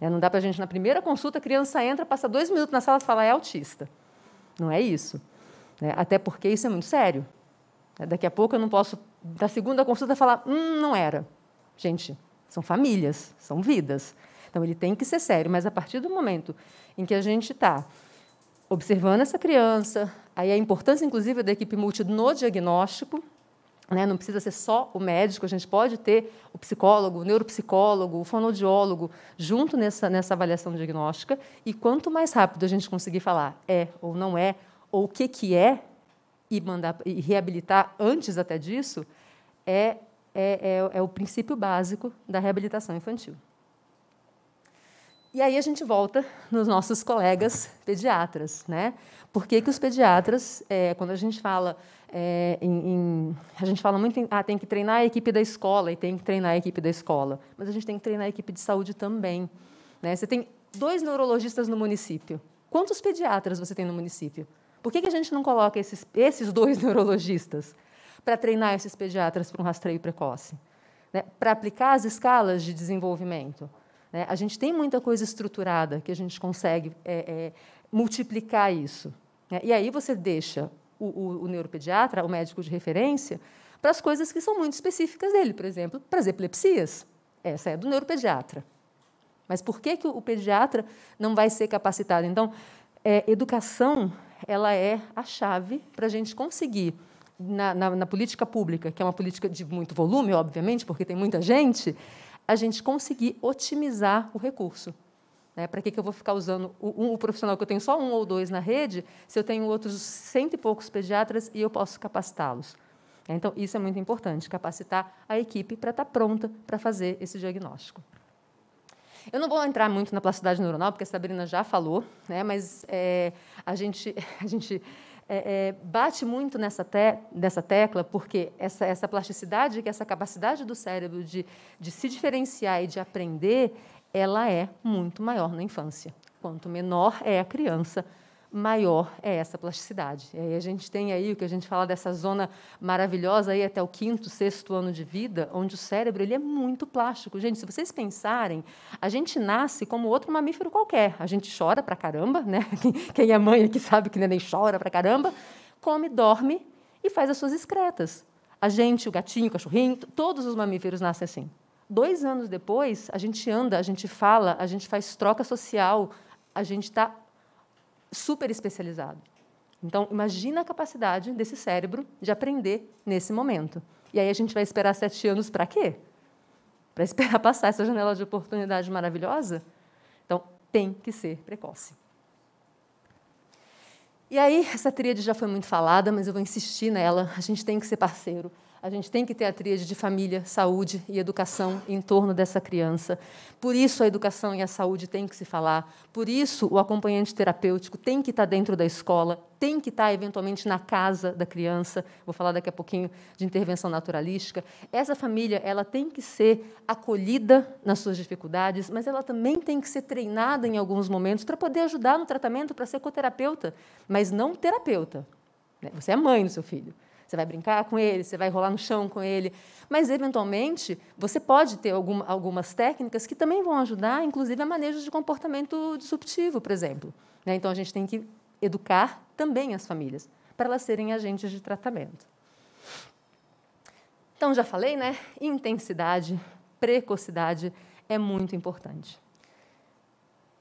É, não dá para a gente, na primeira consulta, a criança entra, passa dois minutos na sala e fala, é autista. Não é isso. Né? Até porque isso é muito sério. É, daqui a pouco eu não posso, na segunda consulta, falar, hum, não era. Gente, são famílias, são vidas. Então, ele tem que ser sério, mas a partir do momento em que a gente está observando essa criança, aí a importância, inclusive, da equipe multi no diagnóstico, né? Não precisa ser só o médico, a gente pode ter o psicólogo, o neuropsicólogo, o fonoaudiólogo junto nessa, nessa avaliação diagnóstica. E quanto mais rápido a gente conseguir falar é ou não é, ou o que, que é, e, mandar, e reabilitar antes até disso, é, é, é, é o princípio básico da reabilitação infantil. E aí a gente volta nos nossos colegas pediatras, né? Por que, que os pediatras, é, quando a gente fala é, em, em, a gente fala muito em, ah, tem que treinar a equipe da escola e tem que treinar a equipe da escola, mas a gente tem que treinar a equipe de saúde também, né? Você tem dois neurologistas no município, quantos pediatras você tem no município? Por que, que a gente não coloca esses, esses dois neurologistas para treinar esses pediatras para um rastreio precoce, né? Para aplicar as escalas de desenvolvimento? Né? A gente tem muita coisa estruturada que a gente consegue é, é, multiplicar isso. Né? E aí você deixa o, o, o neuropediatra, o médico de referência, para as coisas que são muito específicas dele, por exemplo, para as epilepsias. Essa é do neuropediatra. Mas por que, que o pediatra não vai ser capacitado? Então, é, educação ela é a chave para a gente conseguir, na, na, na política pública, que é uma política de muito volume, obviamente, porque tem muita gente, a gente conseguir otimizar o recurso. Né? Para que, que eu vou ficar usando o, um, o profissional que eu tenho só um ou dois na rede, se eu tenho outros cento e poucos pediatras e eu posso capacitá-los? Então, isso é muito importante, capacitar a equipe para estar tá pronta para fazer esse diagnóstico. Eu não vou entrar muito na plasticidade neuronal, porque a Sabrina já falou, né? mas é, a gente, a gente é, é, bate muito nessa, te, dessa tecla, porque essa, essa plasticidade, que essa capacidade do cérebro de, de se diferenciar e de aprender, ela é muito maior na infância. Quanto menor é a criança, maior é essa plasticidade. E aí a gente tem aí o que a gente fala dessa zona maravilhosa aí até o quinto, sexto ano de vida, onde o cérebro ele é muito plástico. Gente, se vocês pensarem, a gente nasce como outro mamífero qualquer. A gente chora pra caramba, né? Quem é mãe aqui sabe que neném chora pra caramba, come, dorme e faz as suas excretas. A gente, o gatinho, o cachorrinho, todos os mamíferos nascem assim. Dois anos depois, a gente anda, a gente fala, a gente faz troca social, a gente está super especializado. Então, imagina a capacidade desse cérebro de aprender nesse momento. E aí a gente vai esperar sete anos para quê? Para esperar passar essa janela de oportunidade maravilhosa? Então, tem que ser precoce. E aí, essa tríade já foi muito falada, mas eu vou insistir nela. A gente tem que ser parceiro a gente tem que ter a tríade de família, saúde e educação em torno dessa criança. Por isso, a educação e a saúde têm que se falar. Por isso, o acompanhante terapêutico tem que estar dentro da escola, tem que estar, eventualmente, na casa da criança. Vou falar daqui a pouquinho de intervenção naturalística. Essa família ela tem que ser acolhida nas suas dificuldades, mas ela também tem que ser treinada em alguns momentos para poder ajudar no tratamento, para ser coterapeuta, mas não terapeuta. Né? Você é mãe do seu filho você vai brincar com ele, você vai rolar no chão com ele. Mas, eventualmente, você pode ter algum, algumas técnicas que também vão ajudar, inclusive, a manejo de comportamento disruptivo, por exemplo. Né? Então, a gente tem que educar também as famílias, para elas serem agentes de tratamento. Então, já falei, né? Intensidade, precocidade é muito importante.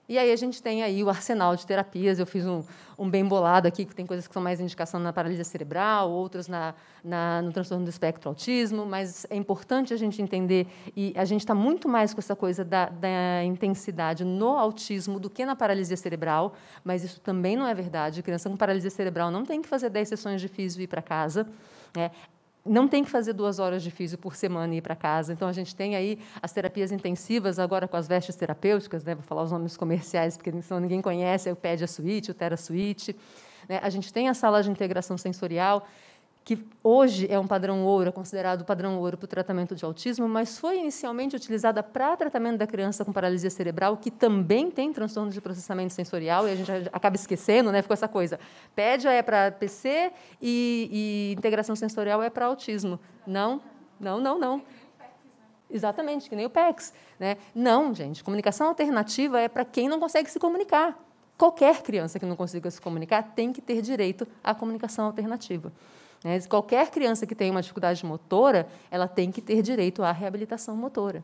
E aí a gente tem aí o arsenal de terapias. Eu fiz um, um bem bolado aqui, que tem coisas que são mais indicação na paralisia cerebral, outras na, na, no transtorno do espectro autismo, mas é importante a gente entender, e a gente está muito mais com essa coisa da, da, intensidade no autismo do que na paralisia cerebral, mas isso também não é verdade. criança com paralisia cerebral não tem que fazer 10 sessões de físico e ir para casa. Né? não tem que fazer duas horas de físico por semana e ir para casa. Então, a gente tem aí as terapias intensivas, agora com as vestes terapêuticas, né? vou falar os nomes comerciais, porque senão ninguém conhece, é o PED a suíte, o Tera suíte. Né? A gente tem a sala de integração sensorial, que hoje é um padrão ouro, é considerado padrão ouro para o tratamento de autismo, mas foi inicialmente utilizada para tratamento da criança com paralisia cerebral, que também tem transtorno de processamento sensorial, e a gente acaba esquecendo, né? Ficou essa coisa. PEDIA ah, é para PC e, e integração sensorial é para autismo. Não, não, não, não. Exatamente, que nem o PEX. Né? Não, gente, comunicação alternativa é para quem não consegue se comunicar. Qualquer criança que não consiga se comunicar tem que ter direito à comunicação alternativa. Né? Qualquer criança que tem uma dificuldade motora, ela tem que ter direito à reabilitação motora.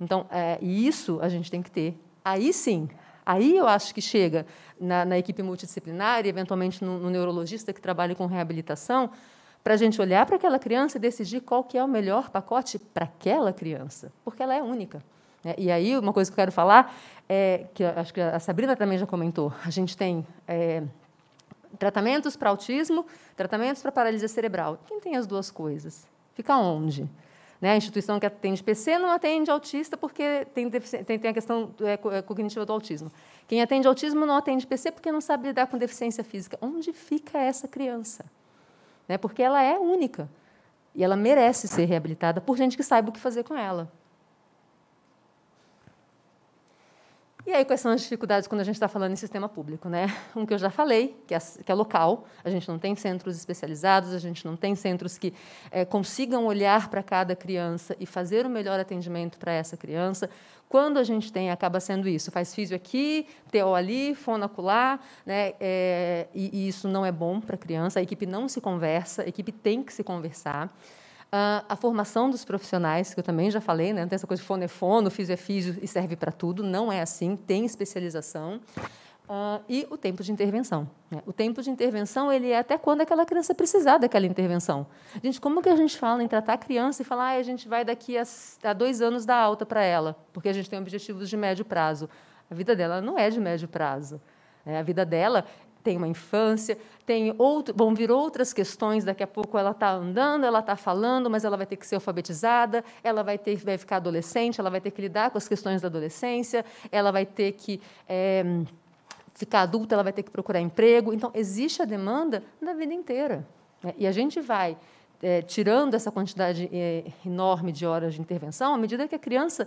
Então, é, isso a gente tem que ter. Aí sim, aí eu acho que chega na, na equipe multidisciplinar e, eventualmente, no, no neurologista que trabalha com reabilitação, para a gente olhar para aquela criança e decidir qual que é o melhor pacote para aquela criança, porque ela é única. Né? E aí, uma coisa que eu quero falar, é, que acho que a Sabrina também já comentou, a gente tem é, tratamentos para autismo, tratamentos para paralisia cerebral. Quem tem as duas coisas? Fica onde? Né? A instituição que atende PC não atende autista porque tem, tem, tem a questão é, é, cognitiva do autismo. Quem atende autismo não atende PC porque não sabe lidar com deficiência física. Onde fica essa criança? Né? Porque ela é única e ela merece ser reabilitada por gente que saiba o que fazer com ela. E aí, quais são as dificuldades quando a gente está falando em sistema público? Né? Um que eu já falei, que é, que é, local, a gente não tem centros especializados, a gente não tem centros que é, consigam olhar para cada criança e fazer o melhor atendimento para essa criança. Quando a gente tem, acaba sendo isso: faz físio aqui, TO ali, fono acolá, né? É, e, e isso não é bom para a criança. A equipe não se conversa, a equipe tem que se conversar. Uh, a formação dos profissionais, que eu também já falei, né? não tem essa coisa de fone é fono, físio é físio e serve para tudo, não é assim, tem especialização. Uh, e o tempo de intervenção. Né? O tempo de intervenção ele é até quando aquela criança precisar daquela intervenção. Gente, como que a gente fala em tratar a criança e falar ah, a gente vai daqui a, a dois anos dar alta para ela, porque a gente tem objetivos de médio prazo? A vida dela não é de médio prazo. Né? A vida dela tem uma infância, tem outro, vão vir outras questões, daqui a pouco ela está andando, ela está falando, mas ela vai ter que ser alfabetizada, ela vai, ter, vai ficar adolescente, ela vai ter que lidar com as questões da adolescência, ela vai ter que... É, ficar adulta, ela vai ter que procurar emprego. Então, existe a demanda da vida inteira. Né? E a gente vai é, tirando essa quantidade é, enorme de horas de intervenção à medida que a criança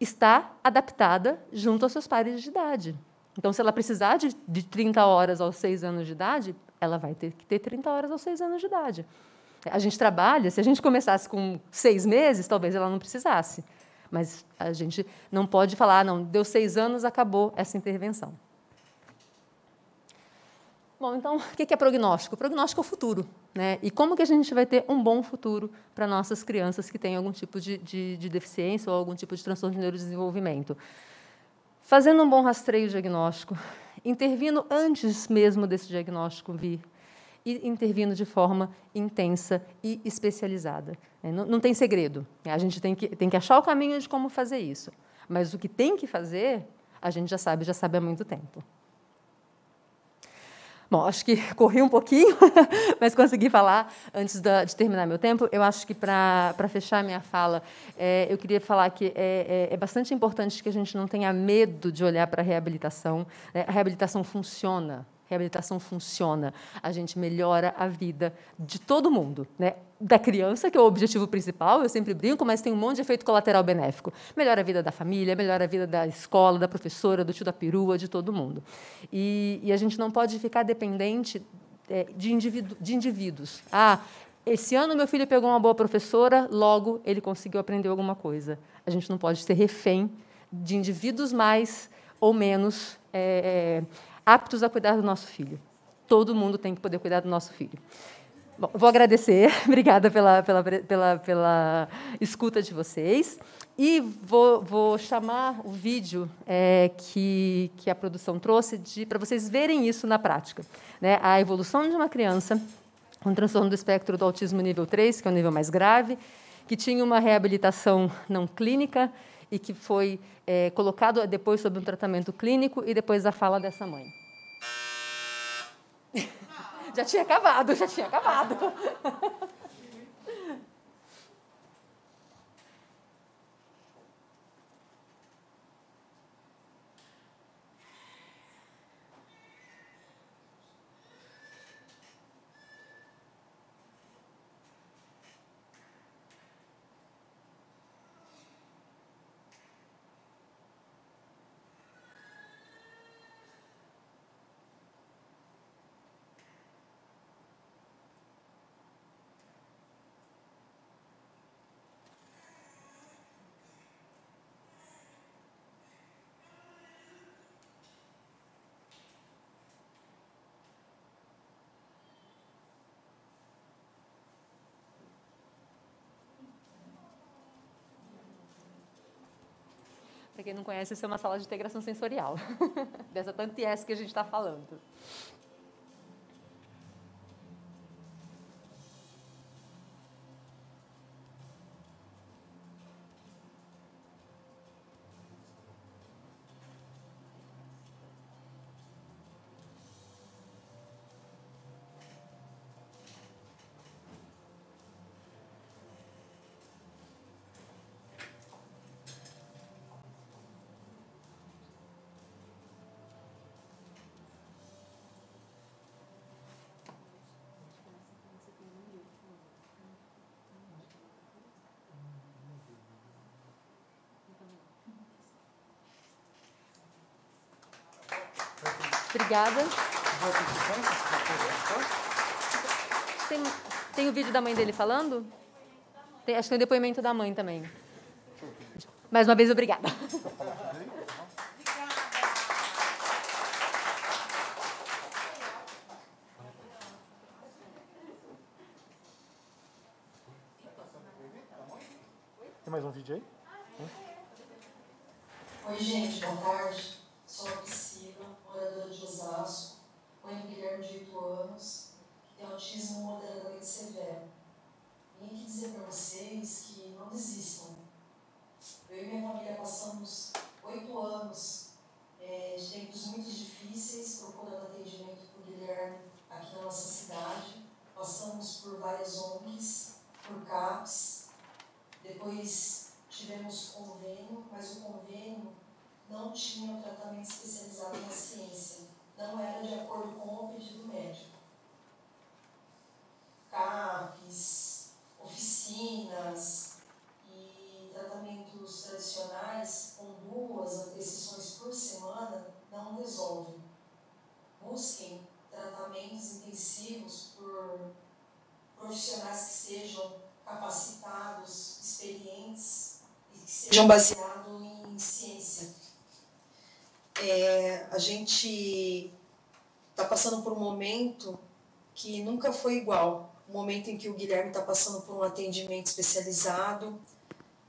está adaptada junto aos seus pares de idade. Então, se ela precisar de, de 30 horas aos 6 anos de idade, ela vai ter que ter 30 horas aos 6 anos de idade. A gente trabalha, se a gente começasse com seis meses, talvez ela não precisasse. Mas a gente não pode falar, ah, não, deu seis anos, acabou essa intervenção. Bom, então, o que é prognóstico? prognóstico é o futuro. Né? E como que a gente vai ter um bom futuro para nossas crianças que têm algum tipo de, de, de deficiência ou algum tipo de transtorno de neurodesenvolvimento? fazendo um bom rastreio diagnóstico, intervindo antes mesmo desse diagnóstico vir e intervindo de forma intensa e especializada. Né? Não, não tem segredo. Né? A gente tem que, tem que achar o caminho de como fazer isso. Mas o que tem que fazer, a gente já sabe, já sabe há muito tempo. Bom, acho que corri um pouquinho, mas consegui falar antes de terminar meu tempo. Eu acho que, para fechar minha fala, é, eu queria falar que é, é, é, bastante importante que a gente não tenha medo de olhar para a reabilitação. Né? A reabilitação funciona reabilitação funciona, a gente melhora a vida de todo mundo, né? Da criança, que é o objetivo principal, eu sempre brinco, mas tem um monte de efeito colateral benéfico. Melhora a vida da família, melhora a vida da escola, da professora, do tio da perua, de todo mundo. E, e a gente não pode ficar dependente é, de, de indivíduos. Ah, esse ano meu filho pegou uma boa professora, logo ele conseguiu aprender alguma coisa. A gente não pode ser refém de indivíduos mais ou menos é, é aptos a cuidar do nosso filho. Todo mundo tem que poder cuidar do nosso filho. Bom, vou agradecer, obrigada pela, pela, pela, pela escuta de vocês. E vou, vou chamar o vídeo é, que, que a produção trouxe para vocês verem isso na prática. Né? A evolução de uma criança com um transtorno do espectro do autismo nível 3, que é o nível mais grave, que tinha uma reabilitação não clínica e que foi é, colocado depois sob um tratamento clínico e depois a fala dessa mãe. já tinha acabado, já tinha acabado. Para quem não conhece, isso é uma sala de integração sensorial, dessa tantiese que a gente está falando. Obrigada. Tem, tem o vídeo da mãe dele falando? Tem, acho que tem o depoimento da mãe também. Mais uma vez, obrigada. Tem mais um vídeo aí? Oi, gente, boa tarde. Sou autismo moderadamente severo. Tenho que dizer para vocês que não desistam. Eu e minha família passamos oito anos é, de tempos muito difíceis procurando atendimento o Guilherme aqui na nossa cidade. Passamos por várias ONGs, por CAPs, depois tivemos convênio, mas o convênio não tinha um tratamento especializado na ciência, não era de acordo com o pedido médico. CAPs, oficinas e tratamentos tradicionais com duas a três sessões por semana não resolve. Busquem tratamentos intensivos por profissionais que sejam capacitados, experientes e que sejam baseados em ciência. É, a gente está passando por um momento que nunca foi igual momento em que o Guilherme está passando por um atendimento especializado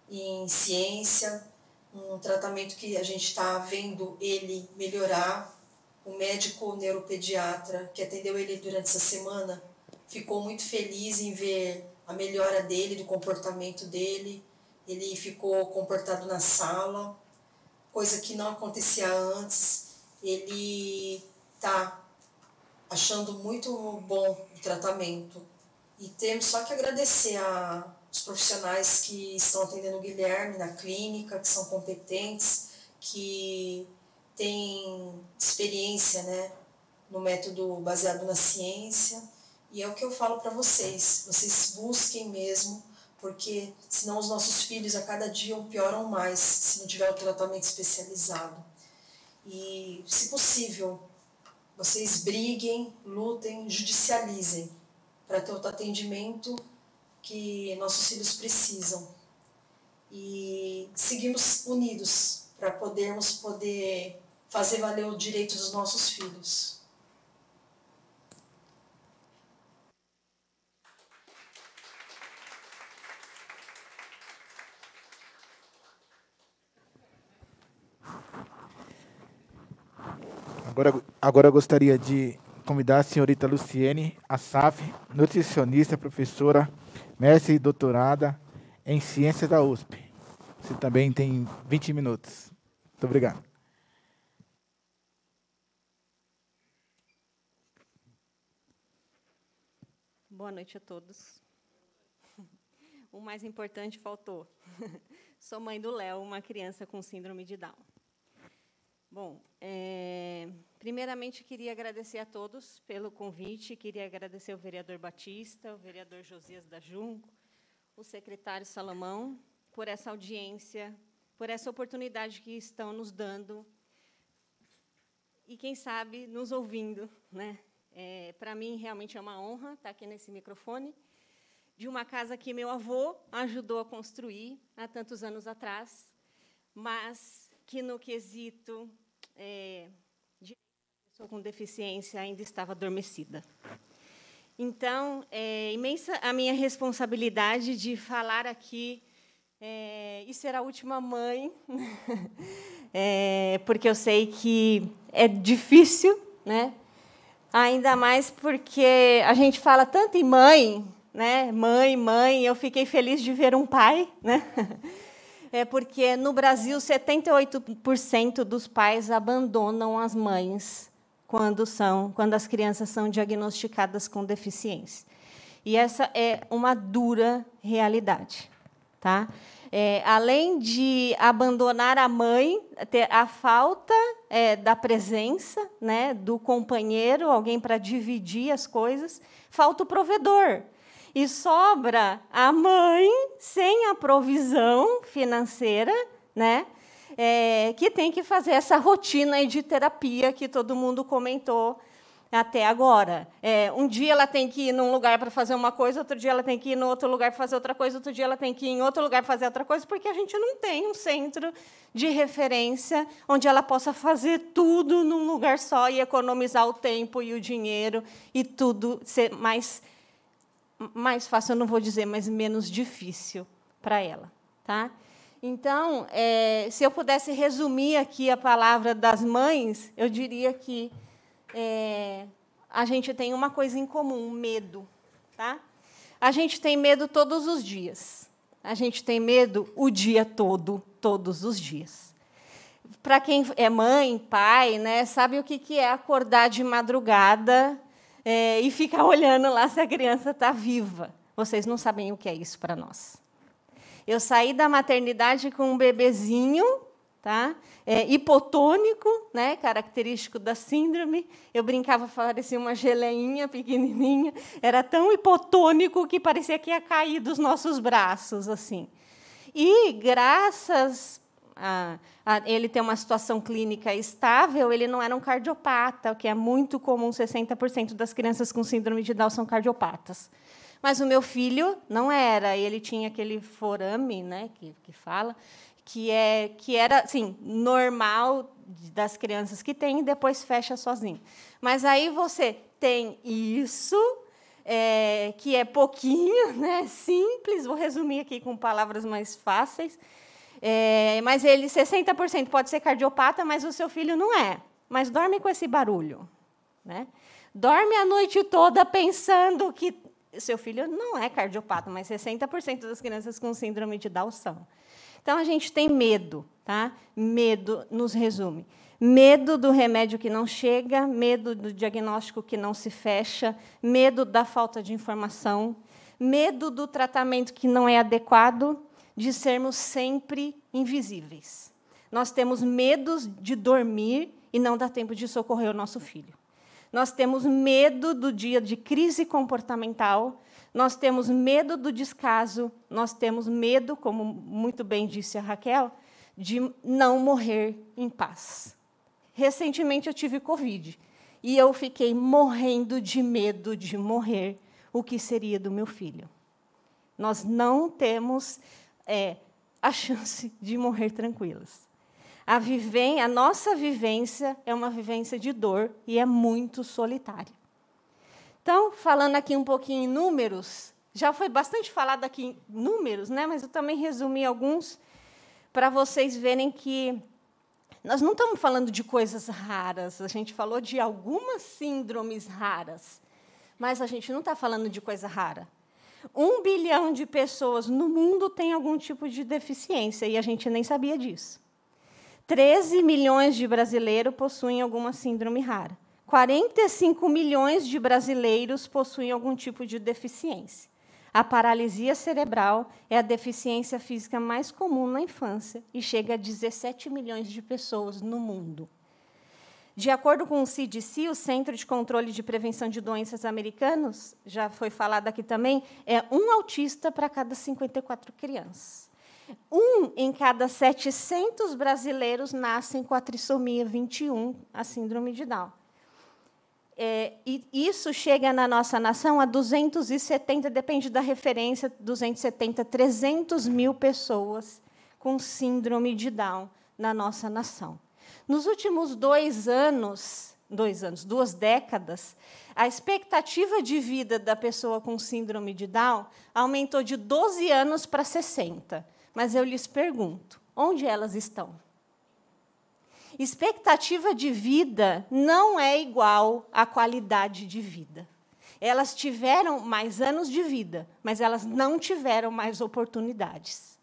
em ciência, um tratamento que a gente está vendo ele melhorar. O médico neuropediatra que atendeu ele durante essa semana ficou muito feliz em ver a melhora dele, do comportamento dele. Ele ficou comportado na sala, coisa que não acontecia antes. Ele está achando muito bom o tratamento e temos só que agradecer a, os profissionais que estão atendendo o Guilherme na clínica, que são competentes, que têm experiência né, no método baseado na ciência. E é o que eu falo para vocês, vocês busquem mesmo, porque senão os nossos filhos a cada dia pioram mais se não tiver o tratamento especializado. E, se possível, vocês briguem, lutem, judicializem, para ter o atendimento que nossos filhos precisam. E seguimos unidos para podermos poder fazer valer o direito dos nossos filhos. Agora, agora eu gostaria de convidar a senhorita Luciene Assaf, nutricionista, professora, mestre e doutorada em ciências da USP. Você também tem 20 minutos. Muito obrigado. Boa noite a todos. O mais importante faltou. Sou mãe do Léo, uma criança com síndrome de Down. Bom, é, primeiramente queria agradecer a todos pelo convite, queria agradecer ao vereador Batista, o vereador Josias da Junco, o secretário Salomão, por essa audiência, por essa oportunidade que estão nos dando e, quem sabe, nos ouvindo. Né? É, eh, Para mim, realmente é uma honra estar tá aqui nesse microfone de uma casa que meu avô ajudou a construir há tantos anos atrás, mas que, no quesito é, de pessoa com deficiência ainda estava adormecida. Então, é imensa a minha responsabilidade de falar aqui é, e ser a última mãe, é, porque eu sei que é difícil, né? Ainda mais porque a gente fala tanto em mãe, né? Mãe, mãe, eu fiquei feliz de ver um pai, né? é porque no Brasil 78% dos pais abandonam as mães quando são, quando as crianças são diagnosticadas com deficiência. E essa é uma dura realidade, tá? É, além de abandonar a mãe, ter a falta é, da presença, né, do companheiro, alguém para dividir as coisas, falta o provedor e sobra a mãe sem a provisão financeira, né? É, que tem que fazer essa rotina de terapia que todo mundo comentou até agora. É, um dia ela tem que ir num lugar para fazer uma coisa, outro dia ela tem que ir em outro lugar para fazer outra coisa, outro dia ela tem que ir em outro lugar para fazer outra coisa, porque a gente não tem um centro de referência onde ela possa fazer tudo num lugar só e economizar o tempo e o dinheiro e tudo ser mais mais fácil eu não vou dizer, mas menos difícil para ela. Tá? Então, é, se eu pudesse resumir aqui a palavra das mães, eu diria que é, a gente tem uma coisa em comum: medo. Tá? A gente tem medo todos os dias. A gente tem medo o dia todo, todos os dias. Para quem é mãe, pai, né, sabe o que é acordar de madrugada é, e ficar olhando lá se a criança está viva. Vocês não sabem o que é isso para nós. Eu saí da maternidade com um bebezinho, tá? É, hipotônico, né? Característico da síndrome. Eu brincava, parecia uma geleinha pequenininha. Era tão hipotônico que parecia que ia cair dos nossos braços, assim. E graças a, a, ele ter uma situação clínica estável, ele não era um cardiopata, o que é muito comum, 60% das crianças com síndrome de Down são cardiopatas. Mas o meu filho não era, ele tinha aquele forame, né, que, que fala, que é que era assim, normal das crianças que tem e depois fecha sozinho. Mas aí você tem isso, é, que é pouquinho, né, simples, vou resumir aqui com palavras mais fáceis, é, mas ele, 60% pode ser cardiopata, mas o seu filho não é. Mas dorme com esse barulho. Né? Dorme a noite toda pensando que seu filho não é cardiopata, mas 60% das crianças com síndrome de Down são. Então a gente tem medo, tá? Medo nos resume. Medo do remédio que não chega, medo do diagnóstico que não se fecha, medo da falta de informação, medo do tratamento que não é adequado, de sermos sempre invisíveis. Nós temos medos de dormir e não dar tempo de socorrer o nosso filho. Nós temos medo do dia de crise comportamental, nós temos medo do descaso, nós temos medo, como muito bem disse a Raquel, de não morrer em paz. Recentemente eu tive Covid e eu fiquei morrendo de medo de morrer, o que seria do meu filho. Nós não temos é a chance de morrer tranquilas. A, a nossa vivência é uma vivência de dor e é muito solitária. Então, falando aqui um pouquinho em números, já foi bastante falado aqui em números, né? mas eu também resumi alguns para vocês verem que nós não estamos falando de coisas raras, a gente falou de algumas síndromes raras, mas a gente não está falando de coisa rara um bilhão de pessoas no mundo tem algum tipo de deficiência e a gente nem sabia disso. 13 milhões de brasileiros possuem alguma síndrome rara. 45 milhões de brasileiros possuem algum tipo de deficiência. A paralisia cerebral é a deficiência física mais comum na infância e chega a 17 milhões de pessoas no mundo. De acordo com o CDC, o Centro de Controle de Prevenção de Doenças Americanos, já foi falado aqui também, é um autista para cada 54 crianças. Um em cada 700 brasileiros nascem com a trissomia 21, a síndrome de Down. É, e isso chega na nossa nação a 270, depende da referência, 270, 300 mil pessoas com síndrome de Down na nossa nação. Nos últimos dois anos, dois anos, duas décadas, a expectativa de vida da pessoa com síndrome de Down aumentou de 12 anos para 60. Mas eu lhes pergunto, onde elas estão? Expectativa de vida não é igual à qualidade de vida. Elas tiveram mais anos de vida, mas elas não tiveram mais oportunidades.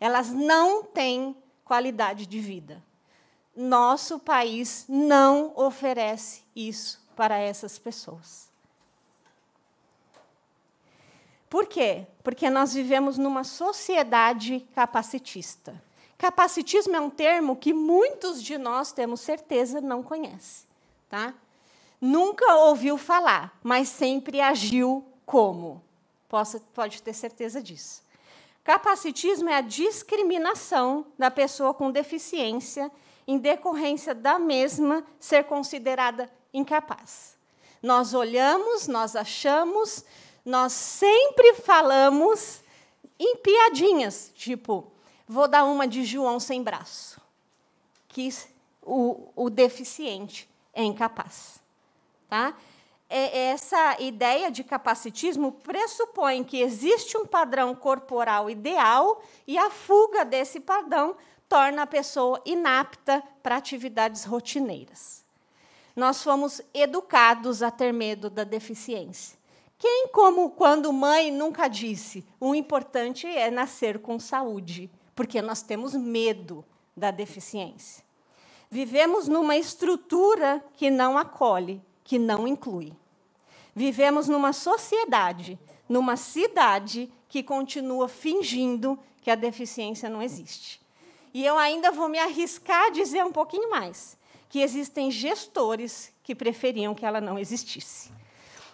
Elas não têm qualidade de vida nosso país não oferece isso para essas pessoas. Por quê? Porque nós vivemos numa sociedade capacitista. Capacitismo é um termo que muitos de nós temos certeza não conhecem, tá? Nunca ouviu falar, mas sempre agiu como. Posso, pode ter certeza disso. Capacitismo é a discriminação da pessoa com deficiência em decorrência da mesma ser considerada incapaz. Nós olhamos, nós achamos, nós sempre falamos em piadinhas, tipo, vou dar uma de João sem braço, que o, o deficiente é incapaz. Tá? É, é essa ideia de capacitismo pressupõe que existe um padrão corporal ideal e a fuga desse padrão torna a pessoa inapta para atividades rotineiras. Nós fomos educados a ter medo da deficiência. Quem, como quando mãe, nunca disse: o importante é nascer com saúde, porque nós temos medo da deficiência. Vivemos numa estrutura que não acolhe, que não inclui. Vivemos numa sociedade, numa cidade que continua fingindo que a deficiência não existe. E eu ainda vou me arriscar a dizer um pouquinho mais, que existem gestores que preferiam que ela não existisse.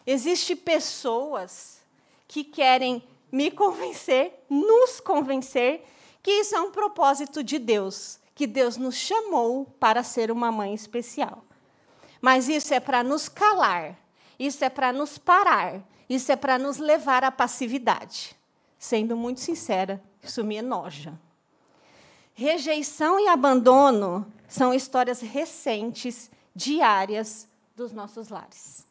Existem pessoas que querem me convencer, nos convencer, que isso é um propósito de Deus, que Deus nos chamou para ser uma mãe especial. Mas isso é para nos calar, isso é para nos parar, isso é para nos levar à passividade. Sendo muito sincera, isso me enoja. Rejeição e abandono são histórias recentes, diárias, dos nossos lares.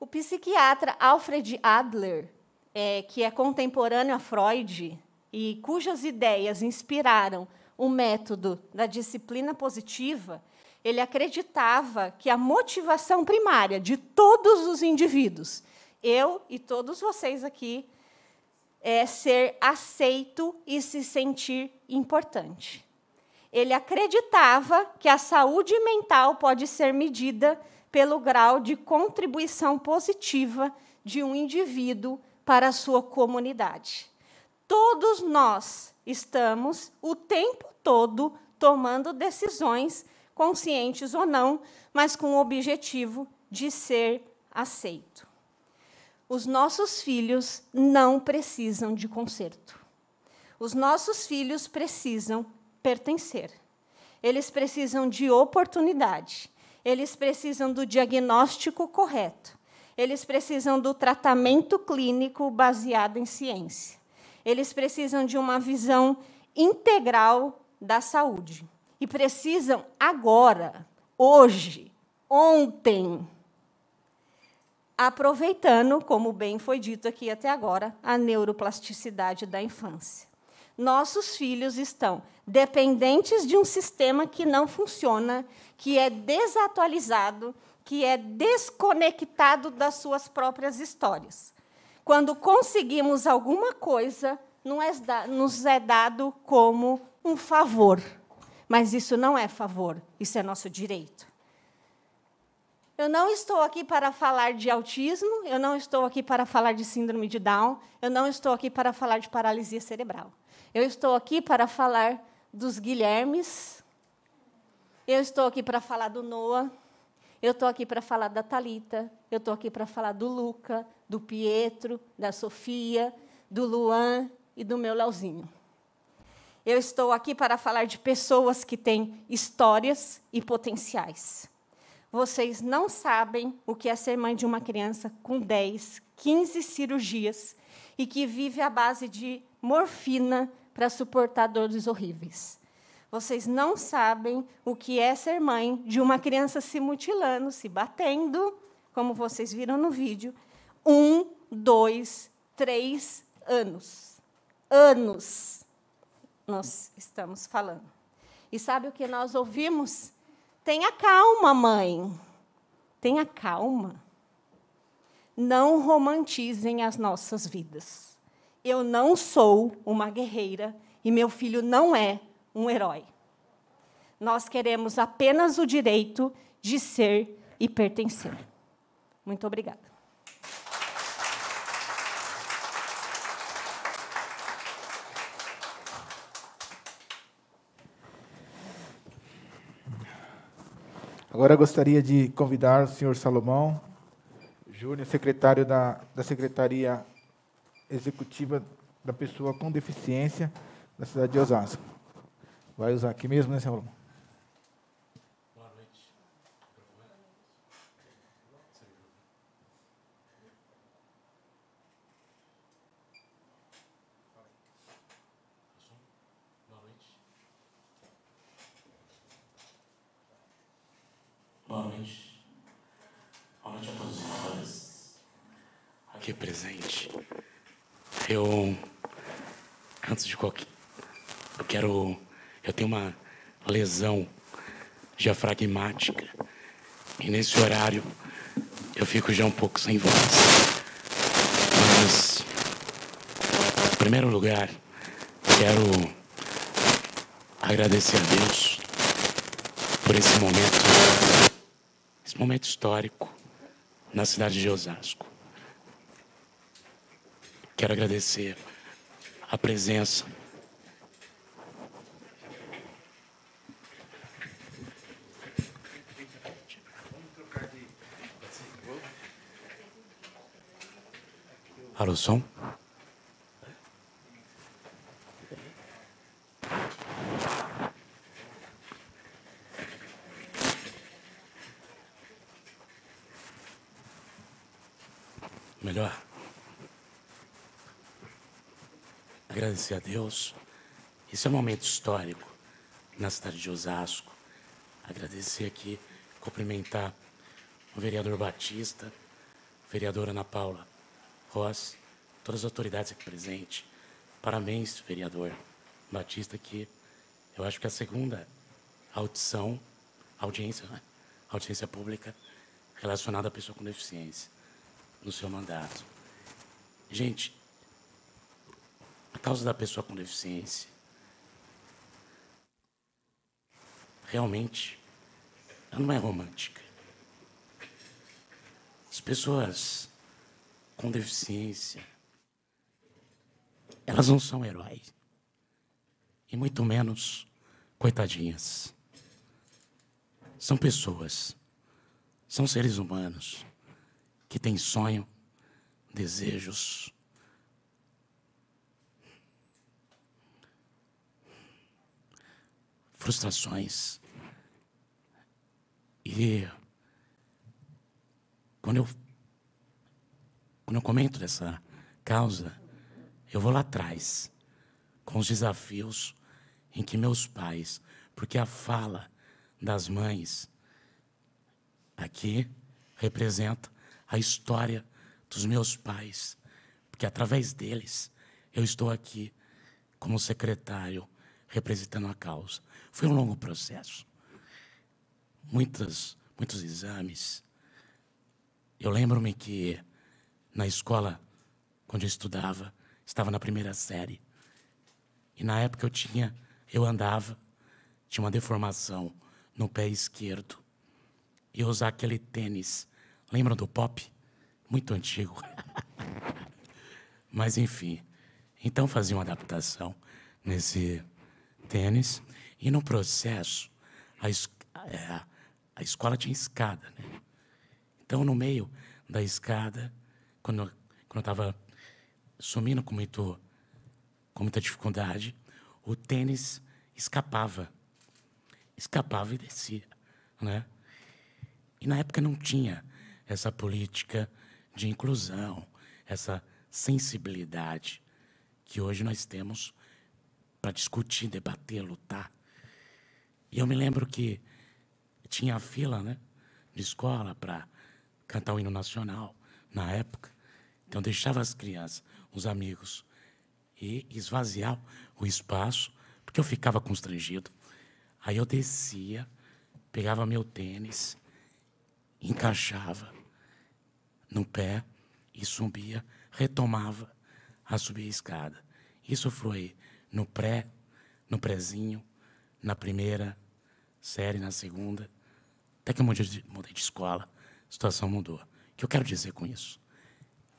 O psiquiatra Alfred Adler, é, que é contemporâneo a Freud e cujas ideias inspiraram o método da disciplina positiva, ele acreditava que a motivação primária de todos os indivíduos, eu e todos vocês aqui, é, ser aceito e se sentir importante. Ele acreditava que a saúde mental pode ser medida pelo grau de contribuição positiva de um indivíduo para a sua comunidade. Todos nós estamos o tempo todo tomando decisões, conscientes ou não, mas com o objetivo de ser aceito. Os nossos filhos não precisam de conserto. Os nossos filhos precisam pertencer. Eles precisam de oportunidade. Eles precisam do diagnóstico correto. Eles precisam do tratamento clínico baseado em ciência. Eles precisam de uma visão integral da saúde. E precisam agora, hoje, ontem, aproveitando, como bem foi dito aqui até agora, a neuroplasticidade da infância. Nossos filhos estão dependentes de um sistema que não funciona, que é desatualizado, que é desconectado das suas próprias histórias. Quando conseguimos alguma coisa, é nos é dado como um favor. Mas isso não é favor, isso é nosso direito. Eu não estou aqui para falar de autismo, eu não estou aqui para falar de síndrome de Down, eu não estou aqui para falar de paralisia cerebral. Eu estou aqui para falar dos Guilhermes, eu estou aqui para falar do Noah, eu estou aqui para falar da Talita, eu estou aqui para falar do Luca, do Pietro, da Sofia, do Luan e do meu Leozinho. Eu estou aqui para falar de pessoas que têm histórias e potenciais. Vocês não sabem o que é ser mãe de uma criança com 10, 15 cirurgias e que vive à base de morfina para suportar dores horríveis. Vocês não sabem o que é ser mãe de uma criança se mutilando, se batendo, como vocês viram no vídeo, um, dois, três anos. Anos nós estamos falando. E sabe o que nós ouvimos? Tenha calma, mãe. Tenha calma. Não romantizem as nossas vidas. Eu não sou uma guerreira e meu filho não é um herói. Nós queremos apenas o direito de ser e pertencer. Muito obrigada. Agora gostaria de convidar o senhor Salomão Júnior, secretário da, da Secretaria Executiva da Pessoa com Deficiência da cidade de Osasco. Vai usar aqui mesmo, né, Salomão? gente. Eu, antes de qualquer. Eu quero. Eu tenho uma lesão diafragmática. E nesse horário eu fico já um pouco sem voz. Mas, em primeiro lugar, quero agradecer a Deus por esse momento, esse momento histórico na cidade de Osasco. Quero agradecer a presença. Alô, som? a Deus. Esse é um momento histórico na cidade de Osasco. Agradecer aqui, cumprimentar o vereador Batista, a vereadora Ana Paula Ross, todas as autoridades aqui presentes. Parabéns, vereador Batista, que eu acho que é a segunda audição, audiência, né? audiência pública relacionada à pessoa com deficiência no seu mandato. Gente, causa da pessoa com deficiência. Realmente, ela não é romântica. As pessoas com deficiência, elas não são heróis. E muito menos coitadinhas. São pessoas, são seres humanos que têm sonho, desejos, frustrações. E quando eu, quando eu comento dessa causa, eu vou lá atrás com os desafios em que meus pais, porque a fala das mães aqui representa a história dos meus pais, porque através deles eu estou aqui como secretário representando a causa. Foi um longo processo. Muitas, muitos exames. Eu lembro-me que na escola, quando eu estudava, estava na primeira série. E na época eu tinha, eu andava, tinha uma deformação no pé esquerdo. E eu usava aquele tênis. Lembram do pop? Muito antigo. Mas enfim. Então fazia uma adaptação nesse tênis. E no processo, a, es é, a, a escola tinha escada. Né? Então, no meio da escada, quando, quando eu estava sumindo com, muito, com muita dificuldade, o tênis escapava. Escapava e descia. Né? E na época não tinha essa política de inclusão, essa sensibilidade que hoje nós temos para discutir, debater, lutar e eu me lembro que tinha fila né, de escola para cantar o hino nacional na época. Então deixava as crianças, os amigos, e esvaziava o espaço, porque eu ficava constrangido. Aí eu descia, pegava meu tênis, encaixava no pé e subia, retomava a subir a escada. Isso foi no pré, no prezinho, na primeira série, na segunda. Até que eu mudei de, de escola, a situação mudou. O que eu quero dizer com isso?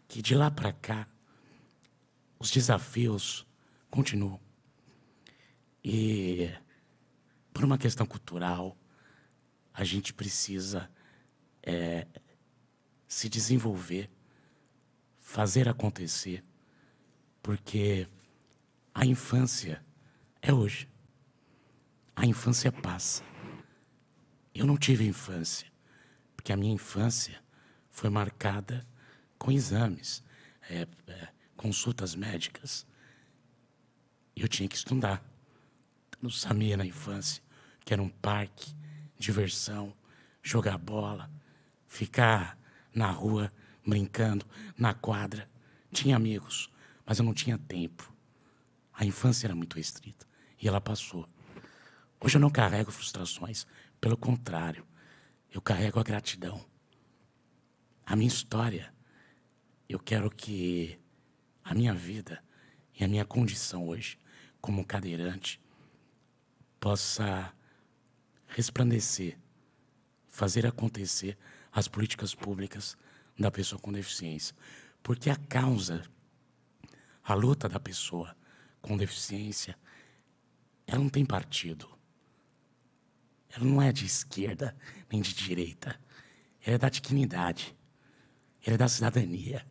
Que de lá para cá, os desafios continuam. E, por uma questão cultural, a gente precisa é, se desenvolver, fazer acontecer, porque a infância é hoje a infância passa. Eu não tive infância, porque a minha infância foi marcada com exames, é, é, consultas médicas. Eu tinha que estudar. Eu não sabia na infância que era um parque, diversão, jogar bola, ficar na rua brincando, na quadra. Tinha amigos, mas eu não tinha tempo. A infância era muito restrita e ela passou. Hoje eu não carrego frustrações, pelo contrário, eu carrego a gratidão. A minha história, eu quero que a minha vida e a minha condição hoje, como cadeirante, possa resplandecer, fazer acontecer as políticas públicas da pessoa com deficiência. Porque a causa, a luta da pessoa com deficiência, ela não tem partido ela não é de esquerda nem de direita. Ela é da dignidade. Ela é da cidadania.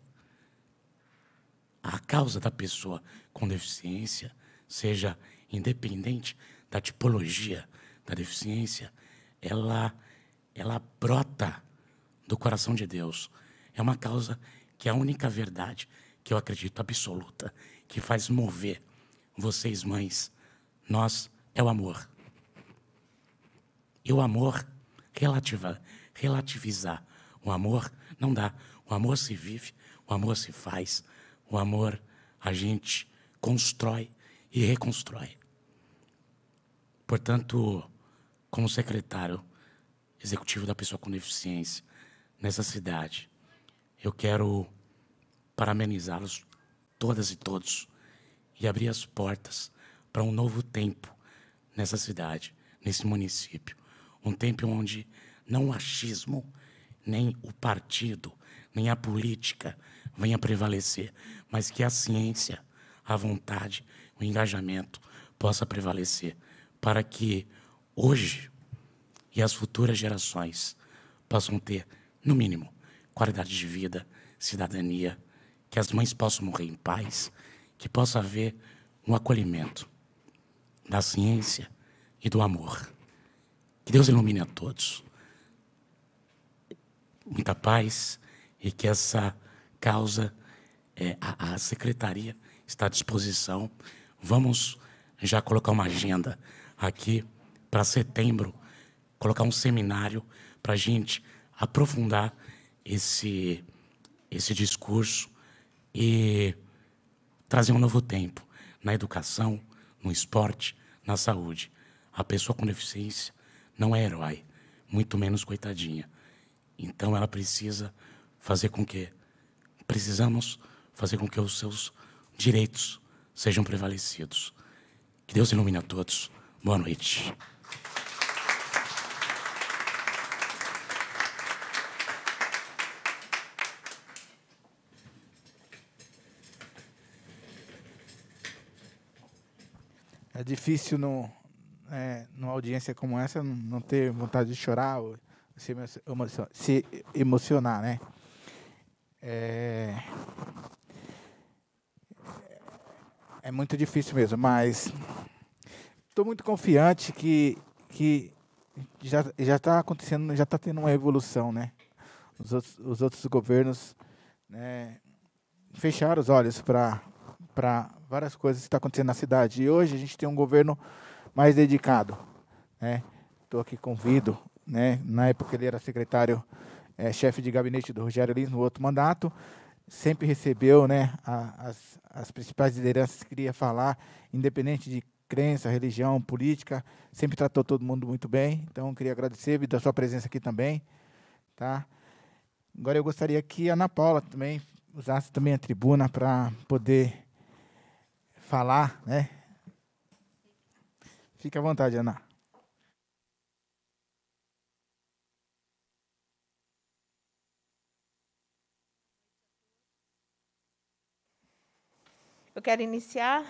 A causa da pessoa com deficiência, seja independente da tipologia da deficiência, ela, ela brota do coração de Deus. É uma causa que é a única verdade que eu acredito absoluta, que faz mover vocês, mães. Nós é o amor. E o amor relativa, relativizar. O amor não dá. O amor se vive, o amor se faz, o amor a gente constrói e reconstrói. Portanto, como secretário executivo da pessoa com deficiência nessa cidade, eu quero parabenizá-los todas e todos e abrir as portas para um novo tempo nessa cidade, nesse município. Um tempo onde não o achismo, nem o partido, nem a política venha prevalecer, mas que a ciência, a vontade, o engajamento possa prevalecer para que hoje e as futuras gerações possam ter, no mínimo, qualidade de vida, cidadania, que as mães possam morrer em paz, que possa haver um acolhimento da ciência e do amor. Que Deus ilumine a todos. Muita paz e que essa causa, é, a, a secretaria está à disposição. Vamos já colocar uma agenda aqui para setembro, colocar um seminário para a gente aprofundar esse, esse discurso e trazer um novo tempo na educação, no esporte, na saúde. A pessoa com deficiência não é herói, muito menos coitadinha. Então ela precisa fazer com que precisamos fazer com que os seus direitos sejam prevalecidos. Que Deus ilumine a todos. Boa noite. É difícil não é, numa audiência como essa, não ter vontade de chorar ou se, emocionar, se emocionar né? É, é muito difícil mesmo, mas estou muito confiante que, que já já está acontecendo, já está tendo uma evolução, né? Os outros, os outros governos né, fecharam os olhos para para várias coisas que está acontecendo na cidade. E hoje a gente tem um governo mais dedicado. Né? Estou aqui convido, né? na época ele era secretário, é, chefe de gabinete do Rogério Lins, no outro mandato, sempre recebeu né, a, as, as principais lideranças que queria falar, independente de crença, religião, política, sempre tratou todo mundo muito bem. Então, queria agradecer da sua presença aqui também. Tá? Agora eu gostaria que a Ana Paula também usasse também a tribuna para poder falar, né? Fique à vontade, Ana. Eu quero iniciar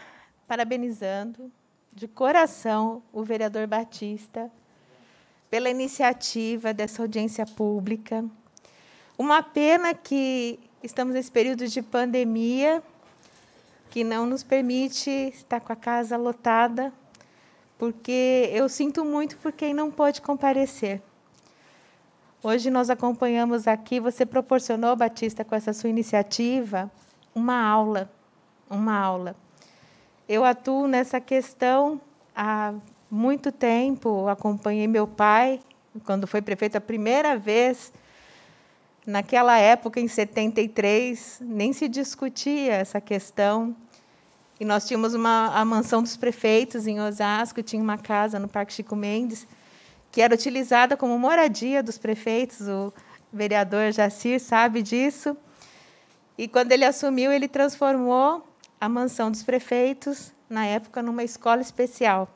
parabenizando de coração o vereador Batista pela iniciativa dessa audiência pública. Uma pena que estamos nesse período de pandemia que não nos permite estar com a casa lotada, porque eu sinto muito por quem não pôde comparecer. Hoje nós acompanhamos aqui, você proporcionou, Batista, com essa sua iniciativa, uma aula, uma aula. Eu atuo nessa questão há muito tempo, acompanhei meu pai quando foi prefeito a primeira vez. Naquela época, em 73, nem se discutia essa questão e nós tínhamos uma, a mansão dos prefeitos em Osasco, tinha uma casa no Parque Chico Mendes, que era utilizada como moradia dos prefeitos. O vereador Jacir sabe disso. E quando ele assumiu, ele transformou a mansão dos prefeitos, na época, numa escola especial,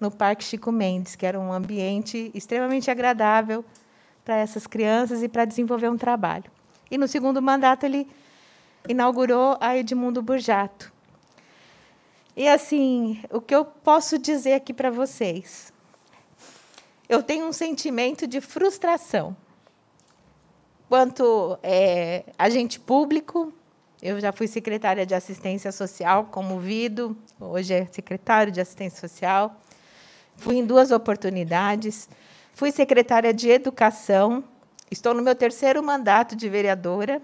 no Parque Chico Mendes, que era um ambiente extremamente agradável para essas crianças e para desenvolver um trabalho. E no segundo mandato, ele inaugurou a Edmundo Burjato, e assim, o que eu posso dizer aqui para vocês? Eu tenho um sentimento de frustração. Quanto é, agente público, eu já fui secretária de assistência social, como ouvido. hoje é secretário de assistência social. Fui em duas oportunidades. Fui secretária de educação. Estou no meu terceiro mandato de vereadora.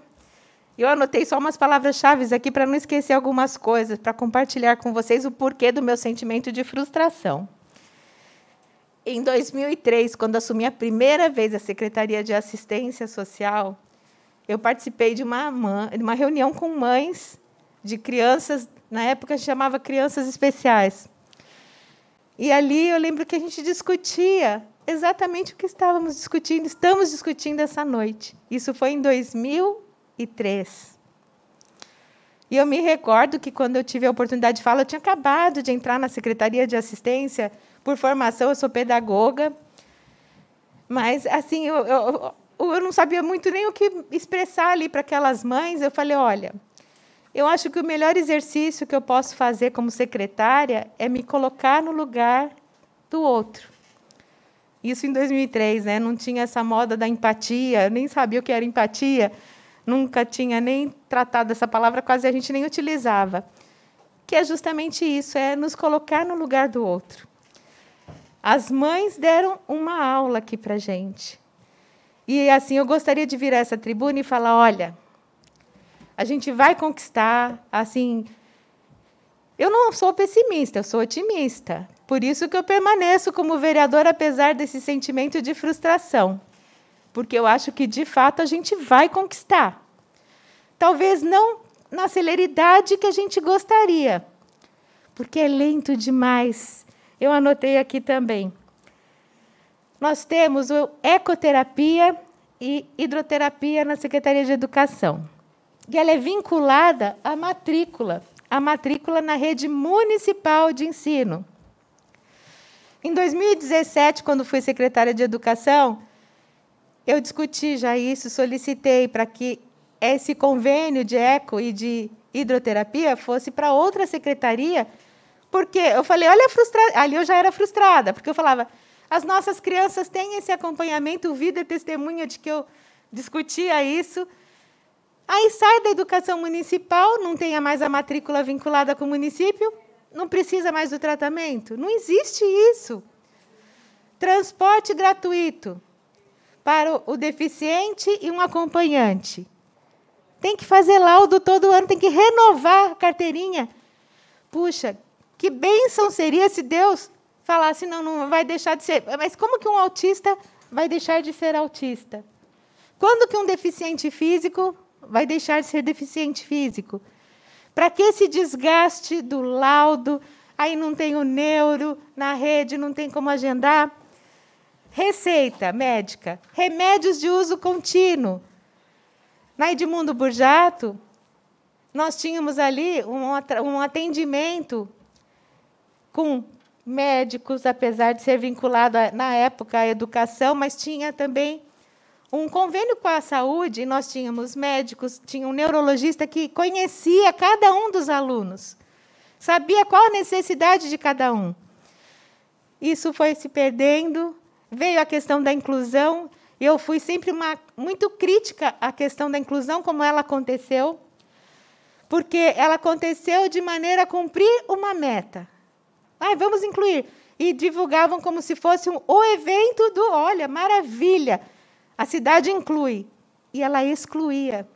Eu anotei só umas palavras-chave aqui para não esquecer algumas coisas, para compartilhar com vocês o porquê do meu sentimento de frustração. Em 2003, quando assumi a primeira vez a Secretaria de Assistência Social, eu participei de uma, de uma reunião com mães de crianças, na época chamava crianças especiais. E ali eu lembro que a gente discutia exatamente o que estávamos discutindo, estamos discutindo essa noite. Isso foi em 2000 2003. E eu me recordo que, quando eu tive a oportunidade de falar, eu tinha acabado de entrar na Secretaria de Assistência, por formação, eu sou pedagoga, mas, assim, eu, eu, eu não sabia muito nem o que expressar ali para aquelas mães. Eu falei: olha, eu acho que o melhor exercício que eu posso fazer como secretária é me colocar no lugar do outro. Isso em 2003, né? Não tinha essa moda da empatia, eu nem sabia o que era empatia nunca tinha nem tratado essa palavra, quase a gente nem utilizava. Que é justamente isso, é nos colocar no lugar do outro. As mães deram uma aula aqui para gente. E assim, eu gostaria de virar essa tribuna e falar, olha, a gente vai conquistar, assim, eu não sou pessimista, eu sou otimista. Por isso que eu permaneço como vereadora apesar desse sentimento de frustração porque eu acho que de fato a gente vai conquistar. Talvez não na celeridade que a gente gostaria, porque é lento demais. Eu anotei aqui também. Nós temos o ecoterapia e hidroterapia na Secretaria de Educação. E ela é vinculada à matrícula, à matrícula na rede municipal de ensino. Em 2017, quando fui secretária de Educação, eu discuti já isso, solicitei para que esse convênio de eco e de hidroterapia fosse para outra secretaria, porque eu falei, olha a frustração, ali eu já era frustrada, porque eu falava, as nossas crianças têm esse acompanhamento, vida é testemunha de que eu discutia isso. Aí sai da educação municipal, não tenha mais a matrícula vinculada com o município, não precisa mais do tratamento. Não existe isso. Transporte gratuito para o deficiente e um acompanhante. Tem que fazer laudo todo ano, tem que renovar a carteirinha. Puxa, que bênção seria se Deus falasse, não, não vai deixar de ser. Mas como que um autista vai deixar de ser autista? Quando que um deficiente físico vai deixar de ser deficiente físico? Para que esse desgaste do laudo, aí não tem o neuro na rede, não tem como agendar. Receita médica, remédios de uso contínuo. Na Edmundo Burjato, nós tínhamos ali um atendimento com médicos, apesar de ser vinculado na época à educação, mas tinha também um convênio com a saúde, nós tínhamos médicos, tinha um neurologista que conhecia cada um dos alunos, sabia qual a necessidade de cada um. Isso foi se perdendo veio a questão da inclusão. Eu fui sempre uma, muito crítica à questão da inclusão, como ela aconteceu, porque ela aconteceu de maneira a cumprir uma meta. Ah, vamos incluir. E divulgavam como se fosse um, o evento do, olha, maravilha, a cidade inclui. E ela excluía.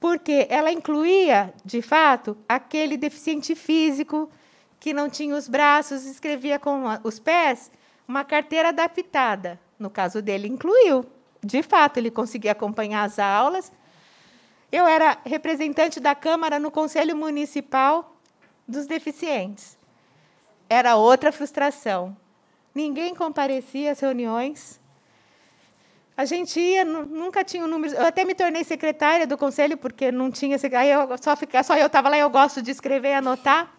Porque ela incluía, de fato, aquele deficiente físico que não tinha os braços, escrevia com os pés, uma carteira adaptada, no caso dele, incluiu. De fato, ele conseguia acompanhar as aulas. Eu era representante da Câmara no Conselho Municipal dos Deficientes. Era outra frustração. Ninguém comparecia às reuniões. A gente ia, nunca tinha o um número. Eu até me tornei secretária do conselho, porque não tinha. Aí eu só, só eu estava lá, eu gosto de escrever e anotar.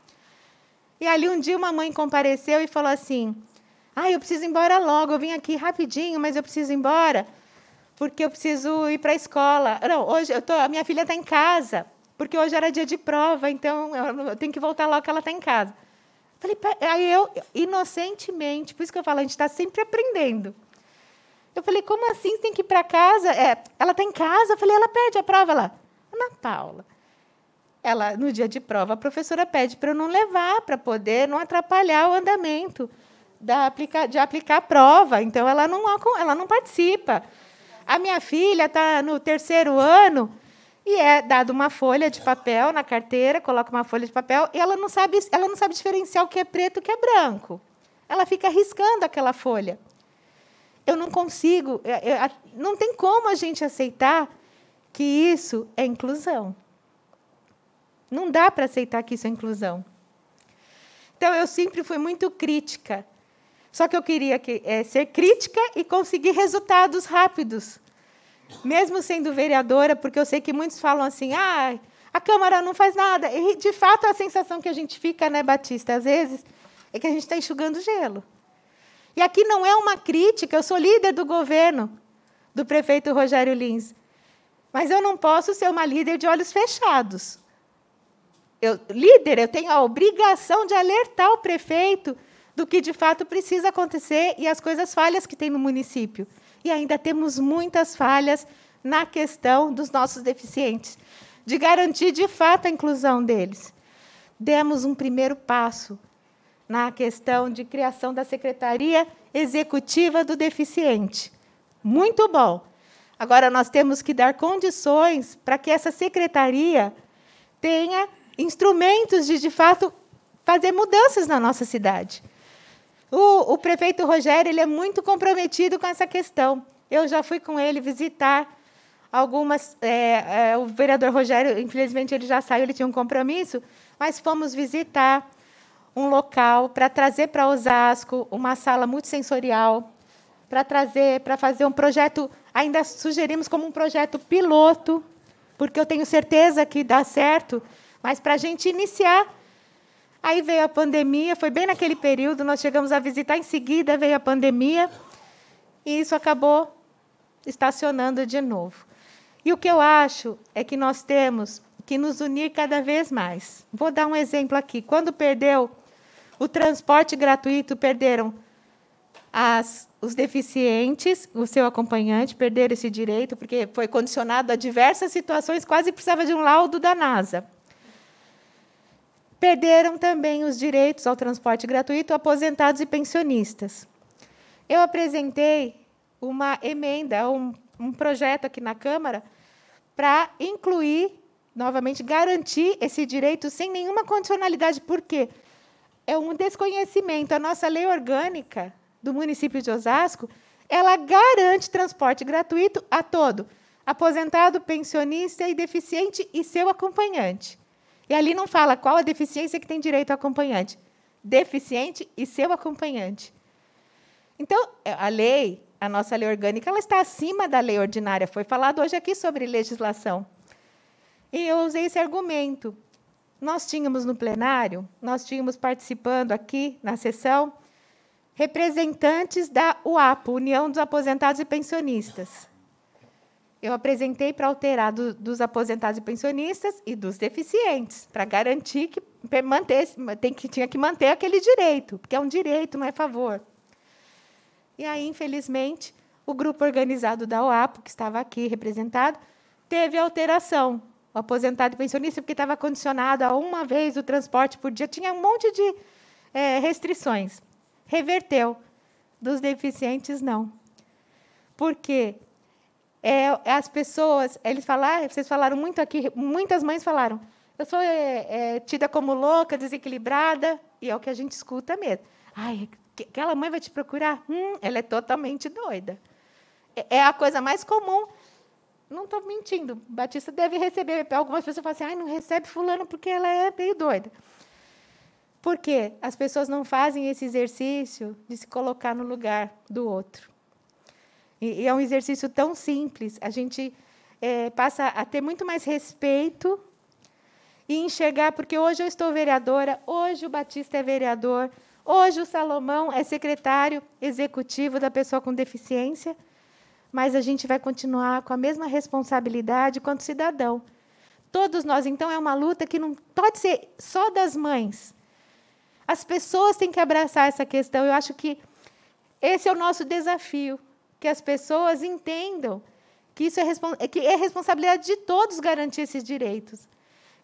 E ali um dia uma mãe compareceu e falou assim: ah, eu preciso ir embora logo, eu vim aqui rapidinho, mas eu preciso ir embora porque eu preciso ir para a escola. Não, hoje eu tô, a minha filha está em casa, porque hoje era dia de prova, então eu, eu tenho que voltar logo que ela está em casa. Falei, aí eu, inocentemente, por isso que eu falo, a gente está sempre aprendendo. Eu falei, como assim você tem que ir para casa? É, ela está em casa? Eu falei, ela perde a prova lá. Ana Paula. Ela, no dia de prova, a professora pede para eu não levar, para poder não atrapalhar o andamento da aplica, de aplicar prova, então ela não, ela não participa. A minha filha está no terceiro ano e é dada uma folha de papel na carteira, coloca uma folha de papel e ela não sabe, ela não sabe diferenciar o que é preto e o que é branco. Ela fica riscando aquela folha. Eu não consigo, é, é, não tem como a gente aceitar que isso é inclusão. Não dá para aceitar que isso é inclusão. Então, eu sempre fui muito crítica só que eu queria que, é, ser crítica e conseguir resultados rápidos. Mesmo sendo vereadora, porque eu sei que muitos falam assim, ah, a Câmara não faz nada. E, de fato, a sensação que a gente fica, né, Batista, às vezes, é que a gente está enxugando gelo. E aqui não é uma crítica, eu sou líder do governo do prefeito Rogério Lins. Mas eu não posso ser uma líder de olhos fechados. Eu, líder, eu tenho a obrigação de alertar o prefeito do que de fato precisa acontecer e as coisas falhas que tem no município. E ainda temos muitas falhas na questão dos nossos deficientes, de garantir de fato a inclusão deles. Demos um primeiro passo na questão de criação da Secretaria Executiva do Deficiente. Muito bom. Agora nós temos que dar condições para que essa secretaria tenha instrumentos de de fato fazer mudanças na nossa cidade. O, o prefeito Rogério ele é muito comprometido com essa questão. Eu já fui com ele visitar algumas. É, é, o vereador Rogério, infelizmente, ele já saiu, ele tinha um compromisso, mas fomos visitar um local para trazer para Osasco uma sala multissensorial, para trazer, para fazer um projeto. Ainda sugerimos como um projeto piloto, porque eu tenho certeza que dá certo, mas para a gente iniciar Aí veio a pandemia, foi bem naquele período, nós chegamos a visitar, em seguida veio a pandemia, e isso acabou estacionando de novo. E o que eu acho é que nós temos que nos unir cada vez mais. Vou dar um exemplo aqui. Quando perdeu o transporte gratuito, perderam as, os deficientes, o seu acompanhante, perderam esse direito, porque foi condicionado a diversas situações, quase precisava de um laudo da NASA. Perderam também os direitos ao transporte gratuito aposentados e pensionistas. Eu apresentei uma emenda, um, um projeto aqui na Câmara para incluir, novamente, garantir esse direito sem nenhuma condicionalidade. Por quê? É um desconhecimento. A nossa lei orgânica do município de Osasco, ela garante transporte gratuito a todo, aposentado, pensionista e deficiente e seu acompanhante. E ali não fala qual a deficiência que tem direito ao acompanhante. Deficiente e seu acompanhante. Então, é, a lei, a nossa lei orgânica, ela está acima da lei ordinária. Foi falado hoje aqui sobre legislação. E eu usei esse argumento. Nós tínhamos no plenário, nós tínhamos participando aqui na sessão, representantes da UAP, União dos Aposentados e Pensionistas eu apresentei para alterar do, dos aposentados e pensionistas e dos deficientes, para garantir que, manter, tem que tinha que manter aquele direito, porque é um direito, não é favor. E aí, infelizmente, o grupo organizado da OAPO, que estava aqui representado, teve alteração. O aposentado e pensionista, porque estava condicionado a uma vez o transporte por dia, tinha um monte de é, restrições. Reverteu. Dos deficientes, não. Porque é, é, as pessoas, eles falaram, ah, vocês falaram muito aqui, muitas mães falaram, eu sou é, é, tida como louca, desequilibrada, e é o que a gente escuta mesmo. Ai, aquela mãe vai te procurar? Hum, ela é totalmente doida. É, é a coisa mais comum. Não estou mentindo, Batista deve receber. Algumas pessoas falam assim, ai, não recebe fulano porque ela é meio doida. Por quê? As pessoas não fazem esse exercício de se colocar no lugar do outro. E, e é um exercício tão simples. A gente é, passa a ter muito mais respeito e enxergar, porque hoje eu estou vereadora, hoje o Batista é vereador, hoje o Salomão é secretário executivo da pessoa com deficiência, mas a gente vai continuar com a mesma responsabilidade quanto cidadão. Todos nós, então, é uma luta que não pode ser só das mães. As pessoas têm que abraçar essa questão. Eu acho que esse é o nosso desafio que as pessoas entendam que isso é, que é responsabilidade de todos garantir esses direitos.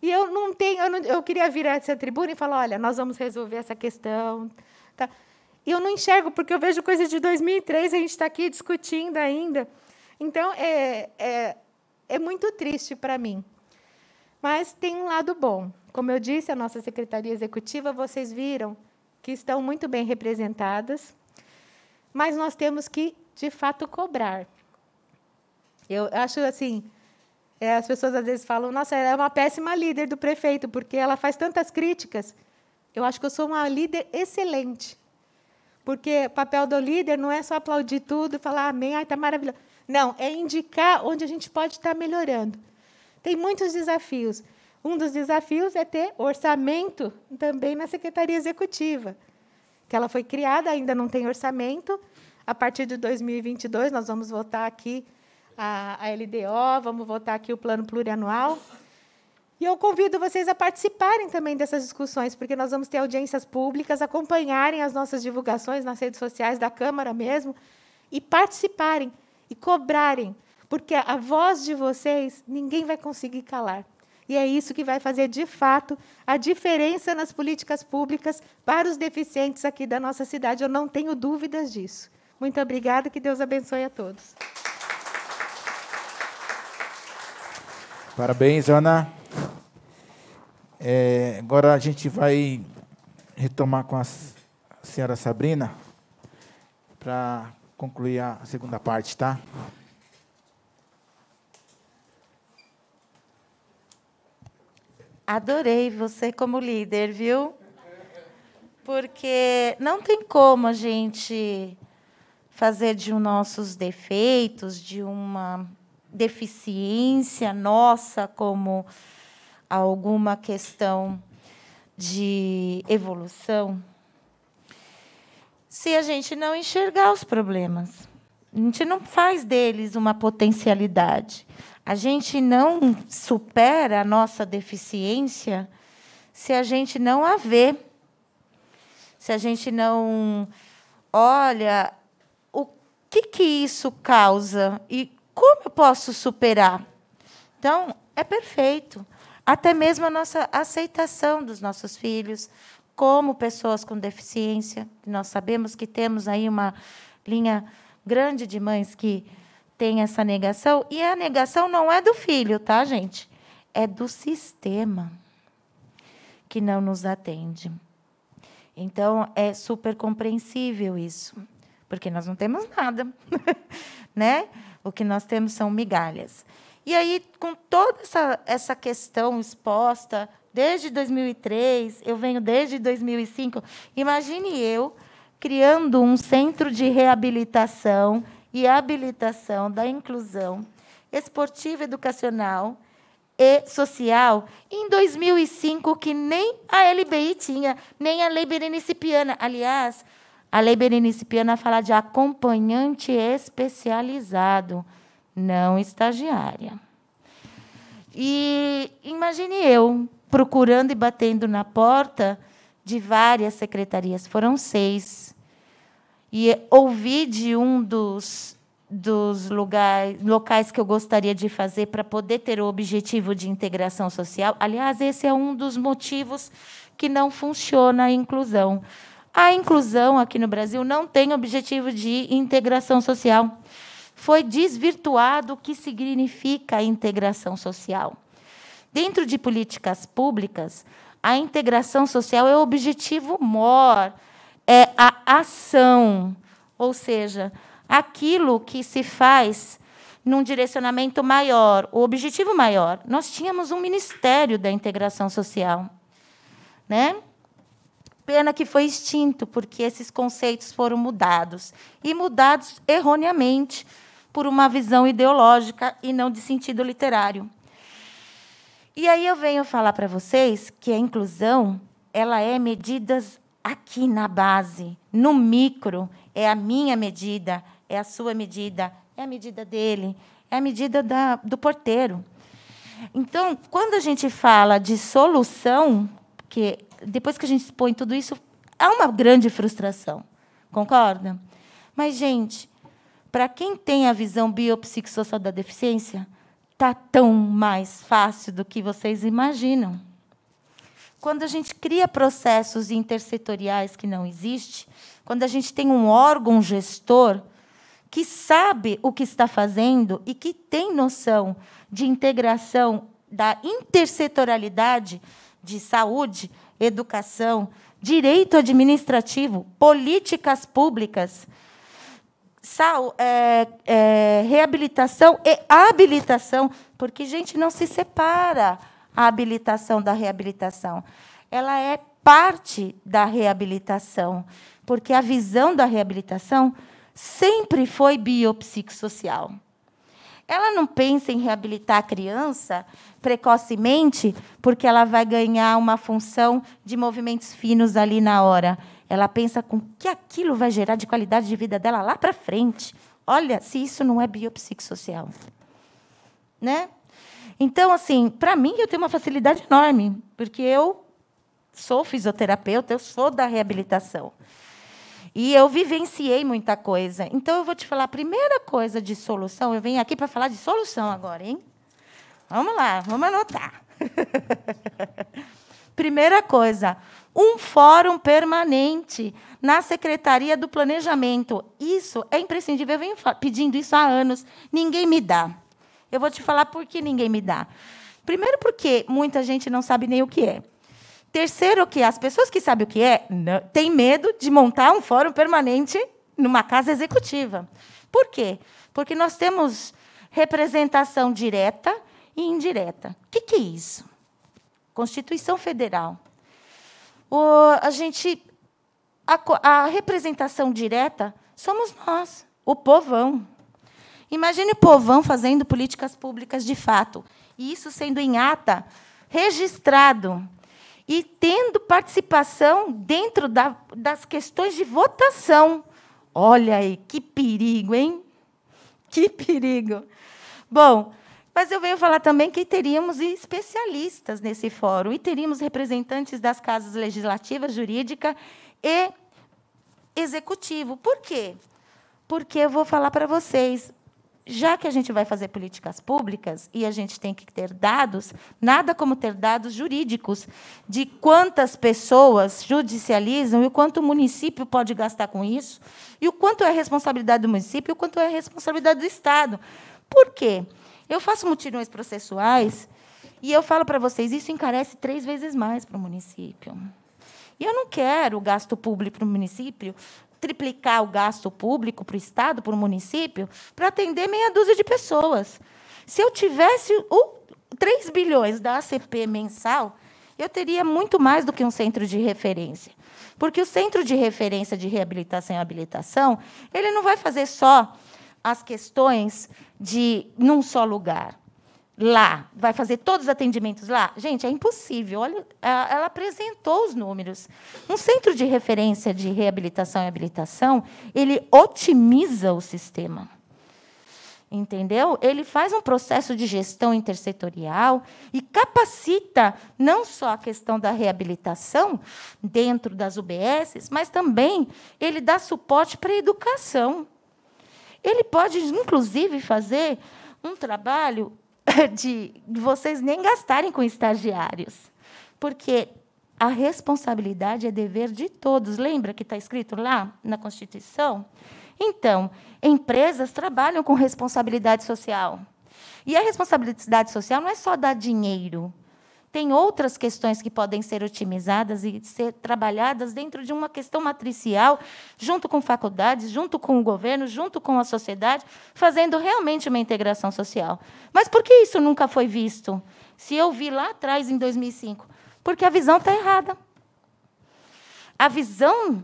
E eu não tenho, eu, não, eu queria vir a essa tribuna e falar, olha, nós vamos resolver essa questão, tá? E eu não enxergo porque eu vejo coisas de 2003 a gente está aqui discutindo ainda. Então é, é, é muito triste para mim. Mas tem um lado bom. Como eu disse, a nossa secretaria executiva, vocês viram que estão muito bem representadas, mas nós temos que de fato cobrar. Eu acho assim, é, as pessoas às vezes falam, nossa, ela é uma péssima líder do prefeito, porque ela faz tantas críticas. Eu acho que eu sou uma líder excelente. Porque o papel do líder não é só aplaudir tudo, e falar amém, está maravilhoso. Não, é indicar onde a gente pode estar tá melhorando. Tem muitos desafios. Um dos desafios é ter orçamento também na Secretaria Executiva, que ela foi criada, ainda não tem orçamento, a partir de 2022, nós vamos votar aqui a, a LDO, vamos votar aqui o plano plurianual. E eu convido vocês a participarem também dessas discussões, porque nós vamos ter audiências públicas, acompanharem as nossas divulgações nas redes sociais da Câmara mesmo, e participarem e cobrarem, porque a voz de vocês ninguém vai conseguir calar. E é isso que vai fazer, de fato, a diferença nas políticas públicas para os deficientes aqui da nossa cidade. Eu não tenho dúvidas disso. Muito obrigada, que Deus abençoe a todos. Parabéns, Ana. É, agora a gente vai retomar com a senhora Sabrina para concluir a segunda parte, tá? Adorei você como líder, viu? Porque não tem como a gente fazer de nossos defeitos, de uma deficiência nossa como alguma questão de evolução, se a gente não enxergar os problemas. A gente não faz deles uma potencialidade. A gente não supera a nossa deficiência se a gente não a vê. Se a gente não olha que, que isso causa e como eu posso superar? Então, é perfeito. Até mesmo a nossa aceitação dos nossos filhos como pessoas com deficiência. Nós sabemos que temos aí uma linha grande de mães que tem essa negação. E a negação não é do filho, tá, gente? É do sistema que não nos atende. Então, é super compreensível isso porque nós não temos nada, né? O que nós temos são migalhas. E aí, com toda essa, essa questão exposta, desde 2003, eu venho desde 2005, imagine eu criando um centro de reabilitação e habilitação da inclusão esportiva, educacional e social em 2005, que nem a LBI tinha, nem a Lei Berenice Piana. Aliás, a Lei Berenice Piana fala de acompanhante especializado, não estagiária. E imagine eu procurando e batendo na porta de várias secretarias, foram seis. E ouvi de um dos, dos lugares, locais que eu gostaria de fazer para poder ter o objetivo de integração social. Aliás, esse é um dos motivos que não funciona a inclusão a inclusão aqui no Brasil não tem objetivo de integração social. Foi desvirtuado o que significa integração social. Dentro de políticas públicas, a integração social é o objetivo maior, é a ação, ou seja, aquilo que se faz num direcionamento maior, o objetivo maior. Nós tínhamos um Ministério da Integração Social, né? Pena que foi extinto, porque esses conceitos foram mudados e mudados erroneamente por uma visão ideológica e não de sentido literário. E aí eu venho falar para vocês que a inclusão ela é medidas aqui na base, no micro, é a minha medida, é a sua medida, é a medida dele, é a medida da, do porteiro. Então, quando a gente fala de solução, que depois que a gente expõe tudo isso, há uma grande frustração. Concorda? Mas, gente, para quem tem a visão biopsicossocial da deficiência, tá tão mais fácil do que vocês imaginam. Quando a gente cria processos intersetoriais que não existem, quando a gente tem um órgão gestor que sabe o que está fazendo e que tem noção de integração da intersetorialidade de saúde, educação, direito administrativo, políticas públicas, sal, é, é, reabilitação e habilitação, porque, gente, não se separa a habilitação da reabilitação. Ela é parte da reabilitação, porque a visão da reabilitação sempre foi biopsicossocial ela não pensa em reabilitar a criança precocemente, porque ela vai ganhar uma função de movimentos finos ali na hora. Ela pensa com que aquilo vai gerar de qualidade de vida dela lá para frente. Olha, se isso não é biopsicossocial. Né? Então, assim, para mim, eu tenho uma facilidade enorme, porque eu sou fisioterapeuta, eu sou da reabilitação. E eu vivenciei muita coisa. Então, eu vou te falar a primeira coisa de solução. Eu venho aqui para falar de solução agora, hein? Vamos lá, vamos anotar. primeira coisa, um fórum permanente na Secretaria do Planejamento. Isso é imprescindível. Eu venho pedindo isso há anos. Ninguém me dá. Eu vou te falar por que ninguém me dá. Primeiro, porque muita gente não sabe nem o que é. Terceiro, que as pessoas que sabem o que é não, têm medo de montar um fórum permanente numa casa executiva. Por quê? Porque nós temos representação direta e indireta. O que, que é isso? Constituição Federal. O, a gente. A, a representação direta somos nós, o povão. Imagine o povão fazendo políticas públicas de fato, e isso sendo em ata registrado e tendo participação dentro da, das questões de votação. Olha aí, que perigo, hein? Que perigo. Bom, mas eu venho falar também que teríamos especialistas nesse fórum e teríamos representantes das casas legislativas, jurídica e executivo. Por quê? Porque eu vou falar para vocês, já que a gente vai fazer políticas públicas e a gente tem que ter dados, nada como ter dados jurídicos de quantas pessoas judicializam e o quanto o município pode gastar com isso, e o quanto é a responsabilidade do município e o quanto é a responsabilidade do Estado. Por quê? Eu faço mutirões processuais e eu falo para vocês, isso encarece três vezes mais para o município. E eu não quero o gasto público para o município triplicar o gasto público para o Estado, para o município, para atender meia dúzia de pessoas. Se eu tivesse o 3 bilhões da ACP mensal, eu teria muito mais do que um centro de referência. Porque o centro de referência de reabilitação e habilitação, ele não vai fazer só as questões de num só lugar lá, vai fazer todos os atendimentos lá? Gente, é impossível. Olha, ela apresentou os números. Um centro de referência de reabilitação e habilitação, ele otimiza o sistema. Entendeu? Ele faz um processo de gestão intersetorial e capacita não só a questão da reabilitação dentro das UBSs, mas também ele dá suporte para a educação. Ele pode, inclusive, fazer um trabalho de vocês nem gastarem com estagiários, porque a responsabilidade é dever de todos. Lembra que está escrito lá na Constituição? Então, empresas trabalham com responsabilidade social. E a responsabilidade social não é só dar dinheiro, tem outras questões que podem ser otimizadas e ser trabalhadas dentro de uma questão matricial, junto com faculdades, junto com o governo, junto com a sociedade, fazendo realmente uma integração social. Mas por que isso nunca foi visto? Se eu vi lá atrás, em 2005, porque a visão está errada. A visão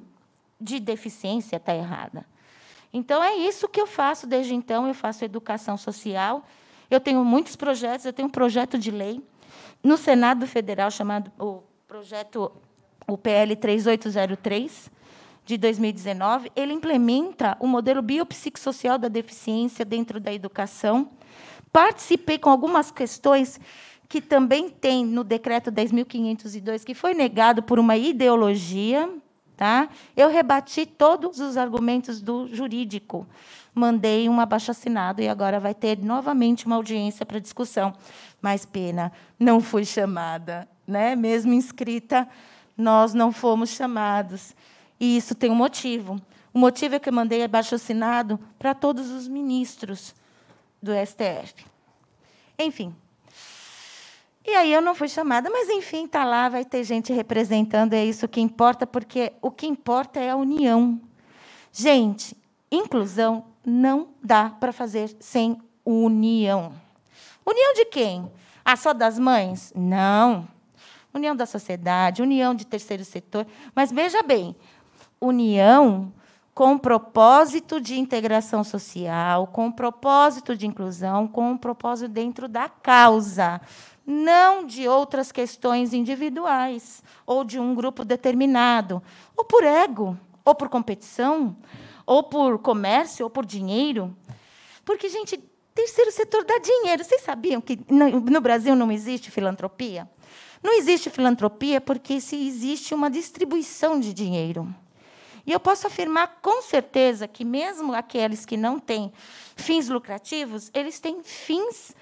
de deficiência está errada. Então, é isso que eu faço desde então. Eu faço educação social. Eu tenho muitos projetos, eu tenho um projeto de lei no Senado Federal, chamado o projeto o PL 3803 de 2019, ele implementa o modelo biopsicossocial da deficiência dentro da educação. Participei com algumas questões que também tem no decreto 10.502, que foi negado por uma ideologia, tá? eu rebati todos os argumentos do jurídico mandei um abaixo assinado e agora vai ter novamente uma audiência para discussão. Mas pena, não fui chamada, né? Mesmo inscrita, nós não fomos chamados. E isso tem um motivo. O motivo é que eu mandei abaixo assinado para todos os ministros do STF. Enfim. E aí eu não fui chamada, mas enfim, tá lá, vai ter gente representando, é isso que importa, porque o que importa é a união. Gente, inclusão não dá para fazer sem união. União de quem? Ah, só das mães? Não. União da sociedade, união de terceiro setor. Mas veja bem, união com propósito de integração social, com propósito de inclusão, com propósito dentro da causa, não de outras questões individuais ou de um grupo determinado, ou por ego, ou por competição, ou por comércio, ou por dinheiro. Porque, gente, terceiro setor dá dinheiro. Vocês sabiam que no Brasil não existe filantropia? Não existe filantropia porque se existe uma distribuição de dinheiro. E eu posso afirmar com certeza que mesmo aqueles que não têm fins lucrativos, eles têm fins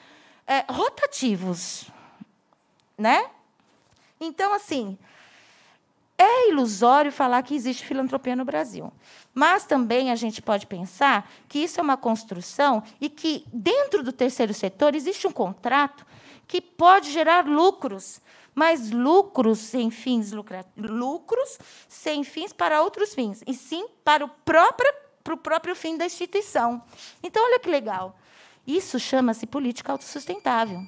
é, rotativos, né? Então, assim, é ilusório falar que existe filantropia no Brasil. Mas também a gente pode pensar que isso é uma construção e que, dentro do terceiro setor, existe um contrato que pode gerar lucros, mas lucros sem fins lucros sem fins para outros fins, e sim para o próprio, para o próprio fim da instituição. Então, olha que legal. Isso chama-se política autossustentável.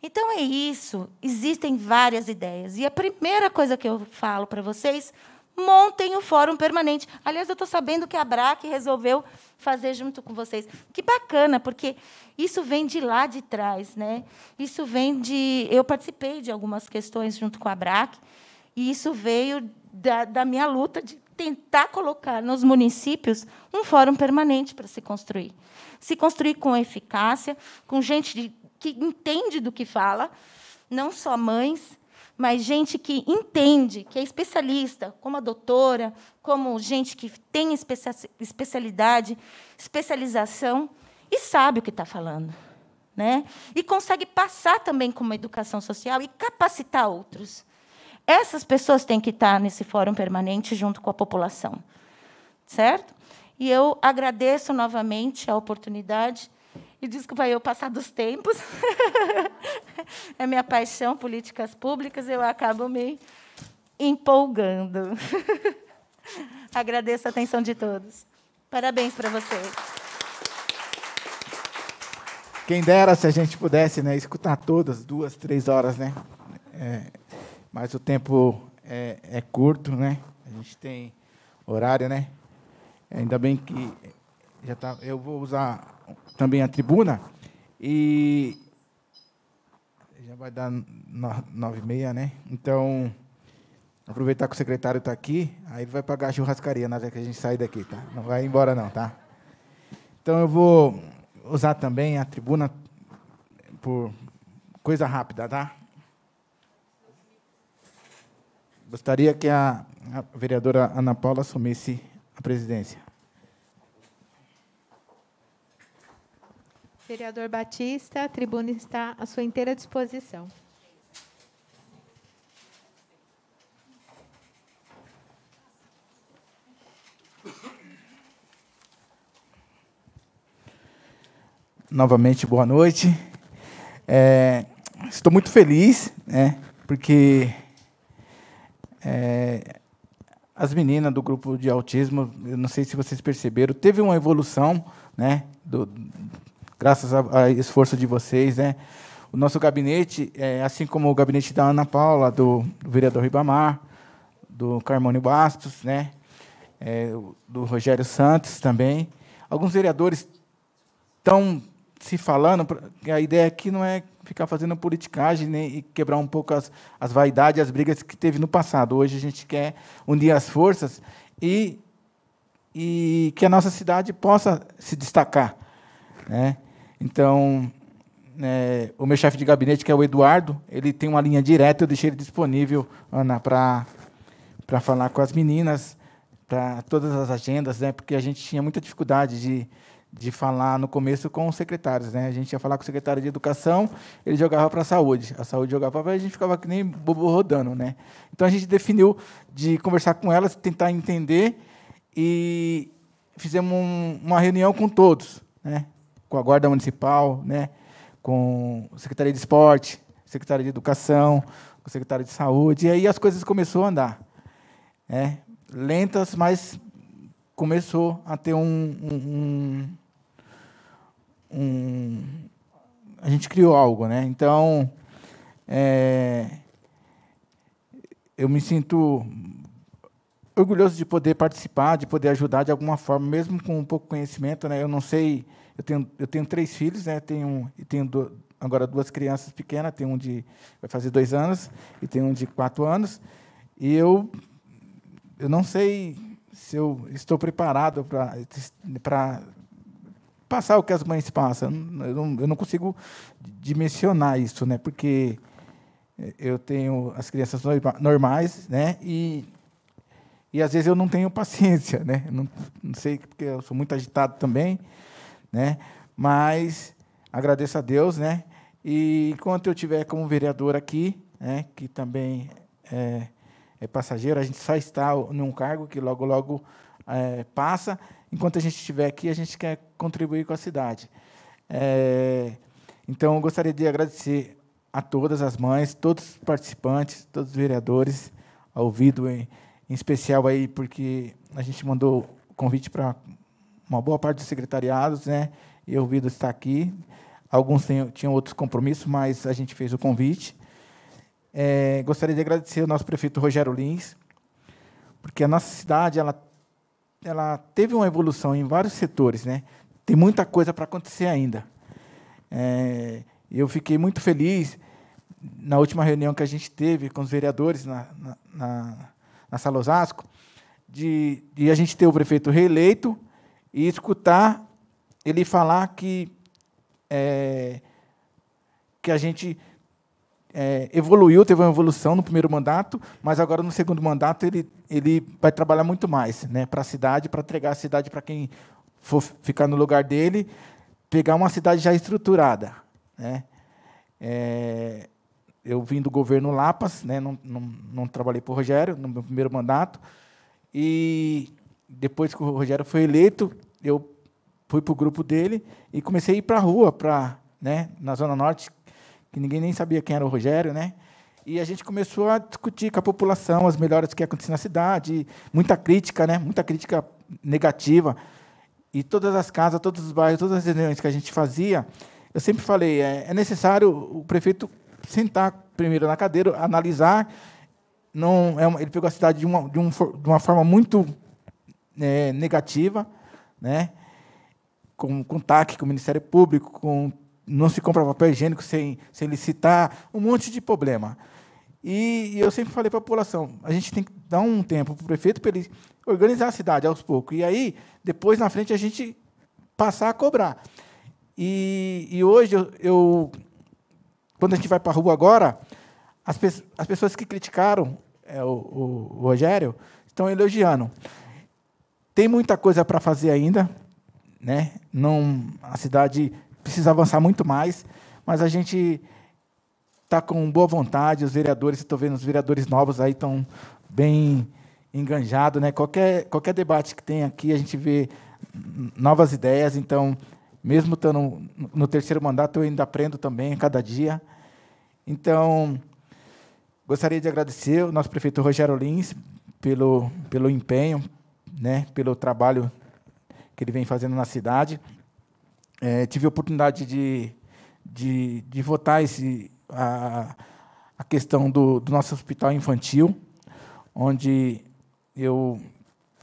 Então é isso. Existem várias ideias. E a primeira coisa que eu falo para vocês montem o fórum permanente. Aliás, eu estou sabendo que a BRAC resolveu fazer junto com vocês. Que bacana, porque isso vem de lá de trás, né? Isso vem de. Eu participei de algumas questões junto com a BRAC, e isso veio da, da minha luta de tentar colocar nos municípios um fórum permanente para se construir. Se construir com eficácia, com gente de, que entende do que fala, não só mães, mas gente que entende, que é especialista, como a doutora, como gente que tem especialidade, especialização e sabe o que está falando. Né? E consegue passar também como educação social e capacitar outros. Essas pessoas têm que estar tá nesse fórum permanente junto com a população. Certo? E eu agradeço novamente a oportunidade e desculpa eu passar dos tempos. é minha paixão, políticas públicas, eu acabo me empolgando. Agradeço a atenção de todos. Parabéns para vocês. Quem dera se a gente pudesse né, escutar todas, duas, três horas, né? É, mas o tempo é, é, curto, né? A gente tem horário, né? Ainda bem que já tá. Eu vou usar também a tribuna. E já vai dar nove e meia, né? Então, aproveitar que o secretário está aqui, aí ele vai pagar a churrascaria na né? hora que a gente sair daqui, tá? Não vai embora não, tá? Então eu vou usar também a tribuna por coisa rápida, tá? Gostaria que a, a vereadora Ana Paula assumisse a presidência. Vereador Batista, a tribuna está à sua inteira disposição. Novamente, boa noite. É, estou muito feliz, né, porque é, as meninas do grupo de autismo, eu não sei se vocês perceberam, teve uma evolução, né, do, graças ao esforço de vocês, né? O nosso gabinete, é, assim como o gabinete da Ana Paula, do, do vereador Ribamar, do Carmônio Bastos, né? É, do Rogério Santos também. Alguns vereadores estão se falando, a ideia aqui não é ficar fazendo politicagem né, e quebrar um pouco as, as vaidades, as brigas que teve no passado. Hoje a gente quer unir as forças e, e que a nossa cidade possa se destacar. Né? Então, é, o meu chefe de gabinete, que é o Eduardo, ele tem uma linha direta, eu deixei ele disponível, Ana, para falar com as meninas, para todas as agendas, né? porque a gente tinha muita dificuldade de, de falar no começo com os secretários. Né? A gente ia falar com o secretário de Educação, ele jogava para a Saúde, a Saúde jogava para a gente ficava que nem bobo rodando. Né? Então, a gente definiu de conversar com elas, tentar entender, e fizemos um, uma reunião com todos, né? com a Guarda Municipal, né? com a Secretaria de Esporte, Secretaria de Educação, com a Secretaria de Saúde. E aí as coisas começaram a andar. Né? Lentas, mas começou a ter um, um, um, a gente criou algo, né? Então, é, eu me sinto orgulhoso de poder participar, de poder ajudar de alguma forma, mesmo com um pouco conhecimento, né? Eu não sei eu tenho, eu tenho três filhos, né? Tenho, tenho do, agora duas crianças pequenas, tem um de vai fazer dois anos e tem um de quatro anos. E eu, eu não sei se eu estou preparado para passar o que as mães passam. Eu não, eu não consigo dimensionar isso, né? Porque eu tenho as crianças normais, né? E e às vezes eu não tenho paciência, né? Não, não sei porque eu sou muito agitado também né? Mas agradeço a Deus, né? E enquanto eu tiver como vereador aqui, né, que também é, é passageiro, a gente só está num cargo que logo, logo é, passa. Enquanto a gente estiver aqui, a gente quer contribuir com a cidade. É, então, eu gostaria de agradecer a todas as mães, todos os participantes, todos os vereadores, ao Vido em, em especial aí, porque a gente mandou convite para uma boa parte dos secretariados, né? Eu vi estar aqui. Alguns tinham outros compromissos, mas a gente fez o convite. É, gostaria de agradecer ao nosso prefeito Rogério Lins, porque a nossa cidade ela, ela teve uma evolução em vários setores, né? Tem muita coisa para acontecer ainda. É, eu fiquei muito feliz na última reunião que a gente teve com os vereadores na, na, na, na Sala Osasco, de, de a gente ter o prefeito reeleito e escutar ele falar que, é, que a gente é, evoluiu, teve uma evolução no primeiro mandato, mas agora no segundo mandato ele, ele vai trabalhar muito mais né, para a cidade, para entregar a cidade para quem for ficar no lugar dele, pegar uma cidade já estruturada. Né? É, eu vim do governo Lapas, né, não, não, não, trabalhei para o Rogério no meu primeiro mandato, e depois que o Rogério foi eleito, eu fui para o grupo dele e comecei a ir para a rua, pra, né, na Zona Norte, que ninguém nem sabia quem era o Rogério, né? E a gente começou a discutir com a população as melhoras que aconteciam na cidade, muita crítica, né? Muita crítica negativa. E todas as casas, todos os bairros, todas as reuniões que a gente fazia, eu sempre falei, é, é necessário o prefeito sentar primeiro na cadeira, analisar. Não, é uma, ele pegou a cidade de uma, de um, de uma forma muito é, negativa né? com, contato com o Ministério Público, com não se compra papel higiênico sem, sem licitar, um monte de problema. E, e eu sempre falei para a população, a gente tem que dar um tempo para o prefeito para ele organizar a cidade aos poucos. E aí, depois, na frente, a gente passar a cobrar. E, e hoje, eu, eu quando a gente vai para a rua agora, as, pe as pessoas que criticaram é, o, o, o Rogério estão elogiando. Tem muita coisa para fazer ainda, né? Não, a cidade precisa avançar muito mais, mas a gente está com boa vontade. Os vereadores, estou vendo os vereadores novos aí estão bem enganjados, né? Qualquer qualquer debate que tem aqui a gente vê novas ideias. Então, mesmo estando no terceiro mandato, eu ainda aprendo também a cada dia. Então, gostaria de agradecer o nosso prefeito Rogério Lins pelo, pelo empenho, né, pelo trabalho que ele vem fazendo na cidade. É, tive a oportunidade de, de, de votar esse, a, a questão do, do nosso hospital infantil, onde eu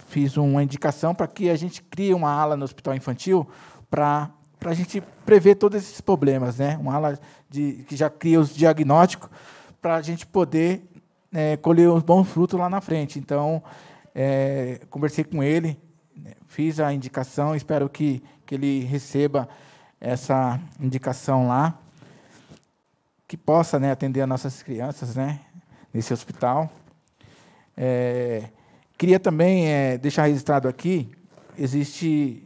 fiz uma indicação para que a gente crie uma ala no hospital infantil para para a gente prever todos esses problemas, né? Uma ala de, que já cria os diagnósticos para a gente poder é, colher os bons frutos lá na frente. Então, é, conversei com ele, né, fiz a indicação, espero que, que ele receba essa indicação lá, que possa né, atender as nossas crianças né, nesse hospital. É, queria também é, deixar registrado aqui, existe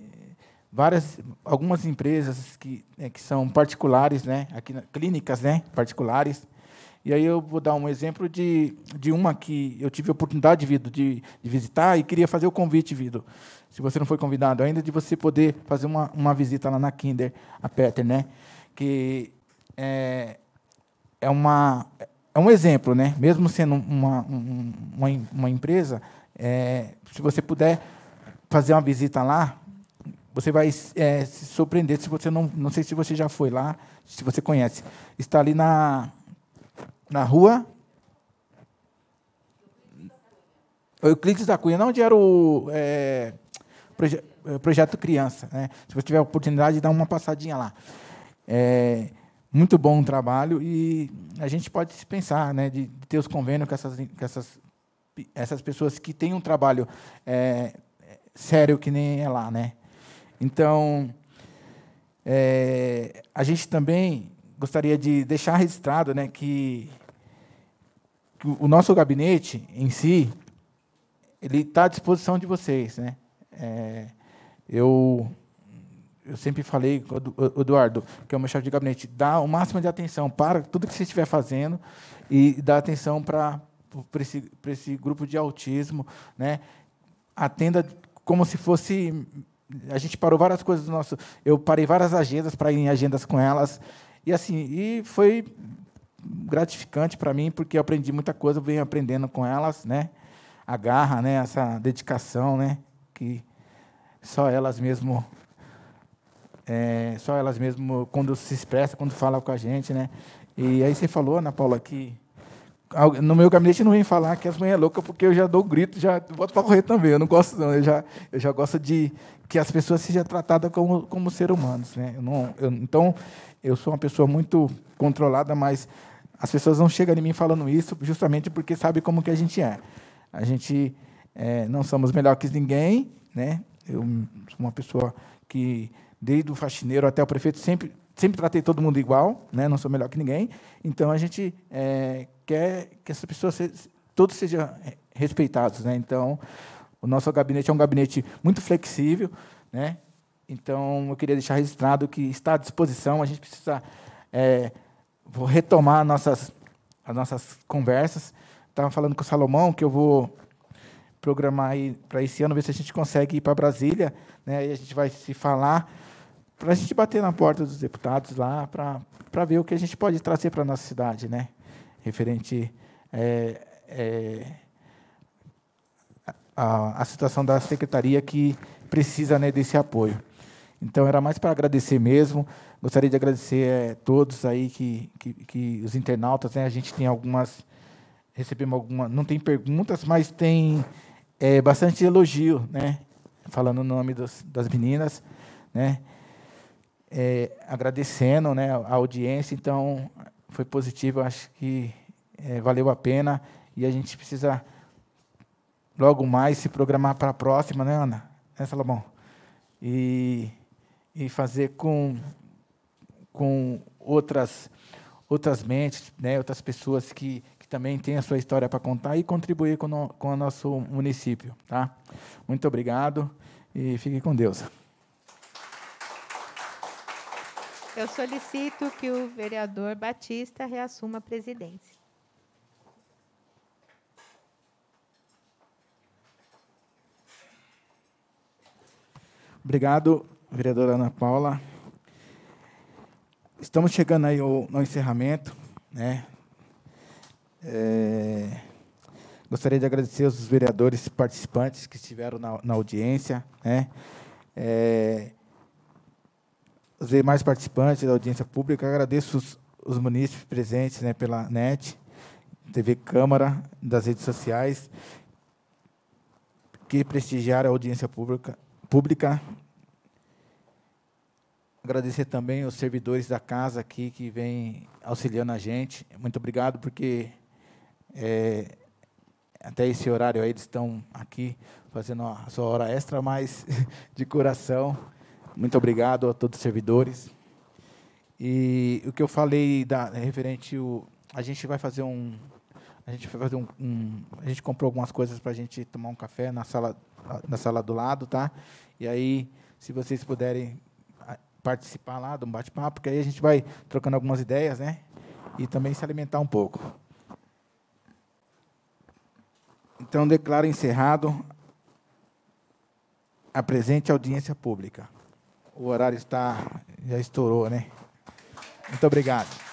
várias algumas empresas que, né, que são particulares, né, aqui clínicas, né, particulares e aí eu vou dar um exemplo de, de uma que eu tive a oportunidade, Vido, de, de visitar e queria fazer o convite, Vido, se você não foi convidado ainda, de você poder fazer uma, uma visita lá na Kinder, a Peter, né? Que é, é, uma, é um exemplo, né? Mesmo sendo uma, uma, uma empresa, é, se você puder fazer uma visita lá, você vai é, se surpreender se você não não sei se você já foi lá, se você conhece. Está ali na na rua Euclides da Cunha, onde era o é, proje é, projeto Criança. Né? Se você tiver a oportunidade, dá uma passadinha lá. É, muito bom o trabalho e a gente pode se pensar né, de, de ter os convênios com essas, com essas, essas pessoas que têm um trabalho é, sério que nem é lá. Né? Então, é, a gente também gostaria de deixar registrado né, que, o nosso gabinete em si ele está à disposição de vocês. Né? É, eu, eu sempre falei, Eduardo, que é o meu chefe de gabinete, dá o máximo de atenção para tudo que você estiver fazendo e dá atenção para esse, esse grupo de autismo. Né? Atenda como se fosse a gente parou várias coisas do nosso. Eu parei várias agendas para ir em agendas com elas. E assim, e foi gratificante para mim, porque eu aprendi muita coisa, venho aprendendo com elas, né? A garra, né? Essa dedicação, né? Que só elas mesmo é, só elas mesmo quando se expressa, quando fala com a gente, né? E aí você falou, Ana Paula, que no meu gabinete não vem falar que as mães é louca porque eu já dou grito, já boto para correr também. Eu não gosto não, eu já eu já gosto de que as pessoas sejam tratadas como, como seres humanos. Né? Eu não, eu, então, eu sou uma pessoa muito controlada, mas as pessoas não chegam em mim falando isso justamente porque sabem como que a gente é. A gente é, não somos melhor que ninguém, né? Eu sou uma pessoa que, desde o faxineiro até o prefeito, sempre, sempre tratei todo mundo igual, né? Não sou melhor que ninguém. Então, a gente é, quer que essas pessoas, todos sejam é, respeitados, né? Então, o nosso gabinete é um gabinete muito flexível, né? Então, eu queria deixar registrado que está à disposição. A gente precisa é, vou retomar nossas, as nossas conversas. Estava falando com o Salomão que eu vou programar para esse ano, ver se a gente consegue ir para Brasília. Né? E a gente vai se falar para a gente bater na porta dos deputados lá, para ver o que a gente pode trazer para a nossa cidade, né? referente. É, é a, a situação da secretaria que precisa né, desse apoio. Então era mais para agradecer mesmo. Gostaria de agradecer a é, todos aí que, que, que os internautas, né, A gente tem algumas recebemos algumas, não tem perguntas, mas tem é, bastante elogio, né? Falando o nome dos, das meninas, né? É, agradecendo, né, a audiência. Então foi positivo, acho que é, valeu a pena e a gente precisa logo mais se programar para a próxima, né, Ana? é Salomão? E, e fazer com, com outras, outras mentes, né, outras pessoas que, que também têm a sua história para contar e contribuir com, no, com o nosso município. Tá? Muito obrigado e fique com Deus. Eu solicito que o vereador Batista reassuma a presidência. Obrigado, vereadora Ana Paula. Estamos chegando aí ao, ao encerramento, né? É, gostaria de agradecer aos vereadores participantes que estiveram na, na audiência, né? É, os demais participantes da audiência pública, agradeço os, os munícipes presentes né, pela NET, TV Câmara, das redes sociais, que prestigiaram a audiência pública, pública Agradecer também os servidores da casa aqui que vêm auxiliando a gente. Muito obrigado, porque é, até esse horário aí eles estão aqui fazendo a sua hora extra, mas de coração, muito obrigado a todos os servidores. E o que eu falei da, referente o, a gente vai fazer um a gente vai fazer um, um a gente comprou algumas coisas para a gente tomar um café na sala na sala do lado, tá? E aí, se vocês puderem participar lá de um bate-papo, porque aí a gente vai trocando algumas ideias, né? E também se alimentar um pouco. Então, declaro encerrado a presente audiência pública. O horário está já estourou, né? Muito obrigado.